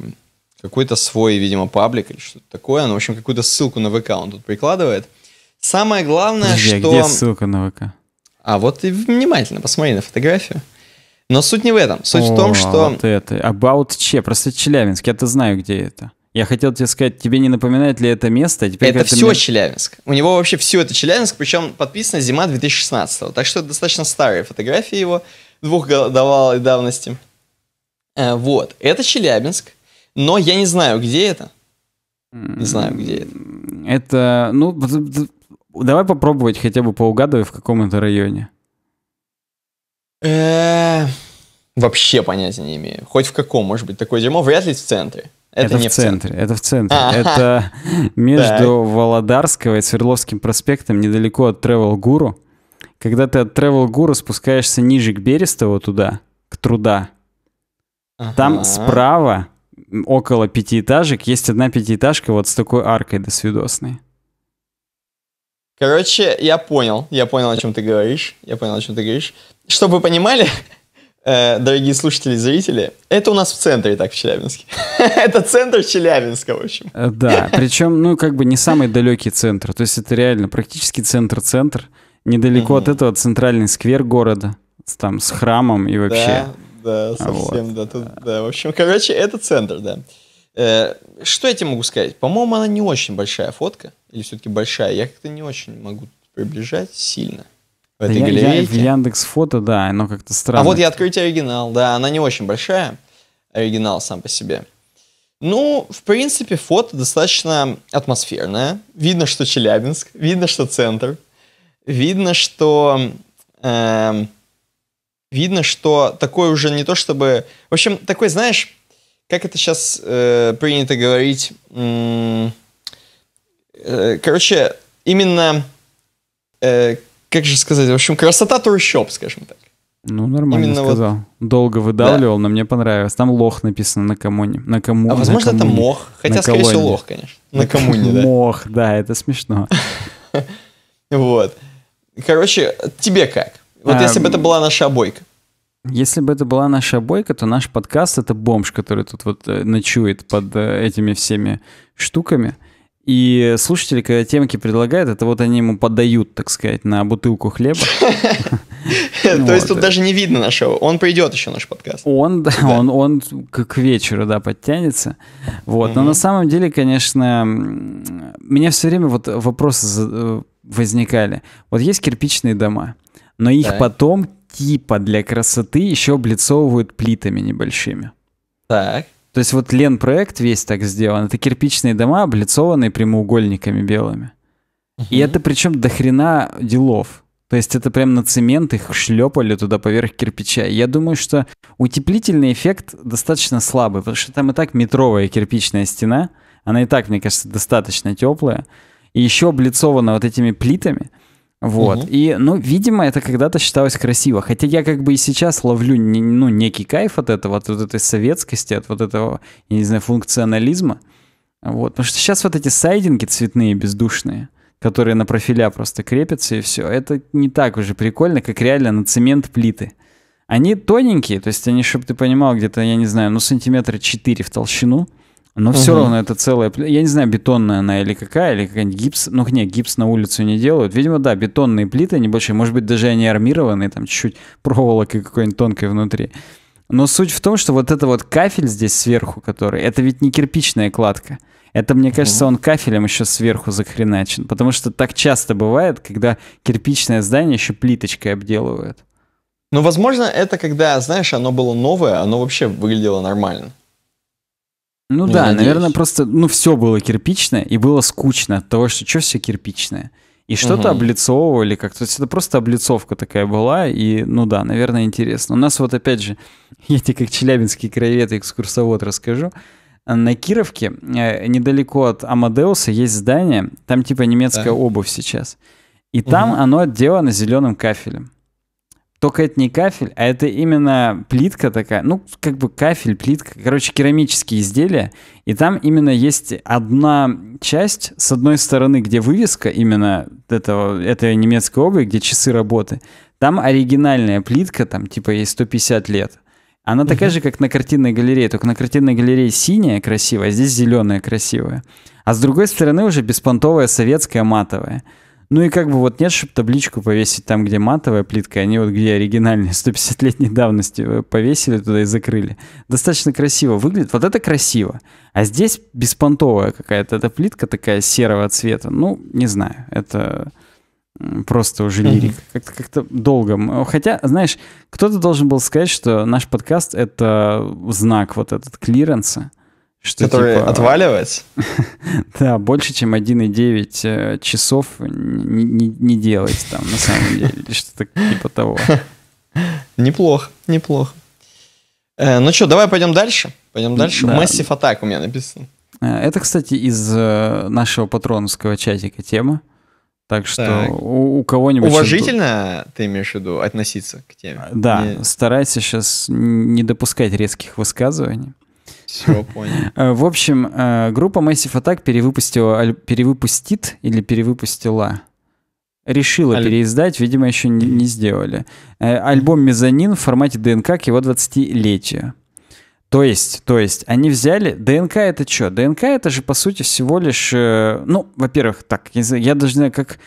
какой-то свой, видимо, паблик или что-то такое. Ну, в общем, какую-то ссылку на ВК он тут прикладывает. Самое главное, Подожди, а что... где ссылка на ВК? А вот и внимательно посмотри на фотографию. Но суть не в этом. Суть О, в том, что... Вот это. About Че. Просто Челябинск. Я-то знаю, где это. Я хотел тебе сказать, тебе не напоминает ли это место? А теперь это все мне... Челябинск. У него вообще все это Челябинск, причем подписано зима 2016. Так что это достаточно старые фотографии его двухгодовалой давности. Э, вот. Это Челябинск. Но я не знаю, где это. Не знаю, где это. Это, ну, давай попробовать хотя бы поугадывай, в каком это районе. Э, вообще понятия не имею. Хоть в каком, может быть, такое дерьмо. Вряд ли в центре. Это, это не в центре. центре. Это в центре. А-ха. Это [LAUGHS] между так. Володарского и Свердловским проспектом, недалеко от Travel Guru. Когда ты от Travel Guru спускаешься ниже к Берестово туда, к Труда, ага. там справа около пятиэтажек есть одна пятиэтажка вот с такой аркой до Свидосной. Короче, я понял. Я понял, о чем ты говоришь. Я понял, о чем ты говоришь. Чтобы вы понимали, э, дорогие слушатели и зрители, это у нас в центре, так, в Челябинске. [LAUGHS] это центр Челябинска, в общем. Э, да, причем, ну, как бы не самый далекий центр. То есть это реально практически центр-центр. Недалеко от этого центральный сквер города, там, с храмом и вообще да, совсем, да, тут, да. В общем, короче, это центр, да. Э, что я тебе могу сказать? По-моему, она не очень большая фотка. Или все-таки большая. Я как-то не очень могу приближать сильно. В этой да галерее. Я, в Яндекс фото, да, оно как-то а странно. А вот я открыть оригинал, да, она не очень большая. Оригинал сам по себе. Ну, в принципе, фото достаточно атмосферное. Видно, что Челябинск, видно, что центр, видно, что эм, видно, что такой уже не то чтобы... В общем, такой, знаешь, как это сейчас э, принято говорить... э, короче, именно... Э, как же сказать? В общем, красота трущоб, скажем так. Ну, нормально Именно сказал. Вот... Долго выдавливал, да. но мне понравилось. Там лох написано на коммуне. На кому. А возможно, коммуне. это мох. Хотя, на скорее колонии. всего, лох, конечно. На, на коммуне, да. Мох, да, это смешно. [LAUGHS] Вот. Короче, тебе как? Вот а, если бы это была наша обойка. Если бы это была наша обойка, то наш подкаст — это бомж, который тут вот э, ночует под э, этими всеми штуками. И слушатели, когда темки предлагают, это вот они ему подают, так сказать, на бутылку хлеба. [LAUGHS] То есть тут даже не видно нашего. Он придет еще наш подкаст. Он, да, он, он к вечеру, да, подтянется. Вот. Но на самом деле, конечно, меня все время вот вопросы э, возникали. Вот есть кирпичные дома но их так. потом типа для красоты еще облицовывают плитами небольшими. Так. То есть вот Лен проект весь так сделан. Это кирпичные дома, облицованные прямоугольниками белыми. Угу. И это причем до хрена делов. То есть это прям на цемент их шлепали туда поверх кирпича. Я думаю, что утеплительный эффект достаточно слабый, потому что там и так метровая кирпичная стена. Она и так, мне кажется, достаточно теплая. И еще облицована вот этими плитами. Вот. Угу. И, ну, видимо, это когда-то считалось красиво. Хотя я как бы и сейчас ловлю не, ну, некий кайф от этого, от вот этой советскости, от вот этого, я не знаю, функционализма. Вот. Потому что сейчас вот эти сайдинги цветные, бездушные, которые на профиля просто крепятся и все, это не так уже прикольно, как реально на цемент плиты. Они тоненькие, то есть они, чтобы ты понимал, где-то, я не знаю, ну, сантиметра 4 в толщину – но угу. все равно это целая... Я не знаю, бетонная она или какая, или какая-нибудь гипс. Ну, не, гипс на улицу не делают. Видимо, да, бетонные плиты небольшие. Может быть, даже они армированные, там чуть-чуть проволокой какой-нибудь тонкой внутри. Но суть в том, что вот это вот кафель здесь сверху, который... Это ведь не кирпичная кладка. Это, мне кажется, он кафелем еще сверху захреначен. Потому что так часто бывает, когда кирпичное здание еще плиточкой обделывают. Ну, возможно, это когда, знаешь, оно было новое, оно вообще выглядело нормально. Ну, ну да, надеюсь. наверное, просто, ну, все было кирпичное, и было скучно от того, что что все кирпичное. И что-то угу. облицовывали как-то. То есть это просто облицовка такая была. И, ну да, наверное, интересно. У нас вот опять же, [LAUGHS] я тебе как челябинский краевед и экскурсовод расскажу. На Кировке, э, недалеко от Амадеуса, есть здание. Там типа немецкая да. обувь сейчас. И угу. там оно отделано зеленым кафелем только это не кафель, а это именно плитка такая, ну, как бы кафель, плитка, короче, керамические изделия. И там именно есть одна часть, с одной стороны, где вывеска именно этого, этой немецкой обуви, где часы работы. Там оригинальная плитка, там типа ей 150 лет. Она угу. такая же, как на картинной галерее, только на картинной галерее синяя красивая, а здесь зеленая красивая. А с другой стороны уже беспонтовая советская матовая. Ну и как бы вот нет, чтобы табличку повесить там, где матовая плитка, они вот где оригинальные 150-летней [LAUGHS] давности э, повесили туда и закрыли. Достаточно красиво выглядит. Вот это красиво. А здесь беспонтовая какая-то эта плитка такая серого цвета. Ну, не знаю, это просто уже лирик. Как-то как, -то, как -то долго. Хотя, знаешь, кто-то должен был сказать, что наш подкаст — это знак вот этот клиренса. Что, который типа, отваливается? [LAUGHS] да, больше, чем 1,9 э, часов не, не, не делать там, на самом деле, что-то типа того. [LAUGHS] неплохо, неплохо. Э, ну что, давай пойдем дальше. Пойдем дальше. массив атак у меня написано. Э, это, кстати, из нашего патроновского чатика тема. Так что так. у, у кого-нибудь... Уважительно, ты имеешь в виду, относиться к теме? Да, Не... старайся сейчас не допускать резких высказываний. Все, понял. [LAUGHS] Э, в общем, э, группа Massive Attack перевыпустила, перевыпустит или перевыпустила решила Аль... переиздать, видимо, еще не, не сделали. Э, альбом «Мезонин» в формате ДНК к его 20-летию. То есть, то есть, они взяли... ДНК это что? ДНК это же, по сути, всего лишь... Ну, во-первых, так, я даже не знаю, как...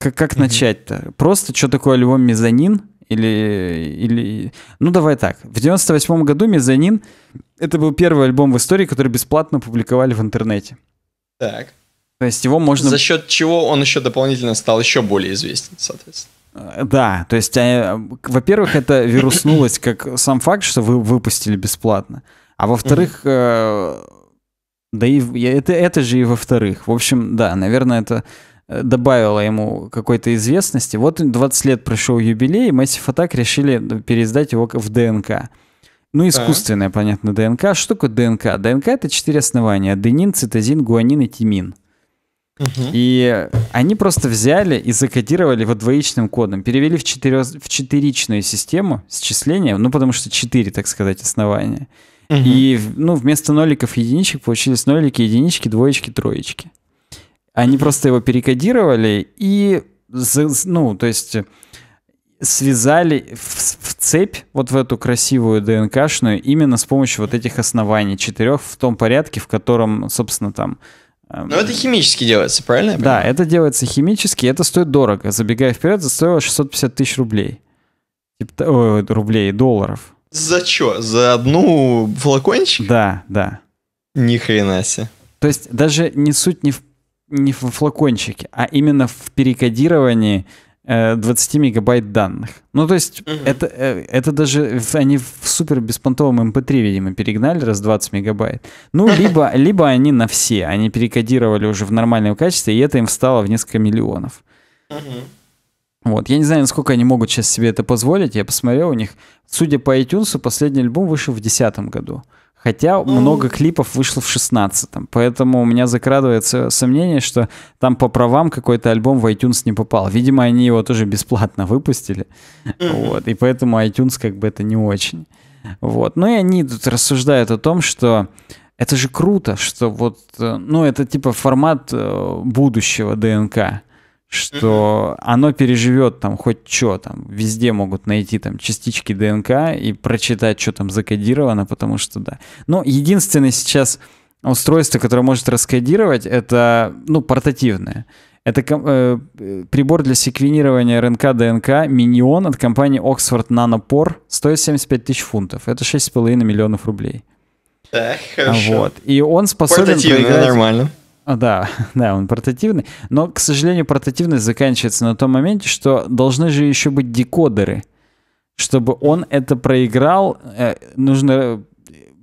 Как, как mm начать-то? Просто что такое альбом «Мезонин»? или, или... Ну, давай так. В 98 году «Мезонин» — это был первый альбом в истории, который бесплатно публиковали в интернете. Так. То есть его можно... За счет чего он еще дополнительно стал еще более известен, соответственно. Э, да, то есть, а, во-первых, это вируснулось как сам факт, что вы выпустили бесплатно. А во-вторых, mm-hmm. да и это, это же и во-вторых. В общем, да, наверное, это Э, добавила ему какой-то известности. Вот 20 лет прошел юбилей, и Massive Attack решили э, переиздать его в ДНК. Ну, искусственная, а. понятно, ДНК. А что такое ДНК? ДНК — это четыре основания. Аденин, цитозин, гуанин и тимин. Угу. И они просто взяли и закодировали во двоичным кодом, перевели в, четыре, в четыричную систему счисления, ну, потому что четыре, так сказать, основания. Угу. И, ну, вместо ноликов и единичек получились нолики, единички, двоечки, троечки. Они просто его перекодировали и, ну, то есть э, связали в, в цепь вот в эту красивую ДНКшную именно с помощью вот этих оснований четырех в том порядке, в котором, собственно, там эм, но это химически делается, правильно? Да, это делается химически, это стоит дорого. Забегая вперед, стоило 650 тысяч рублей. Типа Ой, э, рублей, долларов. За что? За одну флакончик? Да, да. Ни хрена себе. То есть даже не суть не в не в флакончике, а именно в перекодировании 20 э, мегабайт данных. Ну, то есть угу. это, э, это даже они в супер беспонтовом MP3, эм видимо, перегнали раз 20 мегабайт. Ну, [LAUGHS] либо, либо они на все, они перекодировали уже в нормальном качестве, и это им встало в несколько миллионов. Угу. Вот. Я не знаю, насколько они могут сейчас себе это позволить. Я посмотрел у них. Судя по iTunes, последний альбом вышел в 2010 году. Хотя ну. много клипов вышло в 16-м, поэтому у меня закрадывается сомнение, что там по правам какой-то альбом в iTunes не попал. Видимо, они его тоже бесплатно выпустили, вот, и поэтому iTunes как бы это не очень. Вот. Ну и они тут рассуждают о том, что это же круто, что вот, э, ну это типа формат э, будущего ДНК, что оно переживет там хоть что там, везде могут найти там частички ДНК и прочитать, что там закодировано, потому что да. Но ну, единственное сейчас устройство, которое может раскодировать, это, ну, портативное. Это э, прибор для секвенирования РНК ДНК Минион от компании Oxford Nanopore стоит 75 тысяч фунтов. Это 6,5 миллионов рублей. Так, хорошо. Вот. И он способен Портативно, проиграть... нормально. А, да, [LAUGHS] да, он портативный. Но, к сожалению, портативность заканчивается на том моменте, что должны же еще быть декодеры. Чтобы он это проиграл, э, нужно э,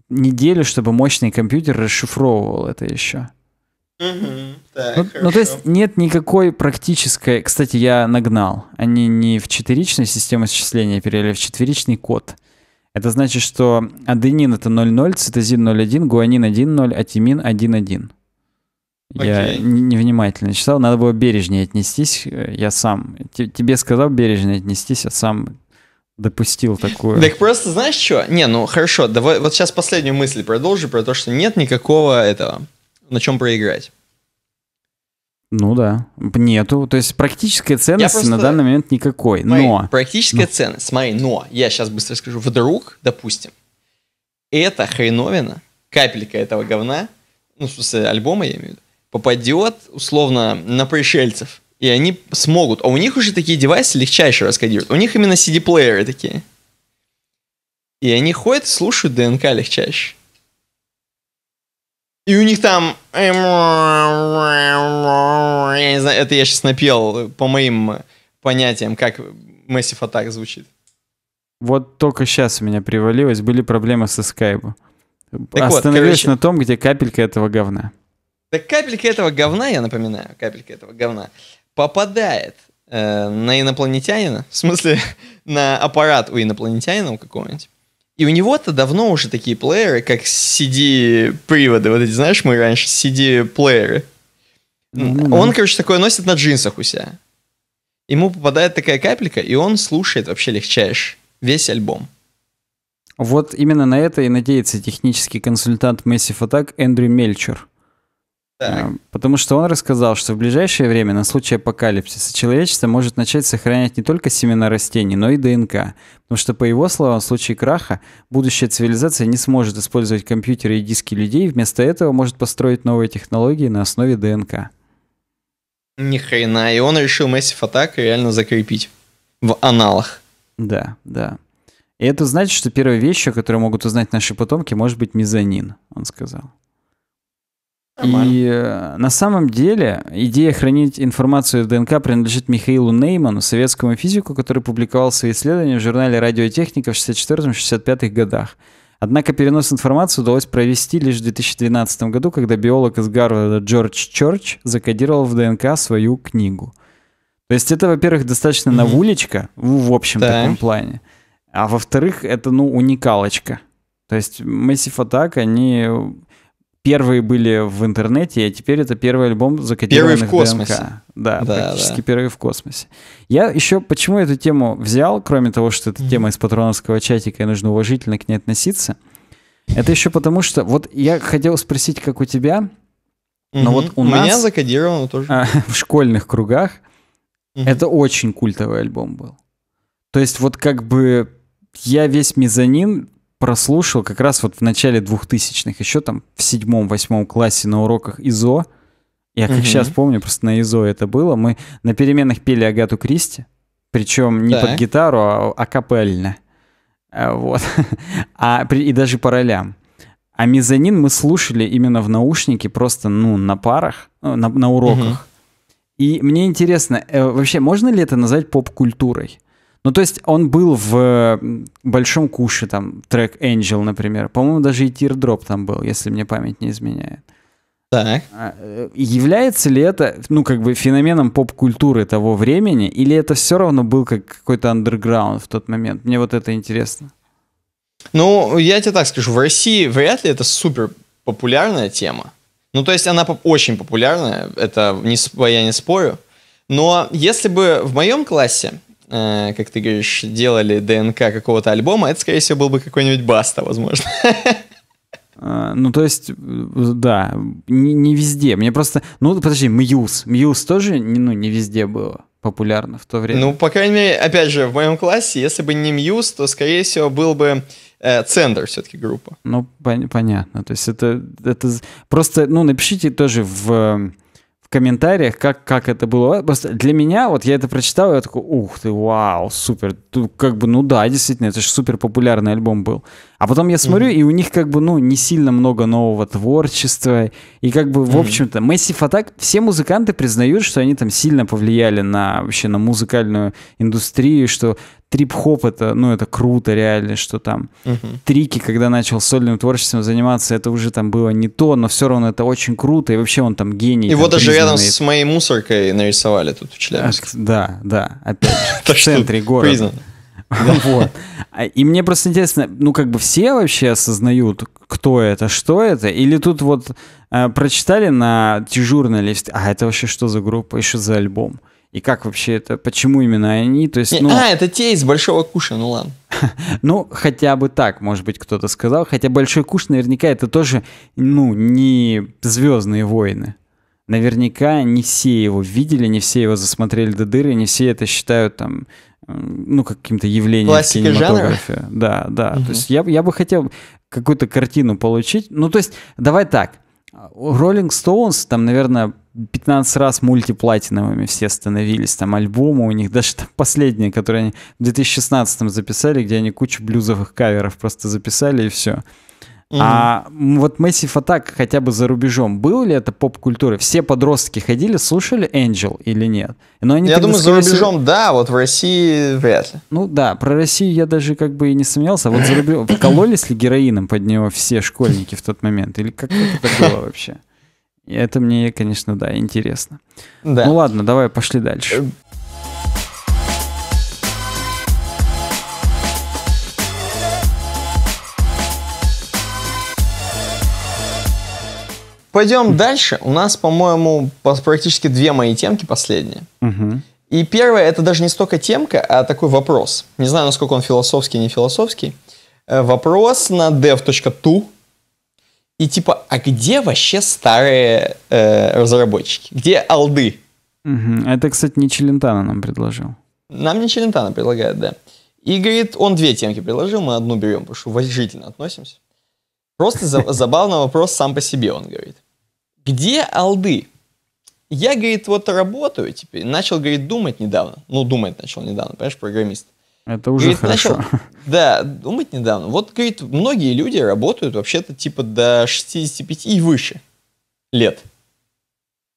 неделю, чтобы мощный компьютер расшифровывал это еще. Угу, так, ну, ну, то есть нет никакой практической... Кстати, я нагнал. Они не в четверичную систему счисления перевели, а в четверичный код. Это значит, что аденин — это 0,0, цитозин — 0,1, гуанин — 1,0, атимин — 1,1. Окей. Я невнимательно читал, надо было бережнее отнестись, я сам. тебе сказал бережнее отнестись, а сам допустил такое. Так просто знаешь что? Не, ну хорошо, давай вот сейчас последнюю мысль продолжу про то, что нет никакого этого, на чем проиграть. Ну да, нету. То есть практическая ценность просто... на данный момент никакой. Смотри, но практическая но. ценность, смотри, но я сейчас быстро скажу. Вдруг, допустим, это хреновина, капелька этого говна, ну в смысле альбома я имею в виду, попадет условно на пришельцев, и они смогут. А у них уже такие девайсы легчайше раскодируют. У них именно CD-плееры такие. И они ходят слушают ДНК легчайше. И у них там... Я не знаю, это я сейчас напел по моим понятиям, как Massive Attack звучит. Вот только сейчас у меня привалилось, были проблемы со скайпом. Остановились вот, короче... на том, где капелька этого говна. Так капелька этого говна, я напоминаю, капелька этого говна, попадает э, на инопланетянина, в смысле, [LAUGHS] на аппарат у инопланетянина какого-нибудь. И у него-то давно уже такие плееры, как CD-приводы. Вот эти, знаешь, мы раньше CD-плееры. Mm-hmm. Ну, он, короче, такое носит на джинсах у себя. Ему попадает такая капелька, и он слушает вообще легчайше весь альбом. Вот именно на это и надеется технический консультант Massive Attack Эндрю Мельчер. Э, потому что он рассказал, что в ближайшее время на случай апокалипсиса человечество может начать сохранять не только семена растений, но и ДНК. Потому что, по его словам, в случае краха будущая цивилизация не сможет использовать компьютеры и диски людей, вместо этого может построить новые технологии на основе ДНК. Ни хрена, и он решил Massive Attack реально закрепить в аналах. Да, да. И это значит, что первой вещью, которую могут узнать наши потомки, может быть мезонин, он сказал. Нормально. И э, на самом деле идея хранить информацию в ДНК принадлежит Михаилу Нейману, советскому физику, который публиковал свои исследования в журнале «Радиотехника» в 64-65 годах. Однако перенос информации удалось провести лишь в 2012 году, когда биолог из Гарварда Джордж Чорч закодировал в ДНК свою книгу. То есть это, во-первых, достаточно mm-hmm. в, в общем да. таком плане, а во-вторых, это, ну, уникалочка. То есть Massive Attack, они первые были в интернете, а теперь это первый альбом закодированных первый в космосе. ДНК. Да, да практически да. первый в космосе. Я еще почему эту тему взял, кроме того, что это тема из патроновского чатика, и нужно уважительно к ней относиться, это еще потому, что вот я хотел спросить, как у тебя, но вот у, у нас... меня закодировано тоже. А, [LAUGHS] в школьных кругах это очень культовый альбом был. То есть вот как бы я весь мезонин прослушал как раз вот в начале 2000-х, еще там в седьмом-восьмом классе на уроках ИЗО. Я как угу. сейчас помню, просто на ИЗО это было. Мы на переменах пели Агату Кристи, причем не да. под гитару, а акапельно. Э, вот. [LAUGHS] А, и даже по ролям. А мезонин мы слушали именно в наушнике, просто, ну, на парах, э, на, на уроках. Угу. И мне интересно, э, вообще можно ли это назвать поп-культурой? Ну, то есть он был в Большом Куше, там, трек Angel, например. По-моему, даже и Teardrop там был, если мне память не изменяет. Так. А, э, является ли это, ну, как бы феноменом поп-культуры того времени, или это все равно был как какой-то андерграунд в тот момент? Мне вот это интересно. Ну, я тебе так скажу, в России вряд ли это супер популярная тема. Ну, то есть она очень популярная, это не, я не спорю. Но если бы в моем классе Э, как ты говоришь, делали ДНК какого-то альбома, это, скорее всего, был бы какой-нибудь Баста, возможно. А, ну, то есть, да, не, не везде. Мне просто... Ну, подожди, Мьюз. Мьюз тоже не, ну, не везде было популярно в то время. Ну, по крайней мере, опять же, в моем классе, если бы не Мьюз, то, скорее всего, был бы э, центр все-таки группа. Ну, пон- понятно. То есть это, это просто... Ну, напишите тоже в в комментариях, как, как это было. Просто для меня, вот я это прочитал, я такой, ух ты, вау, супер. Тут как бы, ну да, действительно, это же супер популярный альбом был. А потом я смотрю, mm-hmm. и у них как бы, ну, не сильно много нового творчества. И как бы, в mm-hmm. общем-то, Massive Attack, все музыканты признают, что они там сильно повлияли на вообще на музыкальную индустрию, что трип-хоп это, ну, это круто реально, что там mm-hmm. трики, когда начал сольным творчеством заниматься, это уже там было не то, но все равно это очень круто, и вообще он там гений. И вот даже признанный. рядом с моей мусоркой нарисовали тут в Челябинске. А, да, да, опять [LAUGHS] в центре города. [LAUGHS] Вот. А, и мне просто интересно, ну как бы все вообще осознают, кто это, что это? Или тут вот э, прочитали на дежурной листе, а это вообще что за группа, еще за альбом? И как вообще это, почему именно они? То есть, ну... А, это те из Большого Куша, ну ладно. [LAUGHS] ну, хотя бы так, может быть, кто-то сказал. Хотя Большой Куш наверняка это тоже, ну, не Звездные войны. Наверняка не все его видели, не все его засмотрели до дыры, не все это считают там ну, каким-то явлением Классика жанра? Да, да. Угу. То есть я, я бы хотел какую-то картину получить. Ну, то есть, давай так. Rolling Stones, там, наверное, 15 раз мультиплатиновыми все становились, там альбомы у них, [LAUGHS] даже там последние, которые они в 2016 записали, где они кучу блюзовых каверов просто записали и все. Mm-hmm. А вот Massive Attack хотя бы за рубежом, был ли это поп-культурой? Все подростки ходили, слушали Angel или нет? Но они я думаю, за рубежом, всего... да, вот в России вряд ли. Ну да, про Россию я даже как бы и не сомневался. А вот за рубежом, [COUGHS] кололись ли героином под него все школьники в тот момент? Или как это было вообще? И Это мне, конечно, да, интересно. Да. Ну ладно, давай пошли дальше. Э, Пойдем дальше. У нас, по-моему, практически две мои темки последние. Угу. И первое, это даже не столько темка, а такой вопрос. Не знаю, насколько он философский, не философский. Э, вопрос на dev.tu. И типа, а где вообще старые э, разработчики? Где алды? Угу. Это, кстати, не Челентано нам предложил. Нам не Челентано предлагает, да. И говорит, он две темки предложил, мы одну берем, потому что уважительно относимся. Просто [LAUGHS] забавный вопрос сам по себе, он говорит. Где алды? Я, говорит, вот работаю теперь. Начал, говорит, думать недавно. Ну, думать начал недавно, понимаешь, программист. Это уже говорит, хорошо. Начал, [LAUGHS] да, думать недавно. Вот, говорит, многие люди работают вообще-то типа до 65 и выше лет.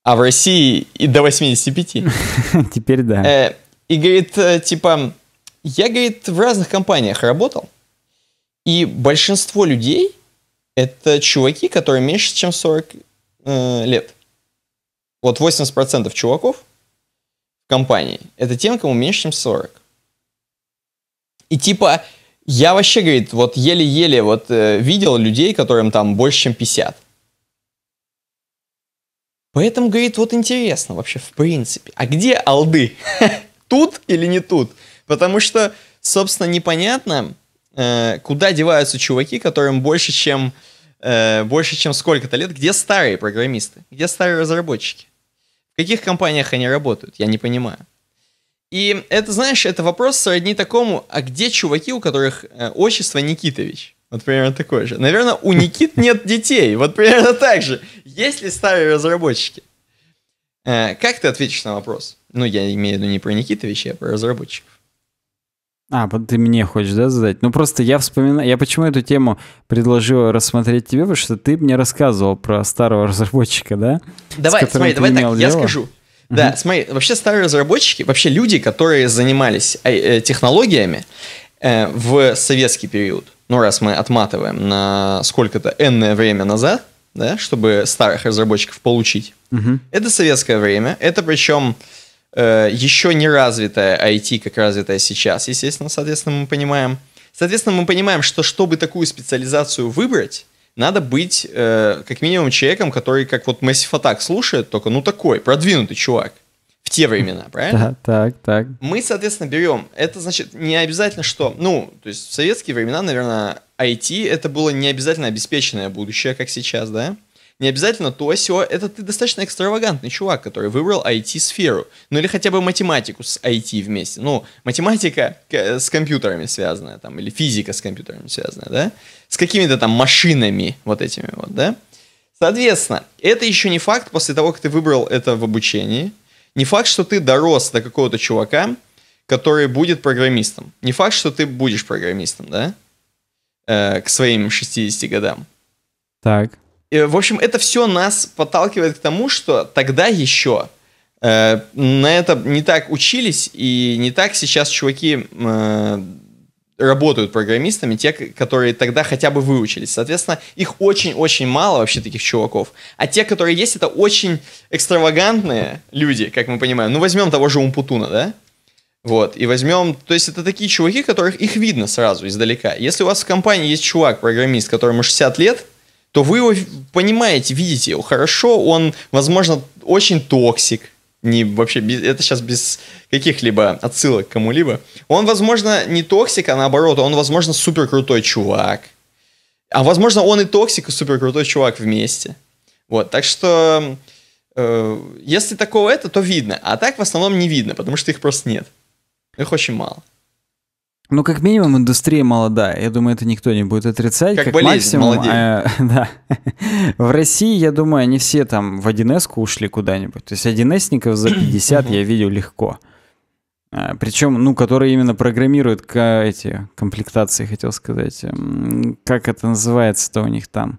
А в России и до 85. [LAUGHS] Теперь да. Э, и, говорит, э, типа, я, говорит, в разных компаниях работал. И большинство людей это чуваки, которые меньше, чем 40 Э, лет. Вот 80% чуваков в компании это тем, кому меньше, чем 40. И типа, я вообще, говорит, вот еле-еле вот э, видел людей, которым там больше, чем 50. Поэтому, говорит, вот интересно вообще, в принципе, а где алды? [LAUGHS] Тут или не тут? Потому что, собственно, непонятно, э, куда деваются чуваки, которым больше, чем Э, больше, чем сколько-то лет, где старые программисты, где старые разработчики? В каких компаниях они работают? Я не понимаю. И это, знаешь, это вопрос сродни такому, а где чуваки, у которых э, отчество Никитович? Вот примерно такое же. Наверное, у Никит [LAUGHS] нет детей. Вот примерно так же. Есть ли старые разработчики? Э, как ты ответишь на вопрос? Ну, я имею в виду не про Никитовича, а про разработчиков. А, вот ты мне хочешь, да, задать? Ну, просто я вспоминаю... Я почему эту тему предложил рассмотреть тебе, потому что ты мне рассказывал про старого разработчика, да? Давай, смотри, давай так, дело. я скажу. Uh -huh. Да, смотри, вообще старые разработчики, вообще люди, которые занимались э, э, технологиями э, в советский период, ну, раз мы отматываем на сколько-то энное время назад, да, чтобы старых разработчиков получить, Uh -huh. это советское время, это причем э, еще не развитая IT, как развитая сейчас, естественно, соответственно, мы понимаем. Соответственно, мы понимаем, что чтобы такую специализацию выбрать, надо быть э, как минимум человеком, который как вот Massive Attack слушает, только ну такой, продвинутый чувак в те времена, [LAUGHS] правильно? Да, так, так. Мы, соответственно, берем, это значит не обязательно, что, ну, то есть в советские времена, наверное, IT это было не обязательно обеспеченное будущее, как сейчас, да? Не обязательно то, все это ты достаточно экстравагантный чувак, который выбрал IT-сферу. Ну или хотя бы математику с IT вместе. Ну, математика э, с компьютерами связанная, там, или физика с компьютерами связанная, да? С какими-то там машинами вот этими вот, да? Соответственно, это еще не факт после того, как ты выбрал это в обучении. Не факт, что ты дорос до какого-то чувака, который будет программистом. Не факт, что ты будешь программистом, да? Э, к своим 60 годам. Так в общем, это все нас подталкивает к тому, что тогда еще э, на это не так учились и не так сейчас чуваки э, работают программистами, те, которые тогда хотя бы выучились. Соответственно, их очень-очень мало вообще таких чуваков. А те, которые есть, это очень экстравагантные люди, как мы понимаем. Ну, возьмем того же Умпутуна, да? Вот, и возьмем, то есть это такие чуваки, которых их видно сразу издалека. Если у вас в компании есть чувак, программист, которому 60 лет, то вы его понимаете, видите его хорошо, он, возможно, очень токсик, не вообще, без, это сейчас без каких-либо отсылок кому-либо. Он, возможно, не токсик, а наоборот, он, возможно, супер крутой чувак. А возможно, он и токсик, и супер крутой чувак вместе. Вот, так что, э, если такого это, то видно. А так в основном не видно, потому что их просто нет. Их очень мало. Ну, как минимум, индустрия молодая. Я думаю, это никто не будет отрицать. Как, как болезнь, максимум, э, [LAUGHS] да. в России, я думаю, они все там в 1 ушли куда-нибудь. То есть 1 с за 50 я видел легко. А, причем, ну, которые именно программируют к, эти комплектации, хотел сказать. Как это называется-то у них там?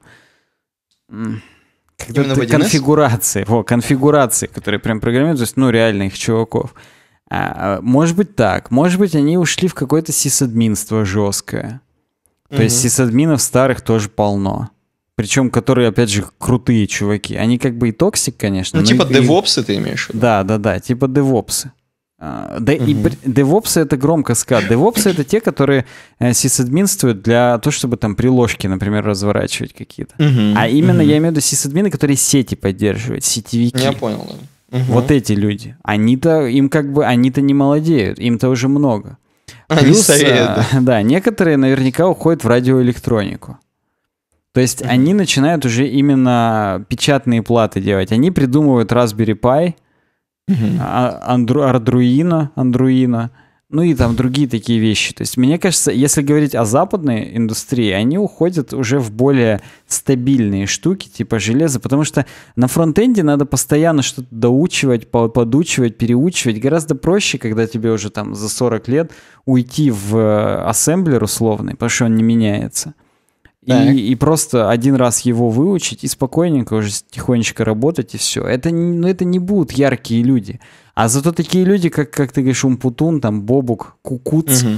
Когда ты, конфигурации, во, конфигурации, которые прям программируют, то есть, ну, реально их чуваков. А, а, может быть так. Может быть, они ушли в какое-то сисадминство жесткое. То угу. есть сисадминов старых тоже полно. Причем, которые, опять же, крутые чуваки. Они как бы и токсик, конечно. Ну, типа и, девопсы ты имеешь в виду? Да, да, да, типа девопсы. А, да угу. и девопсы это громко сказать. Девопсы это те, которые э, сисадминствуют для того, чтобы там приложки, например, разворачивать какие-то. Угу, а именно угу. я имею в виду сисадмины, которые сети поддерживают, сетевики. Я понял, да. Угу. Вот эти люди. Они-то, им как бы, они-то не молодеют, им-то уже много. [LAUGHS] Они Плюс, стареют. Да. А, [LAUGHS] да, некоторые наверняка уходят в радиоэлектронику. То есть угу. они начинают уже именно печатные платы делать. Они придумывают Raspberry Pi, угу. Андруина, Андруина, ну и там другие такие вещи. То есть, мне кажется, если говорить о западной индустрии, они уходят уже в более стабильные штуки, типа железа, потому что на фронтенде надо постоянно что-то доучивать, подучивать, переучивать. Гораздо проще, когда тебе уже там за 40 лет уйти в э, ассемблер условный, потому что он не меняется. И, и просто один раз его выучить и спокойненько уже тихонечко работать и все. Это, ну, это не будут яркие люди. А зато такие люди, как, как ты говоришь, Умпутун, там, Бобук, Кукуц угу.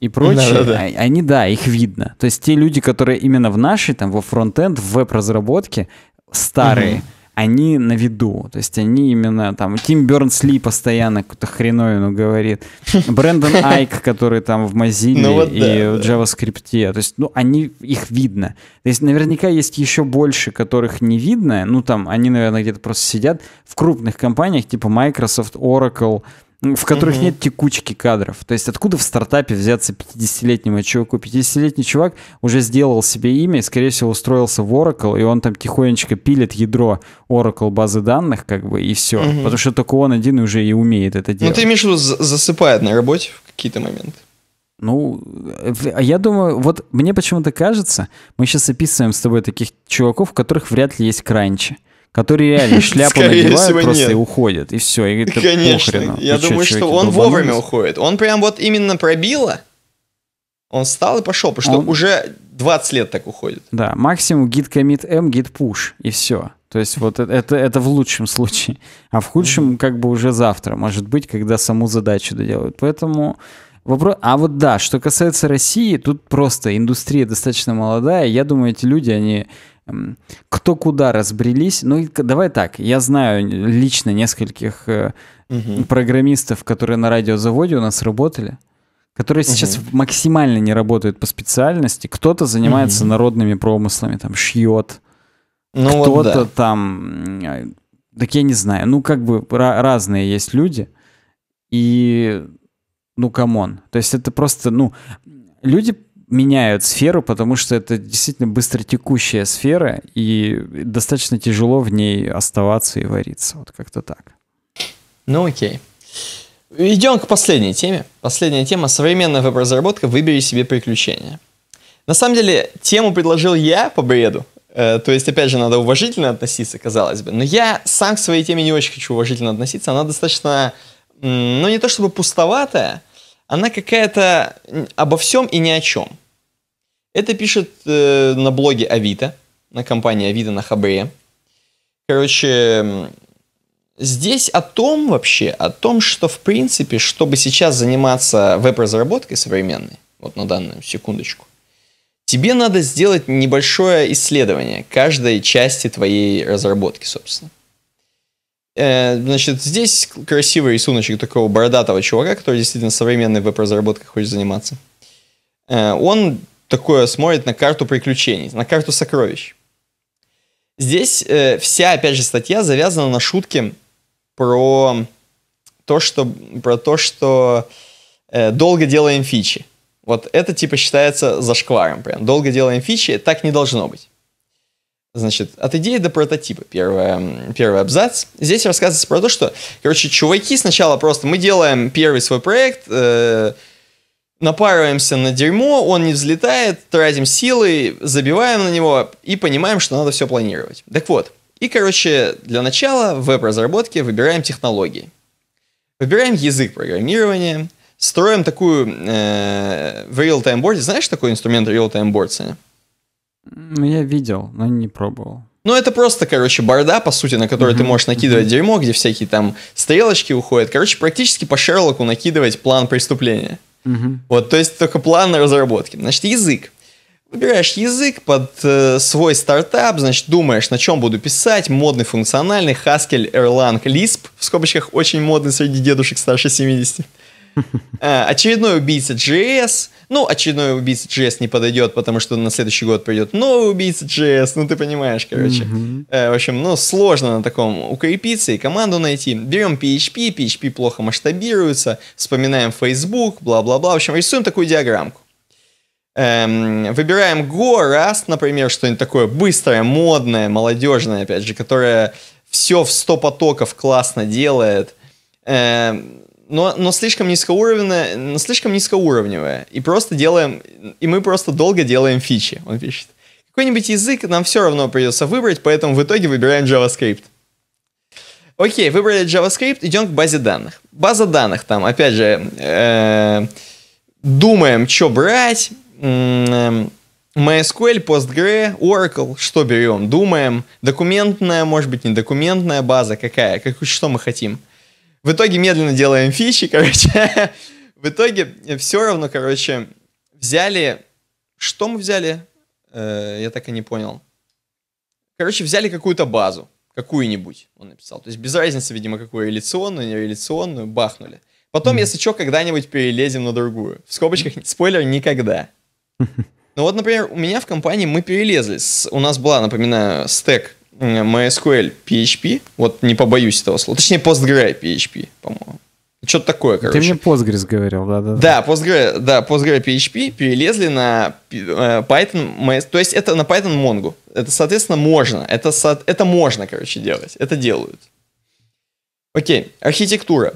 и прочие, да, да, да. они, да, их видно. То есть те люди, которые именно в нашей, там, во фронтенд, в веб-разработке, старые, угу они на виду. То есть они именно там... Тим Бернс Ли постоянно какую-то хреновину говорит. [LAUGHS] Брэндон Айк, который там в Mozilla ну, вот и да, в JavaScript. То есть, ну, они... Их видно. То есть наверняка есть еще больше, которых не видно. Ну, там, они, наверное, где-то просто сидят в крупных компаниях, типа Microsoft, Oracle, в которых mm-hmm. нет текучки кадров. То есть откуда в стартапе взяться 50-летнему чуваку? 50-летний чувак уже сделал себе имя и, скорее всего, устроился в Oracle, и он там тихонечко пилит ядро Oracle базы данных, как бы, и все. Mm-hmm. Потому что только он один уже и умеет это делать. Ну, ты имеешь в виду засыпает на работе в какие-то моменты? Ну, э, а я думаю, вот мне почему-то кажется, мы сейчас описываем с тобой таких чуваков, у которых вряд ли есть кранчи. mm которые реально [LAUGHS] шляпу надевает просто и уходят и все, и это Конечно, я думаю, что он вовремя уходит. Он прям вот именно пробило, он встал и пошел, потому что уже 20 лет так уходит. Да, максимум git commit m, git push, и все. То есть вот это, это, это в лучшем случае. А в худшем как бы уже завтра, может быть, когда саму задачу доделают. Поэтому вопрос... А вот да, что касается России, тут просто индустрия достаточно молодая. Я думаю, эти люди, они кто куда разбрелись. Ну, давай так, я знаю лично нескольких угу. программистов, которые на радиозаводе у нас работали, которые сейчас максимально не работают по специальности. Кто-то занимается угу. народными промыслами, там, шьет, ну, кто-то вот да. там... Э, так я не знаю. Ну, как бы разные есть люди. И, ну, камон. То есть это просто, ну, люди меняют сферу, потому что это действительно быстротекущая сфера, и достаточно тяжело в ней оставаться и вариться. Вот как-то так. Ну окей. Идем к последней теме. Последняя тема – современная веб-разработка «Выбери себе приключения». На самом деле, тему предложил я по бреду. Э, то есть, опять же, надо уважительно относиться, казалось бы. Но я сам к своей теме не очень хочу уважительно относиться. Она достаточно, ну, не то чтобы пустоватая, она какая-то обо всем и ни о чем. Это пишет э, на блоге Авито, на компании Авито на Хабре. Короче, здесь о том вообще, о том, что в принципе, чтобы сейчас заниматься веб-разработкой современной, вот на данную секундочку, тебе надо сделать небольшое исследование каждой части твоей разработки, собственно. Э, значит, здесь красивый рисуночек такого бородатого чувака, который действительно современной веб-разработкой хочет заниматься. Э, он такое смотрит на карту приключений, на карту сокровищ. Здесь э, вся, опять же, статья завязана на шутке про то, что, про то, что долго делаем фичи. Вот это типа считается зашкваром прям. Долго делаем фичи, так не должно быть. Значит, от идеи до прототипа. Первое, первый абзац. Здесь рассказывается про то, что, короче, чуваки сначала просто... Мы делаем первый свой проект, э, напарываемся на дерьмо, он не взлетает, тратим силы, забиваем на него и понимаем, что надо все планировать. Так вот, и, короче, для начала в веб-разработке выбираем технологии. Выбираем язык программирования, строим такую э, в real-time board. Знаешь такой инструмент real-time boards? Ну, я видел, но не пробовал. Ну, это просто, короче, борда, по сути, на которой mm-hmm. ты можешь накидывать mm-hmm. дерьмо, где всякие там стрелочки уходят. Короче, практически по Шерлоку накидывать план преступления. Mm-hmm. Вот, то есть только план на разработке. Значит, язык. Выбираешь язык под э, свой стартап, значит, думаешь, на чем буду писать, модный, функциональный, Haskell, Erlang, Lisp, в скобочках очень модный среди дедушек старше 70. Э, очередной убийца JS. Ну, очередной убийца JS не подойдет, потому что на следующий год придет новый убийца JS. Ну, ты понимаешь, короче. Mm-hmm. в общем, ну, сложно на таком укрепиться и команду найти. Берем PHP, PHP плохо масштабируется, вспоминаем Facebook, бла-бла-бла. В общем, рисуем такую диаграммку. Эм, выбираем Go, Rust, например, что-нибудь такое быстрое, модное, молодежное, опять же, которое все в 100 потоков классно делает. Эм, но, но слишком низкоуровневая, но слишком низкоуровневая. И просто делаем, и мы просто долго делаем фичи, он пишет. Какой-нибудь язык нам все равно придется выбрать, поэтому в итоге выбираем JavaScript. Окей, выбрали JavaScript, идем к базе данных. База данных там, опять же, э, думаем, что брать. Э, MySQL, Postgre, Oracle, что берем? Думаем, документная, может быть, недокументная база какая, как, что мы хотим. В итоге медленно делаем фичи, короче. в итоге все равно, короче, взяли... Что мы взяли? Э, я так и не понял. Короче, взяли какую-то базу. Какую-нибудь, он написал. То есть без разницы, видимо, какую реляционную, не бахнули. Потом, mm если что, когда-нибудь перелезем на другую. В скобочках спойлер никогда. [LAUGHS] Ну вот, например, у меня в компании мы перелезли. С, у нас была, напоминаю, стек MySQL PHP, вот не побоюсь этого слова, точнее PostgreSQL, PHP, по-моему. Что-то такое, короче. Ты мне Postgres говорил, да, да. Да, Postgre, да, Postgre PHP перелезли на э, Python, то есть это на Python Mongo. Это, соответственно, можно. Это, это можно, короче, делать. Это делают. Окей, архитектура.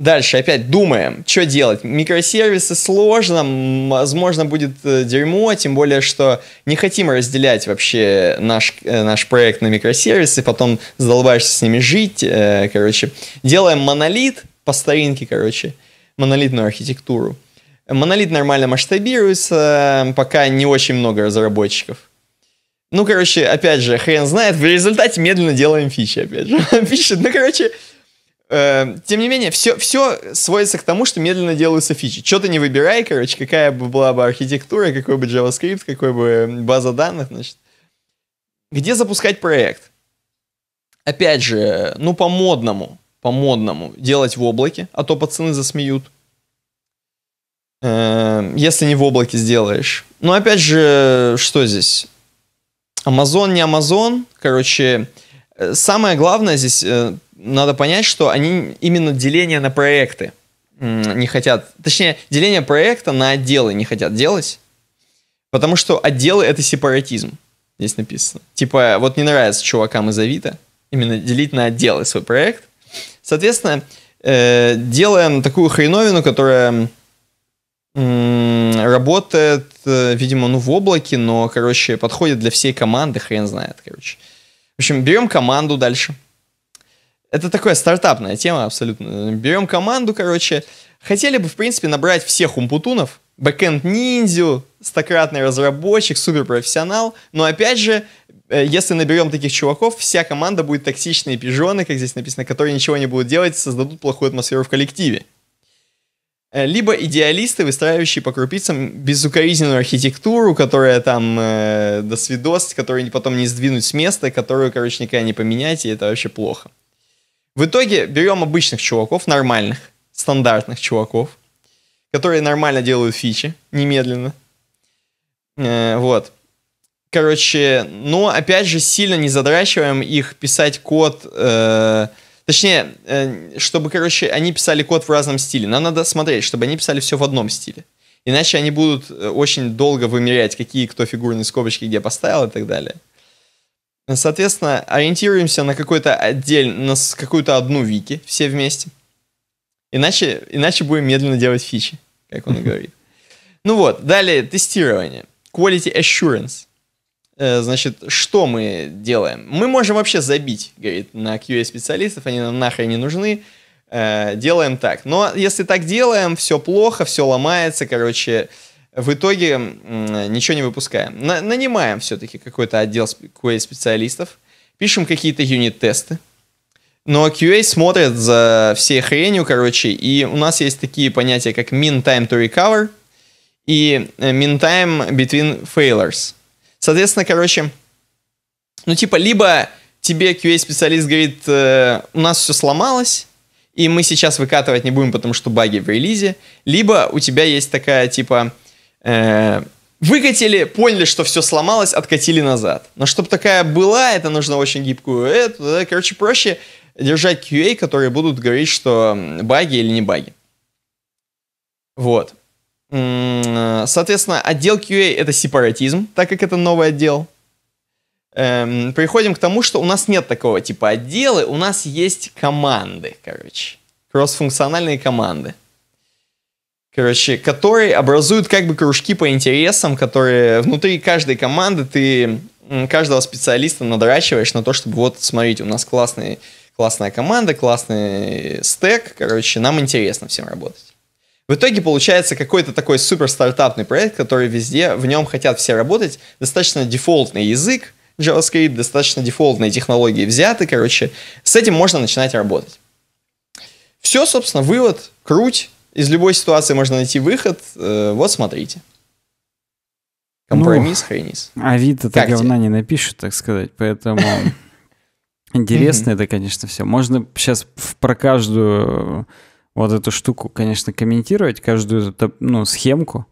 Дальше опять думаем, что делать. Микросервисы сложно, возможно, будет э, дерьмо, тем более, что не хотим разделять вообще наш, э, наш проект на микросервисы, потом задолбаешься с ними жить, э, короче. Делаем монолит по старинке, короче, монолитную архитектуру. Монолит нормально масштабируется, пока не очень много разработчиков. Ну, короче, опять же, хрен знает, в результате медленно делаем фичи, опять же. Фичи, [LAUGHS] ну, короче, Эм, тем не менее, все, все сводится к тому, что медленно делаются фичи. Что ты не выбирай, короче, какая бы была бы архитектура, какой бы JavaScript, какой бы эм, база данных, значит. Где запускать проект? Опять же, ну, по-модному, по-модному делать в облаке, а то пацаны засмеют. Эм, если не в облаке сделаешь. Ну, опять же, что здесь? Amazon не Amazon. Короче, э, самое главное здесь э, надо понять, что они именно деление на проекты не хотят, точнее, деление проекта на отделы не хотят делать, потому что отделы это сепаратизм, здесь написано. Типа, вот не нравится чувакам из Авито именно делить на отделы свой проект. Соответственно, э, делаем такую хреновину, которая работает, э, видимо, ну, в облаке, но, короче, подходит для всей команды, хрен знает, короче. В общем, берем команду дальше – это такая стартапная тема абсолютно. Берем команду, короче. Хотели бы, в принципе, набрать всех умпутунов. Бэкэнд ниндзю, стократный разработчик, суперпрофессионал. Но опять же, э, если наберем таких чуваков, вся команда будет токсичные пижоны, как здесь написано, которые ничего не будут делать, создадут плохую атмосферу в коллективе. Э, либо идеалисты, выстраивающие по крупицам безукоризненную архитектуру, которая там э, досвидос, которую потом не сдвинуть с места, которую, короче, никогда не поменять, и это вообще плохо. В итоге берем обычных чуваков, нормальных, стандартных чуваков, которые нормально делают фичи, немедленно. Э, вот. Короче, но ну, опять же сильно не задрачиваем их писать код, э, точнее, э, чтобы, короче, они писали код в разном стиле. Нам надо смотреть, чтобы они писали все в одном стиле. Иначе они будут э, очень долго вымерять, какие кто фигурные скобочки где поставил и так далее. Соответственно, ориентируемся на какую то отдельную, на какую-то одну вики все вместе. Иначе, иначе будем медленно делать фичи, как он говорит. [LAUGHS] Ну вот, далее тестирование. Quality assurance. Э, значит, что мы делаем? Мы можем вообще забить, говорит, на QA-специалистов, они нам нахрен не нужны. Э, делаем так. Но если так делаем, все плохо, все ломается, короче, в итоге ничего не выпускаем. На нанимаем все-таки какой-то отдел QA-специалистов, пишем какие-то юнит-тесты, но QA смотрит за всей хренью, короче, и у нас есть такие понятия, как mean time to recover и э, mean time between failures. Соответственно, короче, ну типа либо тебе QA-специалист говорит, э, у нас все сломалось, и мы сейчас выкатывать не будем, потому что баги в релизе, либо у тебя есть такая типа Э, выкатили, поняли, что все сломалось, откатили назад. Но чтобы такая была, это нужно очень гибкую. Это, короче, проще держать QA, которые будут говорить, что баги или не баги. Вот. Соответственно, отдел QA это сепаратизм, так как это новый отдел. Эм, приходим к тому, что у нас нет такого типа отдела, у нас есть команды, короче. Кроссфункциональные команды короче, которые образуют как бы кружки по интересам, которые внутри каждой команды ты каждого специалиста надрачиваешь на то, чтобы вот, смотрите, у нас классный, классная команда, классный стек, короче, нам интересно всем работать. В итоге получается какой-то такой супер стартапный проект, который везде, в нем хотят все работать, достаточно дефолтный язык JavaScript, достаточно дефолтные технологии взяты, короче, с этим можно начинать работать. Все, собственно, вывод, круть, из любой ситуации можно найти выход. Э, вот смотрите. Компромисс, ну, хренис. Авито так говна тебе? не напишут, так сказать, поэтому... [LAUGHS] [LAUGHS] Интересно это, конечно, все. Можно сейчас про каждую вот эту штуку, конечно, комментировать, каждую ну, схемку.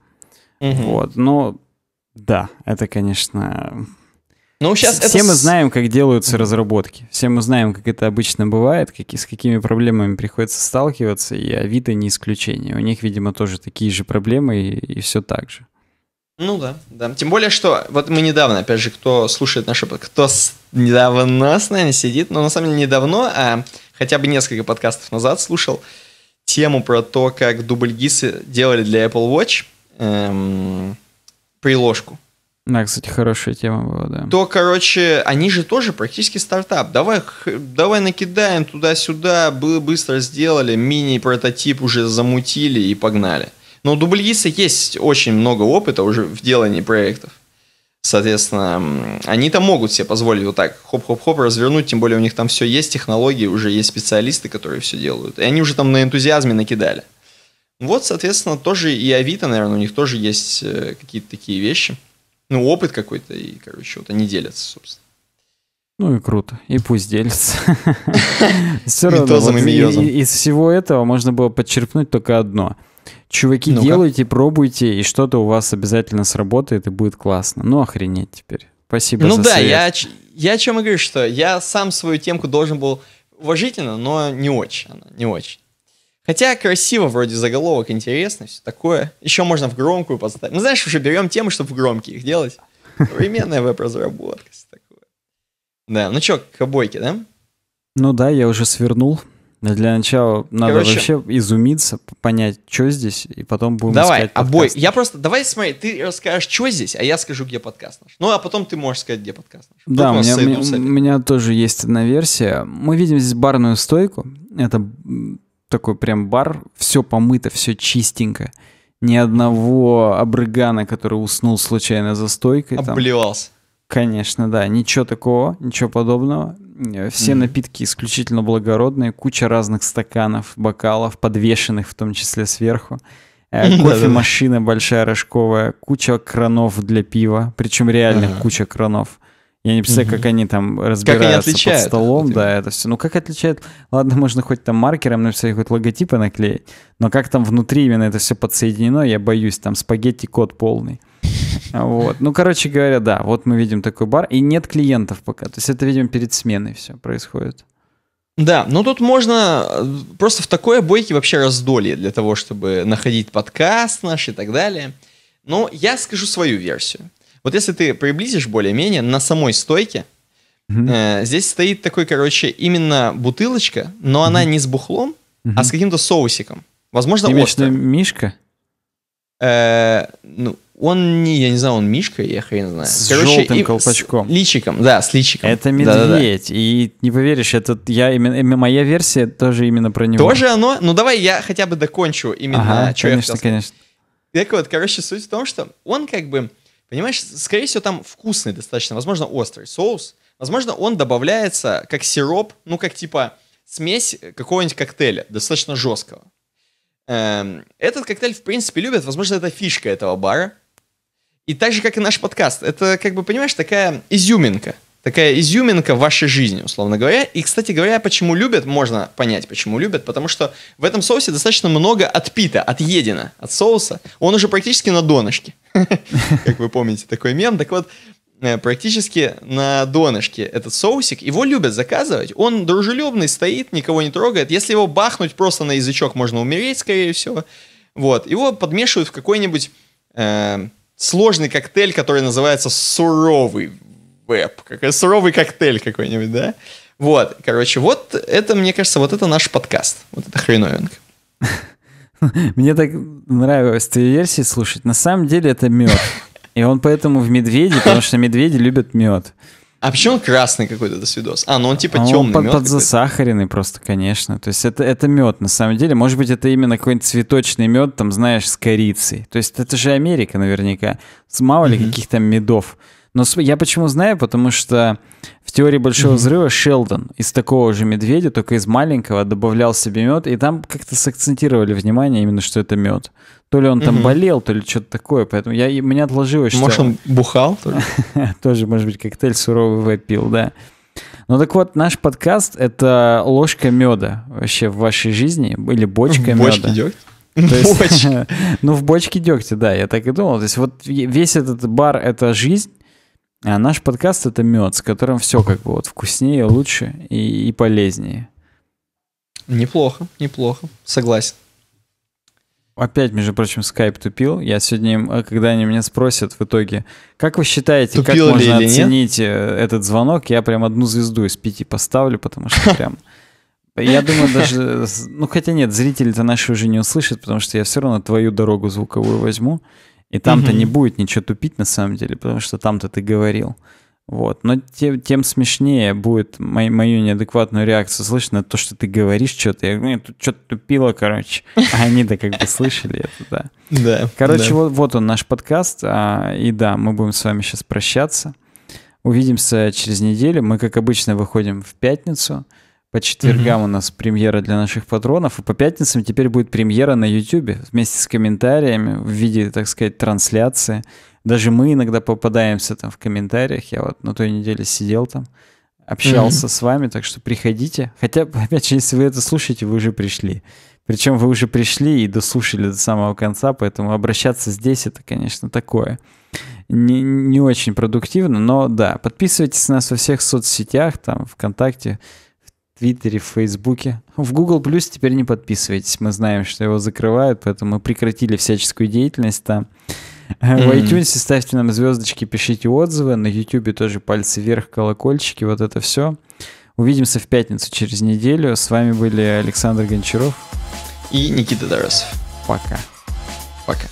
Вот, но да, это, конечно, ну, сейчас все это... мы знаем, как делаются разработки. Все мы знаем, как это обычно бывает, как, с какими проблемами приходится сталкиваться, и Авито не исключение. У них, видимо, тоже такие же проблемы и, и все так же. Ну да, да. Тем более, что вот мы недавно, опять же, кто слушает наши, кто с... недавно с нами сидит, но на самом деле недавно, а хотя бы несколько подкастов назад слушал тему про то, как дубльгисы делали для Apple Watch эм, приложку. Да, кстати, хорошая тема была, да. То, короче, они же тоже практически стартап. Давай, давай накидаем туда-сюда, бы быстро сделали, мини-прототип уже замутили и погнали. Но у дубльиса есть очень много опыта уже в делании проектов. Соответственно, они-то могут себе позволить вот так хоп-хоп-хоп развернуть, тем более у них там все есть, технологии, уже есть специалисты, которые все делают. И они уже там на энтузиазме накидали. Вот, соответственно, тоже и Авито, наверное, у них тоже есть э, какие-то такие вещи – ну, опыт какой-то, и, короче, вот они делятся, собственно. Ну и круто. И пусть делятся. [LAUGHS] Все равно из всего этого можно было подчеркнуть только одно. Чуваки, делайте, пробуйте, и что-то у вас обязательно сработает, и будет классно. Ну, охренеть теперь. Спасибо Ну да, я, я о чем и говорю, что я сам свою темку должен был уважительно, но не очень. Не очень. Хотя красиво вроде заголовок, интересно, все такое. Еще можно в громкую поставить. Ну, знаешь, уже берем темы, чтобы в громкие их делать. Современная веб-разработка, Да, ну что, к обойке, да? Ну да, я уже свернул. Для начала надо Короче, вообще изумиться, понять, что здесь, и потом будем Давай, искать обой. А я просто, давай смотри, ты расскажешь, что здесь, а я скажу, где подкаст наш. Ну, а потом ты можешь сказать, где подкаст наш. Да, у, меня, у меня тоже есть одна версия. Мы видим здесь барную стойку. Это такой прям бар, все помыто, все чистенько. Ни одного обрыгана, который уснул случайно за стойкой. Обливался. Конечно, да. Ничего такого, ничего подобного. Э, все mm напитки исключительно благородные, куча разных стаканов, бокалов, подвешенных в том числе сверху. Э, [LAUGHS] кофемашина большая рожковая, куча кранов для пива, причем реально куча кранов. Я не представляю, угу. как они там разбираются как они под столом, типа? да, это все. Ну, как отличают? Ладно, можно хоть там маркером написать, хоть логотипы наклеить, но как там внутри именно это все подсоединено, я боюсь, там спагетти-код полный. А вот. Ну, короче говоря, да, вот мы видим такой бар, и нет клиентов пока. То есть это, видимо, перед сменой все происходит. Да, Ну тут можно э, просто в такой обойке вообще раздолье для того, чтобы находить подкаст наш и так далее. Но я скажу свою версию. Вот если ты приблизишь более-менее на самой стойке, mm-hmm. э, здесь стоит такой, короче, именно бутылочка, но mm-hmm. она не с бухлом, mm-hmm. а с каким-то соусиком. Возможно, мишка. острым. Э, мишка? ну, он не, я не знаю, он мишка, я хрен знаю. С Короче, желтым и, колпачком. С личиком, да, с личиком. Это медведь. Да-да-да. И не поверишь, это я именно моя версия тоже именно про него. Тоже оно. Ну давай я хотя бы докончу именно. Ага, что конечно, я хотел сказать. конечно. Так вот, короче, суть в том, что он как бы Понимаешь, скорее всего, там вкусный достаточно, возможно, острый соус. Возможно, он добавляется как сироп, ну, как типа смесь э, какого-нибудь коктейля, достаточно жесткого. Эм, этот коктейль, в принципе, любят. Возможно, это фишка этого бара. И так же, как и наш подкаст. Это, как бы, понимаешь, такая изюминка – такая изюминка в вашей жизни, условно говоря. И, кстати говоря, почему любят, можно понять, почему любят, потому что в этом соусе достаточно много отпита, отъедено от соуса. Он уже практически на донышке. [LAUGHS] Как вы помните, такой мем. Так вот, э, практически на донышке этот соусик. Его любят заказывать. Он дружелюбный, стоит, никого не трогает. Если его бахнуть просто на язычок, можно умереть, скорее всего. Вот. Его подмешивают в какой-нибудь э, сложный коктейль, который называется суровый веб. какой суровый коктейль какой-нибудь, да? Вот, короче, вот это, мне кажется, вот это наш подкаст. Вот это хреновинка. [LAUGHS] Мне так нравилось твои версии слушать. На самом деле это мед. И он поэтому в медведе, потому что медведи любят мед. А почему он красный какой-то этот видос? А, ну он типа а темный. Он под, мед подзасахаренный просто, конечно. То есть это, это мед, на самом деле. Может быть, это именно какой-нибудь цветочный мед, там, знаешь, с корицей. То есть это же Америка наверняка. с Мало mm-hmm. ли каких там медов. Но я почему знаю, потому что в теории большого взрыва Шелдон из такого же медведя, только из маленького, добавлял себе мед, и там как-то сакцентировали внимание именно, что это мед. То ли он там болел, то ли что-то такое, поэтому я, меня отложилось, что... Может, он бухал? [LAUGHS] Тоже, может быть, коктейль суровый выпил, да. Ну так вот, наш подкаст — это ложка меда вообще в вашей жизни, или бочка меда. Бочки дегтя? ну, в бочке дегтя, да, я так и думал. То есть вот весь этот бар — это жизнь, а наш подкаст это мед, с которым все как бы вот вкуснее, лучше и, и полезнее. Неплохо, неплохо, согласен. Опять, между прочим, скайп тупил. Я сегодня, э, когда они меня спросят в итоге, как вы считаете, тупил как можно оценить нет? Э, этот звонок, я прям одну звезду из пяти поставлю, потому что прям... [LAUGHS] Я думаю, даже... Э, ну, хотя нет, зрители-то наши уже не услышат, потому что я все равно твою дорогу звуковую возьму. И там-то угу. не будет ничего тупить на самом деле, потому что там-то ты говорил. Вот. Но тем, тем смешнее будет мою, мою неадекватную реакцию слышно то, что ты говоришь что-то. Я говорю, «Ну, тут что-то тупило, короче. [LAUGHS] А они-то как бы слышали это, да. Да. Короче, Вот, он наш подкаст. А, и да, мы будем с вами сейчас прощаться. Увидимся через неделю. Мы, как обычно, выходим в пятницу. По четвергам mm-hmm. у нас премьера для наших патронов, и по пятницам теперь будет премьера на YouTube вместе с комментариями в виде, так сказать, трансляции. Даже мы иногда попадаемся там в комментариях. Я вот на той неделе сидел там, общался mm-hmm. с вами, так что приходите. Хотя, [LAUGHS] опять же, если вы это слушаете, вы уже пришли. Причем вы уже пришли и дослушали до самого конца, поэтому обращаться здесь это, конечно, такое. Не, не очень продуктивно, но да, подписывайтесь на нас во всех соцсетях, там, ВКонтакте, Твиттере, в Фейсбуке. В Google Plus теперь не подписывайтесь. Мы знаем, что его закрывают, поэтому мы прекратили всяческую деятельность там. Mm-hmm. В iTunes ставьте нам звездочки, пишите отзывы. На YouTube тоже пальцы вверх, колокольчики, вот это все. Увидимся в пятницу через неделю. С вами были Александр Гончаров и Никита Дарасов. Пока. Пока.